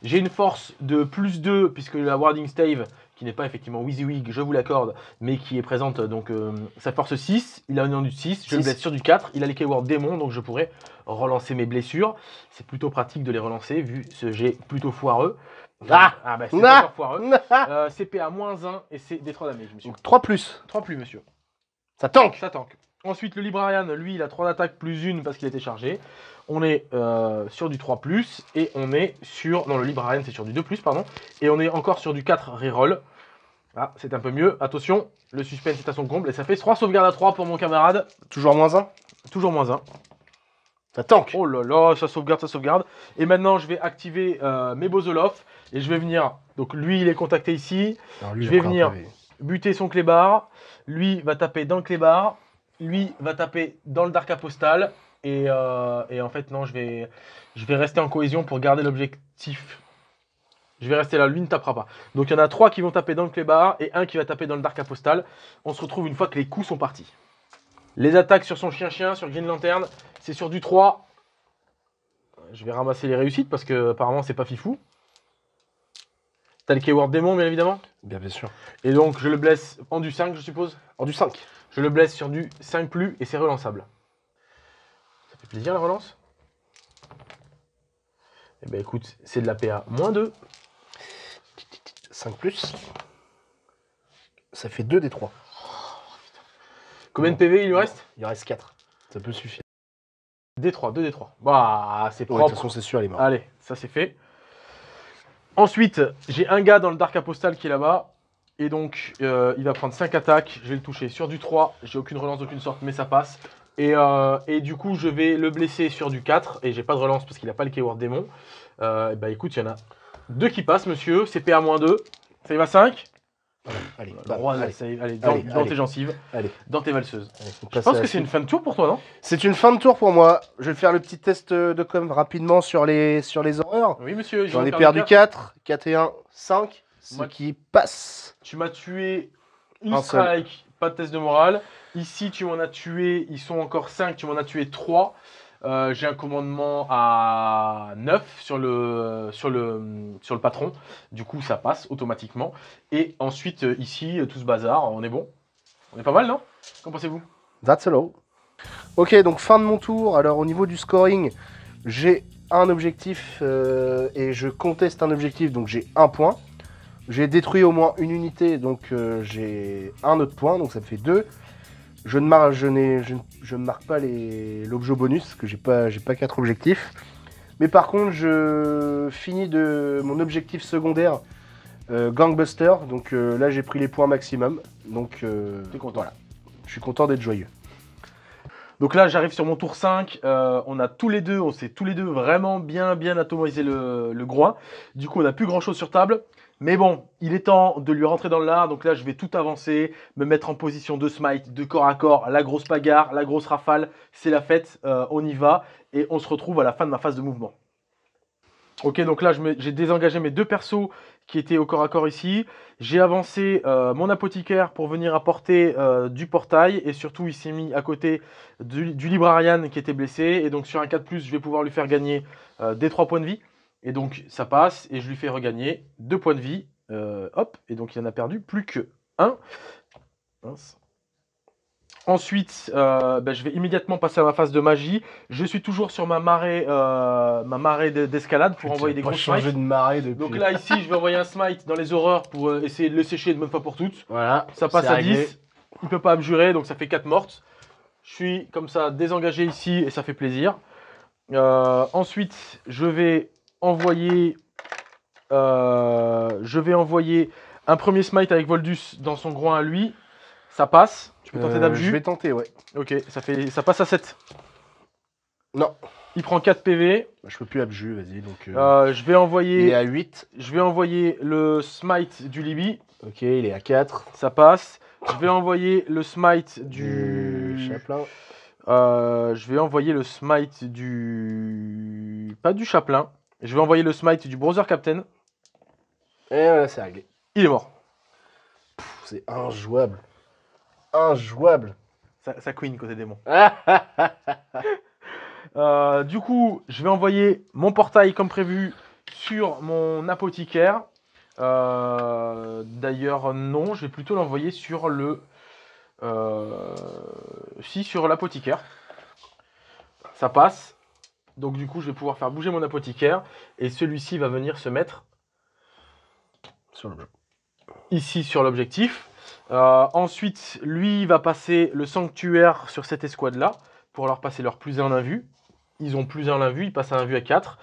J'ai une force de plus 2 puisque la Warding Stave qui n'est pas effectivement WYSIWYG, je vous l'accorde, mais qui est présente, euh, donc euh, sa force 6, il a une de 6, je vais être sur du 4, il a les keywords démon, donc je pourrais relancer mes blessures. C'est plutôt pratique de les relancer, vu ce jet plutôt foireux. Ah, ah, ah, bah c'est ah, foireux. Ah, à ah euh, moins 1 et c'est des 3 damage, monsieur. Donc 3 plus. 3 plus, monsieur. Ça tank Ça tank. Ensuite, le Librarian, lui, il a 3 d'attaque plus 1 parce qu'il était chargé. On est sur du 3 plus et on est sur. Non, le Librarian, c'est sur du 2 plus, pardon. Et on est encore sur du 4 reroll. Ah, c'est un peu mieux. Attention, le suspense est à son comble et ça fait 3 sauvegardes à 3 pour mon camarade. Toujours moins 1 Toujours moins 1. Ça tank Oh là là, ça sauvegarde, ça sauvegarde. Et maintenant, je vais activer euh, mes Bozolov et je vais venir. Donc lui, il est contacté ici. je vais venir buter son clébar. Lui va taper dans le clébar. Lui va taper dans le dark apostal. Et, euh, et en fait, non, je vais, je vais rester en cohésion pour garder l'objectif je vais rester là, lui ne tapera pas. Donc il y en a trois qui vont taper dans le clébard et un qui va taper dans le Dark Apostal. On se retrouve une fois que les coups sont partis. Les attaques sur son chien-chien, sur Green Lantern, c'est sur du 3. Je vais ramasser les réussites parce que apparemment c'est pas fifou. T'as le Keyword démon bien évidemment Bien bien sûr. Et donc je le blesse en du 5 je suppose En du 5. Je le blesse sur du 5 plus et c'est relançable. Ça fait plaisir la relance Eh ben écoute, c'est de la PA 2. 5 plus. Ça fait 2 des 3. Combien de PV il lui reste Il reste 4. Ça peut suffire. D3, 2 D3. Bah, c'est propre. de toute façon, c'est sûr, les est Allez, ça c'est fait. Ensuite, j'ai un gars dans le Dark Apostle qui est là-bas. Et donc, euh, il va prendre 5 attaques. Je vais le toucher sur du 3. J'ai aucune relance d'aucune sorte, mais ça passe. Et, euh, du coup, je vais le blesser sur du 4. Et j'ai pas de relance parce qu'il a pas le Keyword Démon. Euh, bah écoute, il y en a 2 qui passent monsieur. c'est pa moins 2. Save à 5. Allez, euh, allez, Allez, dans, dans tes gencives. Dans tes valseuses. Je pense que c'est une fin de tour pour toi, non C'est une fin de tour pour moi. Je vais faire le petit test de com rapidement sur les, sur les horreurs. Oui, monsieur. J'en ai perdu 4. 4 et 1, 5. Ce qui passe. Tu m'as tué une strike, pas de test de morale. Ici, tu m'en as tué, ils sont encore 5, tu m'en as tué 3. Euh, j'ai un commandement à 9 sur le, sur, le, sur le patron. Du coup, ça passe automatiquement. Et ensuite, euh, ici, euh, tout ce bazar, on est bon. On est pas mal, non Qu'en pensez-vous That's low. Ok, donc fin de mon tour. Alors, au niveau du scoring, j'ai un objectif et je conteste un objectif, donc j'ai un point. J'ai détruit au moins une unité, donc j'ai un autre point, donc ça me fait deux. Je ne marque, je, pas l'objet bonus, parce que j'ai pas, j'ai pas quatre objectifs. Mais par contre, je finis de mon objectif secondaire euh, Gangbuster. Donc euh, là, j'ai pris les points maximum. Donc euh, je suis content d'être joyeux. Donc là, j'arrive sur mon tour 5. on a tous les deux, on s'est tous les deux vraiment bien, bien atomisé le, le groin. Du coup, on n'a plus grand chose sur table. Mais bon, il est temps de lui rentrer dans l'art. Donc là, je vais tout avancer, me mettre en position de smite, de corps à corps, la grosse bagarre, la grosse rafale. C'est la fête, euh, on y va. Et on se retrouve à la fin de ma phase de mouvement. Ok, donc là, j'ai désengagé mes deux persos qui étaient au corps à corps ici. J'ai avancé euh, mon apothicaire pour venir apporter euh, du portail. Et surtout, il s'est mis à côté du, du, librarian qui était blessé. Et donc sur un 4+, je vais pouvoir lui faire gagner des 3 points de vie. Et donc ça passe et je lui fais regagner deux points de vie. Euh, hop, et donc il en a perdu plus que 1. Ensuite, euh, ben, je vais immédiatement passer à ma phase de magie. Je suis toujours sur ma marée, euh, ma marée d'escalade pour envoyer des gros smites. de marée Donc là, ici, je vais envoyer un smite dans les horreurs pour essayer de le sécher de bonne fois pour toutes. Voilà. Ça passe à 10. Il peut pas me jurer, donc ça fait 4 mortes. Je suis comme ça désengagé ici et ça fait plaisir. ensuite, je vais envoyer... Euh, je vais envoyer un premier smite avec Voldus dans son groin à lui. Ça passe. Tu peux tenter euh, d'abjus Je vais tenter, ouais. Ok, ça, fait, ça passe à 7. Non. Il prend 4 PV. Je je peux plus abjus, vas-y. Donc, euh, je vais envoyer. Il est à 8. Je vais envoyer le smite du Libby. Ok, il est à 4. Ça passe. Je vais envoyer le smite du. du je vais envoyer le smite du. Pas du Chaplin. Je vais envoyer le smite du browser Captain. Et voilà, c'est réglé. Il est mort. C'est injouable. Injouable. Ça, queen côté démon. Ah, ah, ah, euh, du coup, je vais envoyer mon portail comme prévu sur mon apothicaire. Euh, d'ailleurs, non, je vais plutôt l'envoyer sur le. Euh, si, sur l'apothicaire. Ça passe. Donc du coup, je vais pouvoir faire bouger mon apothicaire et celui-ci va venir se mettre ici sur l'objectif. Euh, ensuite, lui va passer le sanctuaire sur cette escouade-là pour leur passer leur plus 1 l'invue. Ils ont plus 1 l'invue, ils passent à un vu à 4.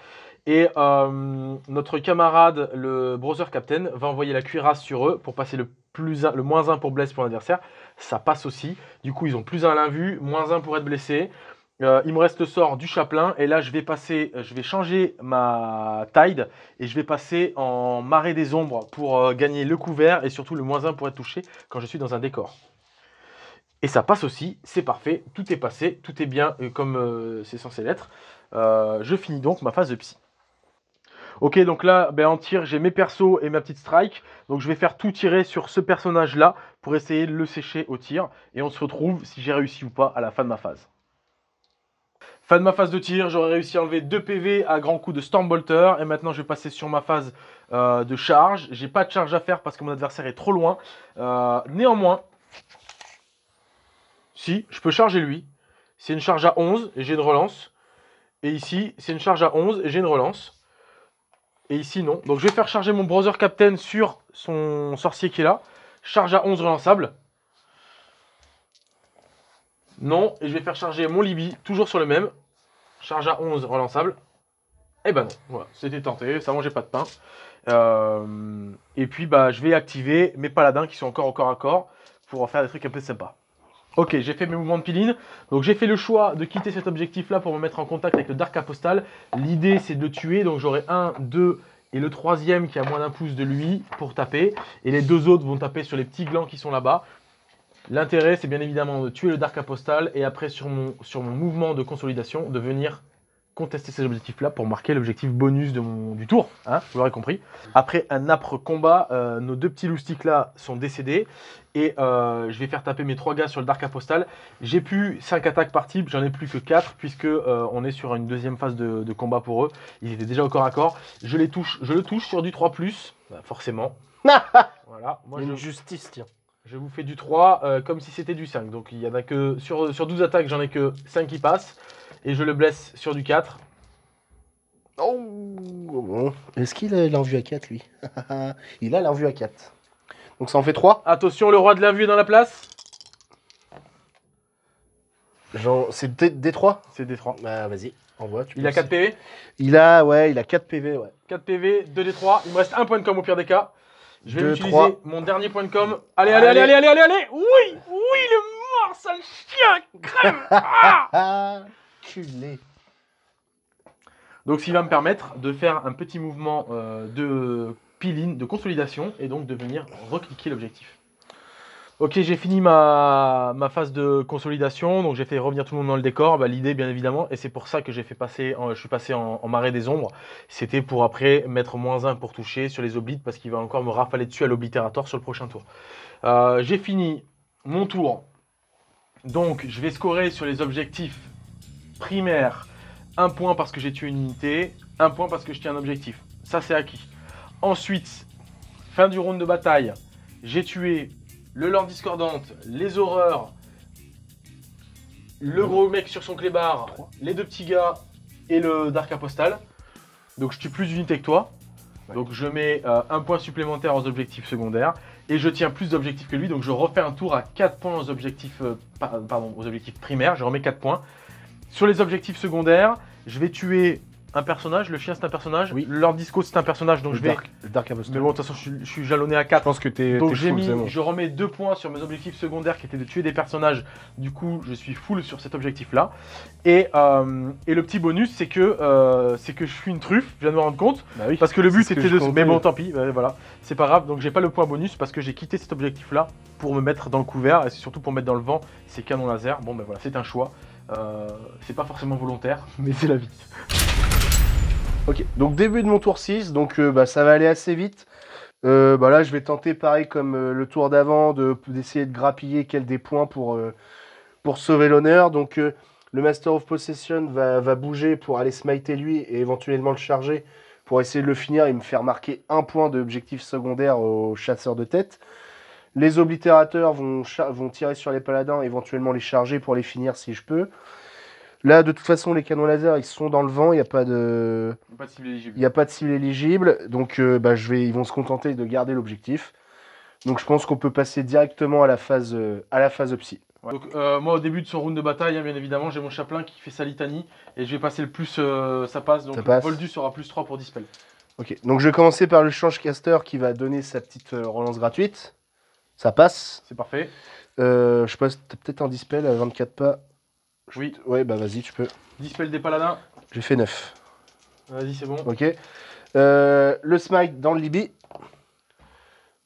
Et euh, notre camarade, le brother Captain, va envoyer la cuirasse sur eux pour passer le, plus le moins 1 pour blesser pour l'adversaire. Ça passe aussi. Du coup, ils ont plus 1 à moins 1 pour être blessé. Euh, il me reste sort du chaplain et là je vais passer, euh, je vais changer ma tide et je vais passer en marée des ombres pour euh, gagner le couvert et surtout le moins 1 pour être touché quand je suis dans un décor. Et ça passe aussi, c'est parfait, tout est passé, tout est bien comme c'est censé l'être. je finis donc ma phase de psy. Ok, donc là, ben, en tir, j'ai mes persos et ma petite strike. Donc je vais faire tout tirer sur ce personnage-là pour essayer de le sécher au tir. Et on se retrouve, si j'ai réussi ou pas, à la fin de ma phase. Fin de ma phase de tir, j'aurais réussi à enlever 2 PV à grand coup de Stormbolter. Et maintenant, je vais passer sur ma phase euh, de charge. J'ai pas de charge à faire parce que mon adversaire est trop loin. Euh, néanmoins, si, je peux charger lui. C'est une charge à 11 et j'ai une relance. Et ici, c'est une charge à 11 et j'ai une relance. Et ici, non. Donc, je vais faire charger mon Brother Captain sur son sorcier qui est là. Charge à 11 relançable. Non. Et je vais faire charger mon Libby, toujours sur le même. Charge à 11, relançable. Et eh ben non, voilà, c'était tenté, ça mangeait pas de pain. Euh, et puis bah je vais activer mes paladins qui sont encore encore à corps pour en faire des trucs un peu sympas. Ok, j'ai fait mes mouvements de piline. Donc j'ai fait le choix de quitter cet objectif là pour me mettre en contact avec le Dark Apostal. L'idée c'est de tuer, donc j'aurai un, 2 et le troisième qui a moins d'un pouce de lui pour taper. Et les deux autres vont taper sur les petits glands qui sont là-bas. L'intérêt, c'est bien évidemment de tuer le Dark Apostal et après, sur mon, sur mon mouvement de consolidation, de venir contester ces objectifs-là pour marquer l'objectif bonus du tour, hein, vous l'aurez compris. Après un âpre combat, euh, nos deux petits loustiques-là sont décédés et euh, je vais faire taper mes trois gars sur le Dark Apostal. J'ai plus cinq attaques par type, j'en ai plus que quatre, puisque euh, on est sur une deuxième phase de, combat pour eux. Ils étaient déjà au corps à corps. Je les touche, je le touche sur du 3+, bah, forcément. voilà, une justice, tiens. Je vous fais du 3 euh, comme si c'était du 5. Donc il y en a que. Sur, sur 12 attaques, j'en ai que 5 qui passent. Et je le blesse sur du 4. Est-ce qu'il a l'envue à 4 lui Il a l'envue à 4. Donc ça en fait 3. Attention, le roi de l'invue est dans la place. C'est D3 C'est D3. Bah vas-y, envoie. Tu il a 4 PV Il a, ouais, il a 4 PV, ouais. 4 PV, 2 D3. Il me reste un point de com au pire des cas. Je vais utiliser mon dernier point de com. Allez, allez, allez, allez, allez, allez, allez. Oui, oui, le mort, sale chien, crème. Ah Culé. Donc, s'il va me permettre de faire un petit mouvement euh, de peeling, de consolidation, et donc de venir recliquer l'objectif. Ok, j'ai fini ma, phase de consolidation, donc j'ai fait revenir tout le monde dans le décor. Bah, l'idée, bien évidemment, et c'est pour ça que j'ai fait passer, je suis passé en, marée des ombres, c'était pour après mettre moins 1 pour toucher sur les oblites, parce qu'il va encore me rafaler dessus à l'oblitérator sur le prochain tour. Euh, j'ai fini mon tour, donc je vais scorer sur les objectifs primaires. Un point parce que j'ai tué une unité, un point parce que je tiens un objectif. Ça, c'est acquis. Ensuite, fin du round de bataille, j'ai tué le Lord Discordante, les horreurs, le gros mec sur son clébar, les deux petits gars et le Dark Apostal. Donc je tue plus d'unités que toi. Donc je mets euh, un point supplémentaire aux objectifs secondaires et je tiens plus d'objectifs que lui. Donc je refais un tour à 4 points aux objectifs, euh, aux objectifs primaires. Je remets 4 points. Sur les objectifs secondaires, je vais tuer un personnage, le chien c'est un personnage, oui. leur disco c'est un personnage, donc je vais. Dark, dark mais bon, de toute façon, je, suis jalonné à 4. Je que Donc je remets deux points sur mes objectifs secondaires qui étaient de tuer des personnages. Du coup, je suis full sur cet objectif là. Euh, et, le petit bonus, c'est que, euh, que je suis une truffe, je viens de me rendre compte. Bah oui, parce que le but c'était de. Mais bon, tant pis, bah, voilà. C'est pas grave, donc j'ai pas le point bonus parce que j'ai quitté cet objectif là pour me mettre dans le couvert et c'est surtout pour mettre dans le vent ces canons laser. Bon, ben voilà, c'est un choix. Euh, c'est pas forcément volontaire, mais c'est la vie. Ok, donc début de mon tour 6, donc euh, bah, ça va aller assez vite. Euh, bah, là, je vais tenter, pareil comme euh, le tour d'avant, d'essayer de, grappiller quel des points pour, sauver l'honneur. Donc le Master of Possession va, va, bouger pour aller smiter lui et éventuellement le charger pour essayer de le finir et me faire marquer un point d'objectif secondaire au chasseur de tête. Les oblitérateurs vont, vont tirer sur les paladins, éventuellement les charger pour les finir si je peux. Là, de toute façon, les canons laser, ils sont dans le vent. Il n'y a pas de. cible éligible. Il n'y a pas de cible éligible. Donc, euh, bah, je vais... ils vont se contenter de garder l'objectif. Donc, je pense qu'on peut passer directement à la phase, euh, à la phase psy. Donc, euh, moi, au début de son round de bataille, hein, bien évidemment, j'ai mon chaplain qui fait sa litanie. Et je vais passer le plus. ça passe. Donc, ça passe. le plus 3 pour Dispel. Ok. Donc, je vais commencer par le Change Caster qui va donner sa petite relance gratuite. Ça passe. C'est parfait. je passe peut-être un Dispel à 24 pas. Oui. Ouais, bah vas-y, tu peux. Dispel des paladins. J'ai fait 9. Vas-y, c'est bon. Ok. Euh, le smite dans le Libye.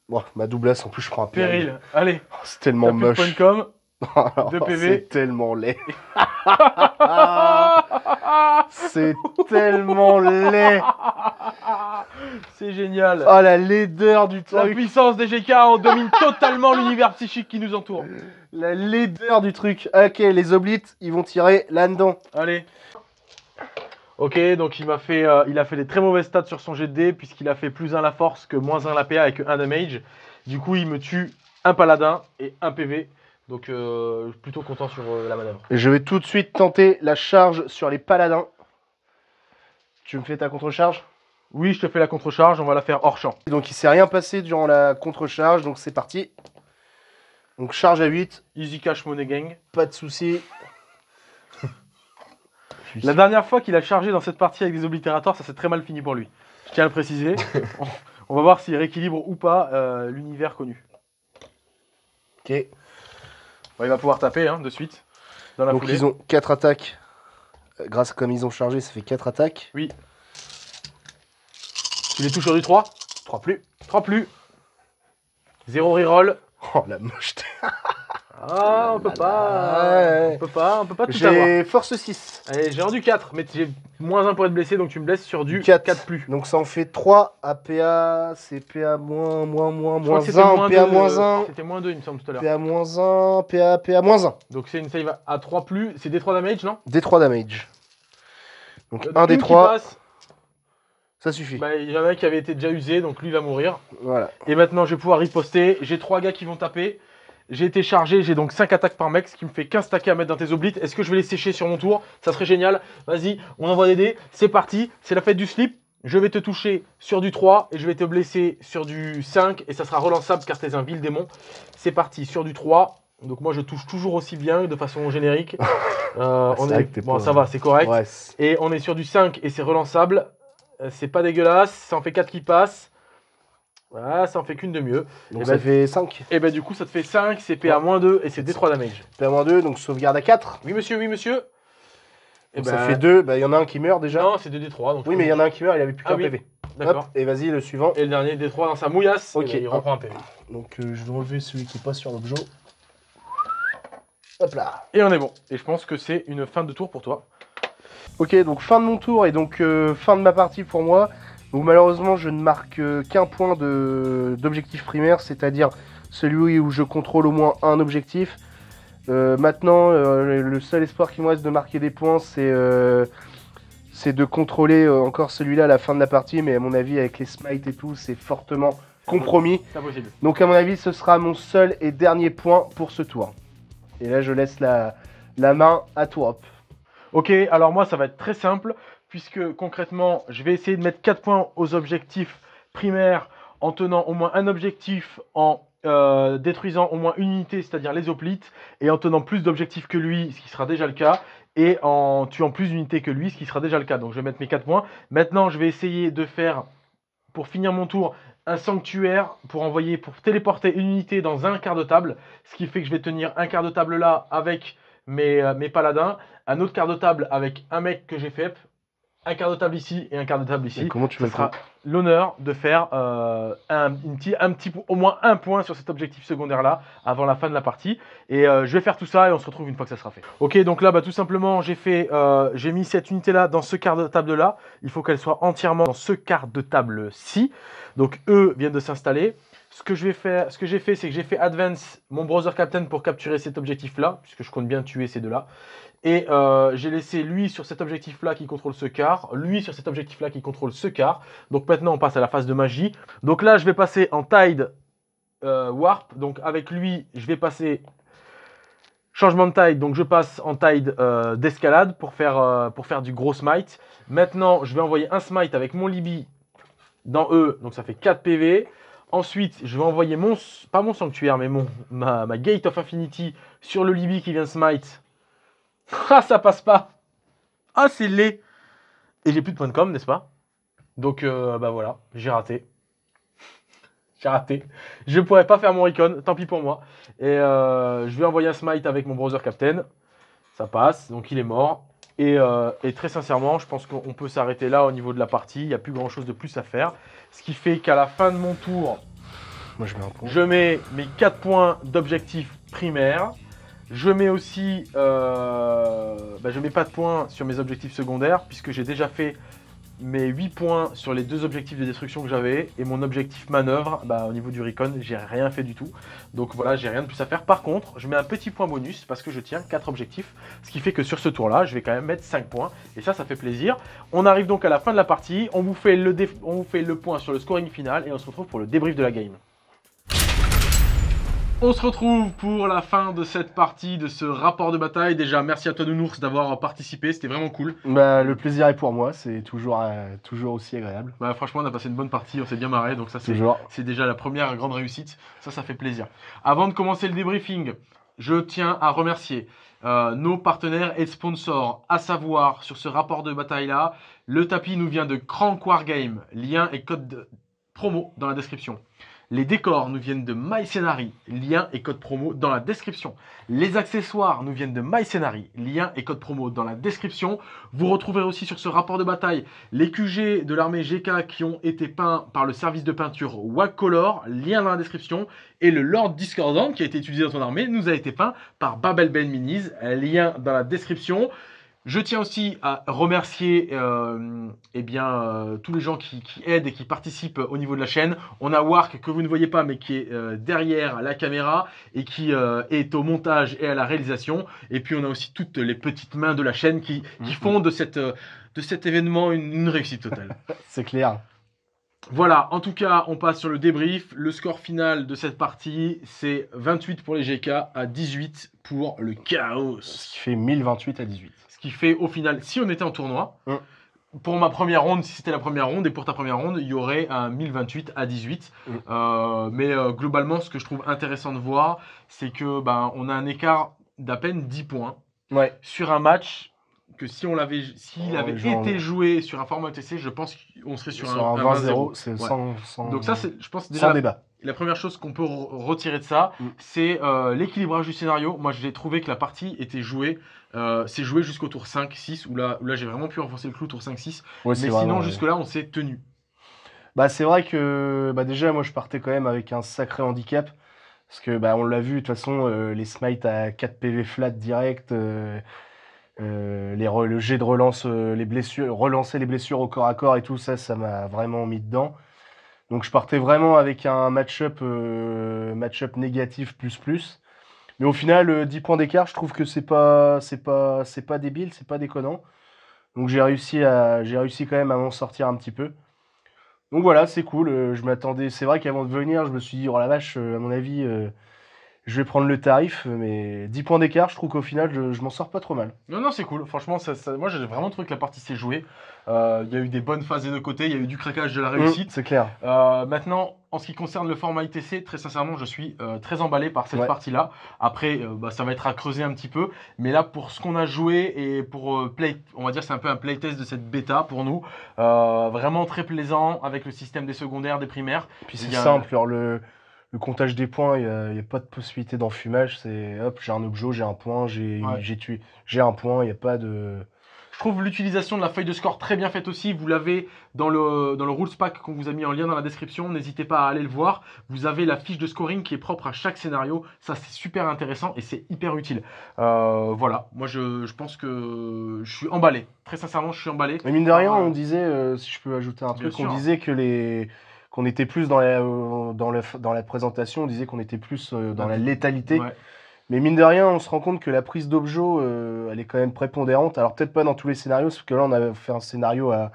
Bon, ma doublasse, en plus, je prends un péril. Péril, allez. Oh, c'est tellement moche. PV. Oh, c'est tellement laid. c'est tellement laid. C'est génial. Oh, la laideur du truc. La puissance des GK, on domine totalement l'univers psychique qui nous entoure. La laideur du truc. Ok, les oblites, ils vont tirer là-dedans. Allez. Ok, donc il, m'a fait, euh, il a fait des très mauvaises stats sur son GD, puisqu'il a fait plus 1 la force que moins 1 la PA et que 1 damage. Du coup, il me tue un paladin et un PV. Donc, euh, plutôt content sur euh, la manœuvre. Je vais tout de suite tenter la charge sur les paladins. Tu me fais ta contre-charge Oui, je te fais la contre-charge, on va la faire hors champ. Donc, il s'est rien passé durant la contre-charge, donc c'est parti. Donc charge à 8. Easy cash money gang. Pas de souci. La dernière fois qu'il a chargé dans cette partie avec des oblitérateurs, ça s'est très mal fini pour lui. Je tiens à le préciser. On va voir s'il rééquilibre ou pas euh, l'univers connu. Ok. il va pouvoir taper hein, de suite. Dans la Donc ils ont 4 attaques. Euh, grâce à comme ils ont chargé, ça fait 4 attaques. Oui. Il est touché du 3 3 plus. 3 plus. 0 reroll. Oh la mocheté Ah, on peut pas. On peut pas, on peut pas tout avoir. J'ai force 6. Allez, j'ai rendu 4, mais j'ai moins 1 pour être blessé, donc tu me blesses sur du 4. plus. Donc ça en fait 3 APA, PA moins, moins, moins, moins PA moins 1. Euh, c'était moins 2, il me semble, tout à l'heure. PA moins 1, PA, PA moins 1. Donc c'est une save à 3 plus. C'est D3 damage, non D3 damage. Donc 1 euh, D3. Ça suffit. Bah, il y en a un qui avait été déjà usé, donc lui va mourir. Voilà. Et maintenant, je vais pouvoir riposter. J'ai trois gars qui vont taper. J'ai été chargé, j'ai donc 5 attaques par mec, ce qui me fait 15 taquets à mettre dans tes oblites. Est-ce que je vais les sécher sur mon tour Ça serait génial. Vas-y, on envoie des dés. C'est parti. C'est la fête du slip. Je vais te toucher sur du 3 et je vais te blesser sur du 5 et ça sera relançable car t'es un vil démon. C'est parti sur du 3. Donc moi je touche toujours aussi bien de façon générique. Euh, ah, on est... Bon, ça va, c'est correct. Et on est sur du 5 et c'est relançable. Euh, c'est pas dégueulasse. Ça en fait 4 qui passent. Voilà, ça en fait qu'une de mieux. Donc eh ça ben, fait 5. Et bah du coup ça te fait 5, c'est PA-2 et c'est D3 damage. PA-2, donc sauvegarde à 4. Oui monsieur, oui monsieur. Et bah... ça ben, fait 2, bah il y en a un qui meurt déjà. Non, c'est 2 D3. Donc oui, mais il y en a un qui meurt, il avait plus ah qu'un PV. D'accord. Et vas-y, le suivant. Et le dernier D3 dans sa mouillasse, eh ok ben, il reprend un PV. Donc euh, je vais enlever celui qui passe sur l'objet. Hop là. Et on est bon. Et je pense que c'est une fin de tour pour toi. Ok, donc fin de mon tour et donc euh, fin de ma partie pour moi. Donc malheureusement, je ne marque euh, qu'un point d'objectif primaire, c'est-à-dire celui où je contrôle au moins un objectif. Euh, maintenant, le seul espoir qui me reste de marquer des points, c'est de contrôler encore celui-là à la fin de la partie. Mais à mon avis, avec les smites et tout, c'est fortement compromis. Donc à mon avis, ce sera mon seul et dernier point pour ce tour. Et là, je laisse la, la main à toi. Ok, alors moi ça va être très simple, puisque concrètement je vais essayer de mettre 4 points aux objectifs primaires en tenant au moins un objectif en euh, détruisant au moins une unité, c'est-à-dire les hoplites, et en tenant plus d'objectifs que lui, ce qui sera déjà le cas, et en tuant plus d'unités que lui, ce qui sera déjà le cas. Donc je vais mettre mes 4 points. Maintenant je vais essayer de faire, pour finir mon tour, un sanctuaire pour envoyer, pour téléporter une unité dans un quart de table, ce qui fait que je vais tenir un quart de table là avec euh, mes, paladins, un autre quart de table avec un mec que j'ai fait, un quart de table ici et un quart de table ici. comment tu Ce sera l'honneur de faire euh, un, petit, au moins un point sur cet objectif secondaire là avant la fin de la partie. Et euh, je vais faire tout ça et on se retrouve une fois que ça sera fait. Ok, donc là, bah, tout simplement, j'ai j'ai mis cette unité là dans ce quart de table là. Il faut qu'elle soit entièrement dans ce quart de table ci. Donc eux viennent de s'installer. Ce que je vais faire, ce que j'ai fait, c'est que j'ai fait Advance mon browser Captain pour capturer cet objectif-là, puisque je compte bien tuer ces deux-là. Et euh, j'ai laissé lui sur cet objectif-là qui contrôle ce car lui sur cet objectif-là qui contrôle ce car Donc maintenant, on passe à la phase de magie. Donc là, je vais passer en Tide euh, Warp. Donc avec lui, je vais passer Changement de tide, donc je passe en tide euh, d'escalade pour, faire pour faire du gros smite. Maintenant, je vais envoyer un smite avec mon Libby dans E, donc ça fait 4 PV. Ensuite, je vais envoyer mon, pas mon sanctuaire, mais mon, ma, Gate of Infinity sur le Libby qui vient smite. Ah, ça passe pas. Ah, c'est laid. Et j'ai plus de points de com, n'est-ce pas Donc, euh, bah voilà, j'ai raté. j'ai raté. Je pourrais pas faire mon recon, tant pis pour moi. Et euh, je vais envoyer un smite avec mon browser captain. Ça passe, donc il est mort. Euh, et, très sincèrement, je pense qu'on peut s'arrêter là au niveau de la partie. Il n'y a plus grand chose de plus à faire. Ce qui fait qu'à la fin de mon tour, je, mets mes 4 points d'objectif primaire. Je mets aussi. Euh, bah, je mets pas de points sur mes objectifs secondaires, puisque j'ai déjà fait mes 8 points sur les deux objectifs de destruction que j'avais et mon objectif manœuvre, bah, au niveau du recon, j'ai rien fait du tout. Donc voilà, j'ai rien de plus à faire. Par contre, je mets un petit point bonus parce que je tiens 4 objectifs, ce qui fait que sur ce tour-là, je vais quand même mettre 5 points et ça, ça fait plaisir. On arrive donc à la fin de la partie, on vous fait le, on vous fait le point sur le scoring final et on se retrouve pour le débrief de la game. On se retrouve pour la fin de cette partie de ce rapport de bataille. Déjà, merci à toi Nounours d'avoir participé, c'était vraiment cool. Bah, le plaisir est pour moi, c'est toujours, euh, toujours aussi agréable. Bah, franchement, on a passé une bonne partie, on s'est bien marré, donc ça c'est, déjà la première grande réussite, ça ça fait plaisir. Avant de commencer le débriefing, je tiens à remercier euh, nos partenaires et sponsors, à savoir sur ce rapport de bataille-là, le tapis nous vient de Crank Wargame. Game, lien et code promo dans la description. Les décors nous viennent de Scenarii, lien et code promo dans la description. Les accessoires nous viennent de MyScenari, lien et code promo dans la description. Vous retrouverez aussi sur ce rapport de bataille les QG de l'armée GK qui ont été peints par le service de peinture Wacolor, lien dans la description. Et le Lord Discordant qui a été utilisé dans son armée nous a été peint par Babel Ben Miniz, lien dans la description. Je tiens aussi à remercier euh, eh bien, euh, tous les gens qui, aident et qui participent au niveau de la chaîne. On a Wark que vous ne voyez pas mais qui est euh, derrière la caméra et qui est au montage et à la réalisation. Et puis on a aussi toutes les petites mains de la chaîne qui, mhm. font de, cette, de cet événement une, une réussite totale. C'est clair. Voilà, en tout cas, on passe sur le débrief. Le score final de cette partie, c'est 28 pour les GK à 18 pour le Chaos. Ce qui fait 1028 à 18 qui fait au final, si on était en tournoi, pour ma première ronde, si c'était la première ronde, et pour ta première ronde, il y aurait un 1028 à 18. Euh, mais euh, globalement, ce que je trouve intéressant de voir, c'est que ben, on a un écart d'à peine 10 points ouais. sur un match que si on l'avait, s'il oh, avait été euh, joué sur un format TC, je pense qu'on serait sur, un, 20-0. Donc ça, je pense déjà débat. La première chose qu'on peut retirer de ça, mm. c'est euh, l'équilibrage du scénario. Moi, j'ai trouvé que la partie était jouée. Euh, c'est joué jusqu'au tour 5-6, où là, là j'ai vraiment pu renforcer le clou, tour 5-6. mais sinon, jusque-là, on s'est tenu. Bah, c'est vrai que bah, déjà, moi, je partais quand même avec un sacré handicap. Parce que, bah, on l'a vu, de toute façon, les smites à 4 PV flat direct euh, les le jet de relance, euh, les blessures, relancer les blessures au corps à corps et tout ça, ça m'a vraiment mis dedans. Donc je partais vraiment avec un match-up euh, négatif plus plus. Mais au final, 10 points d'écart, je trouve que c'est pas c'est pas c'est pas débile, c'est pas déconnant. Donc j'ai réussi à j'ai réussi quand même à m'en sortir un petit peu. Donc voilà, c'est cool. je m'attendais, c'est vrai qu'avant de venir, je me suis dit oh la vache, à mon avis je vais prendre le tarif, mais 10 points d'écart, je trouve qu'au final, je, m'en sors pas trop mal. Non, non, c'est cool. Franchement, ça, moi, j'ai vraiment trouvé que la partie s'est jouée. Euh, il y a eu des bonnes phases de deux côtés, il y a eu du craquage de la mmh, réussite. c'est clair. Euh, maintenant, en ce qui concerne le format ITC, très sincèrement, je suis euh, très emballé par cette partie-là. Après, bah, ça va être à creuser un petit peu. Mais là, pour ce qu'on a joué et pour play, on va dire, c'est un peu un playtest de cette bêta pour nous. vraiment très plaisant avec le système des secondaires, des primaires. Puis c'est simple, alors le le comptage des points, il n'y a, pas de possibilité d'enfumage. C'est hop, j'ai un objet, j'ai un point, j'ai tué, j'ai un point, il n'y a pas de. Je trouve l'utilisation de la feuille de score très bien faite aussi. Vous l'avez dans le, dans le rules pack qu'on vous a mis en lien dans la description. N'hésitez pas à aller le voir. Vous avez la fiche de scoring qui est propre à chaque scénario. Ça, c'est super intéressant et c'est hyper utile. Euh, voilà, moi, je, pense que je suis emballé. Très sincèrement, je suis emballé. Mais mine de rien, euh, on disait, euh, si je peux ajouter un truc, on disait que les qu'on était plus dans la, euh, dans, dans la présentation, on disait qu'on était plus euh, dans la létalité. Mais mine de rien, on se rend compte que la prise d'objets, euh, elle est quand même prépondérante. Alors peut-être pas dans tous les scénarios, parce que là, on a fait un scénario à,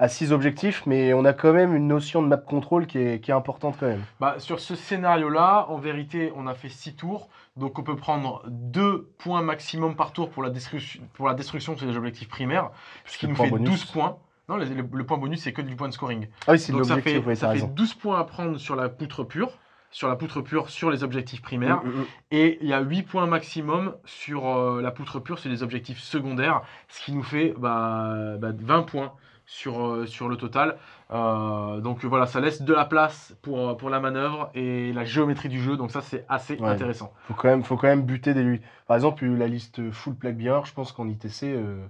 à six objectifs, mais on a quand même une notion de map contrôle qui est, importante quand même. Bah, sur ce scénario-là, en vérité, on a fait six tours. Donc on peut prendre deux points maximum par tour pour la, destruction, pour la destruction de ces objectifs primaires, ce qui nous fait 12 points. Non, le, point bonus, c'est que du point de scoring. Ah oui, c'est Donc ça fait, ça 12 points à prendre sur la poutre pure, sur la poutre pure, sur les objectifs primaires. Mm, mm, mm. Et il y a 8 points maximum sur euh, la poutre pure, sur les objectifs secondaires, ce qui nous fait 20 bah, bah, points sur, euh, sur le total. Euh, donc voilà, ça laisse de la place pour, pour la manœuvre et la géométrie du jeu, donc ça c'est assez intéressant. Faut quand même, faut quand même buter des lui. Par exemple, la liste full plaque bien, je pense qu'en ITC, euh,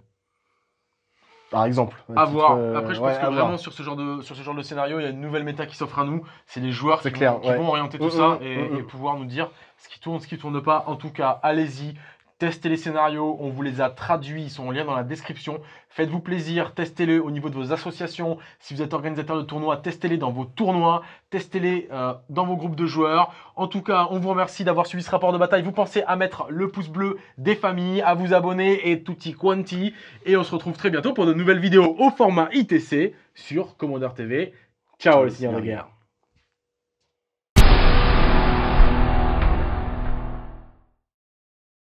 par exemple. À voir. Euh, Après, je pense que vraiment, sur ce, genre de, sur ce genre de scénario, il y a une nouvelle méta qui s'offre à nous. C'est les joueurs qui, vont, orienter tout mm, ça mm, et, mm, et, pouvoir nous dire ce qui tourne, ce qui tourne pas. En tout cas, allez-y testez les scénarios, on vous les a traduits, ils sont en lien dans la description. Faites-vous plaisir, testez-les au niveau de vos associations. Si vous êtes organisateur de tournois, testez-les dans vos tournois, testez-les euh, dans vos groupes de joueurs. En tout cas, on vous remercie d'avoir suivi ce rapport de bataille. Vous pensez à mettre le pouce bleu des familles, à vous abonner et tutti quanti. Et on se retrouve très bientôt pour de nouvelles vidéos au format ITC sur Commander TV. Ciao, les seigneurs de guerre.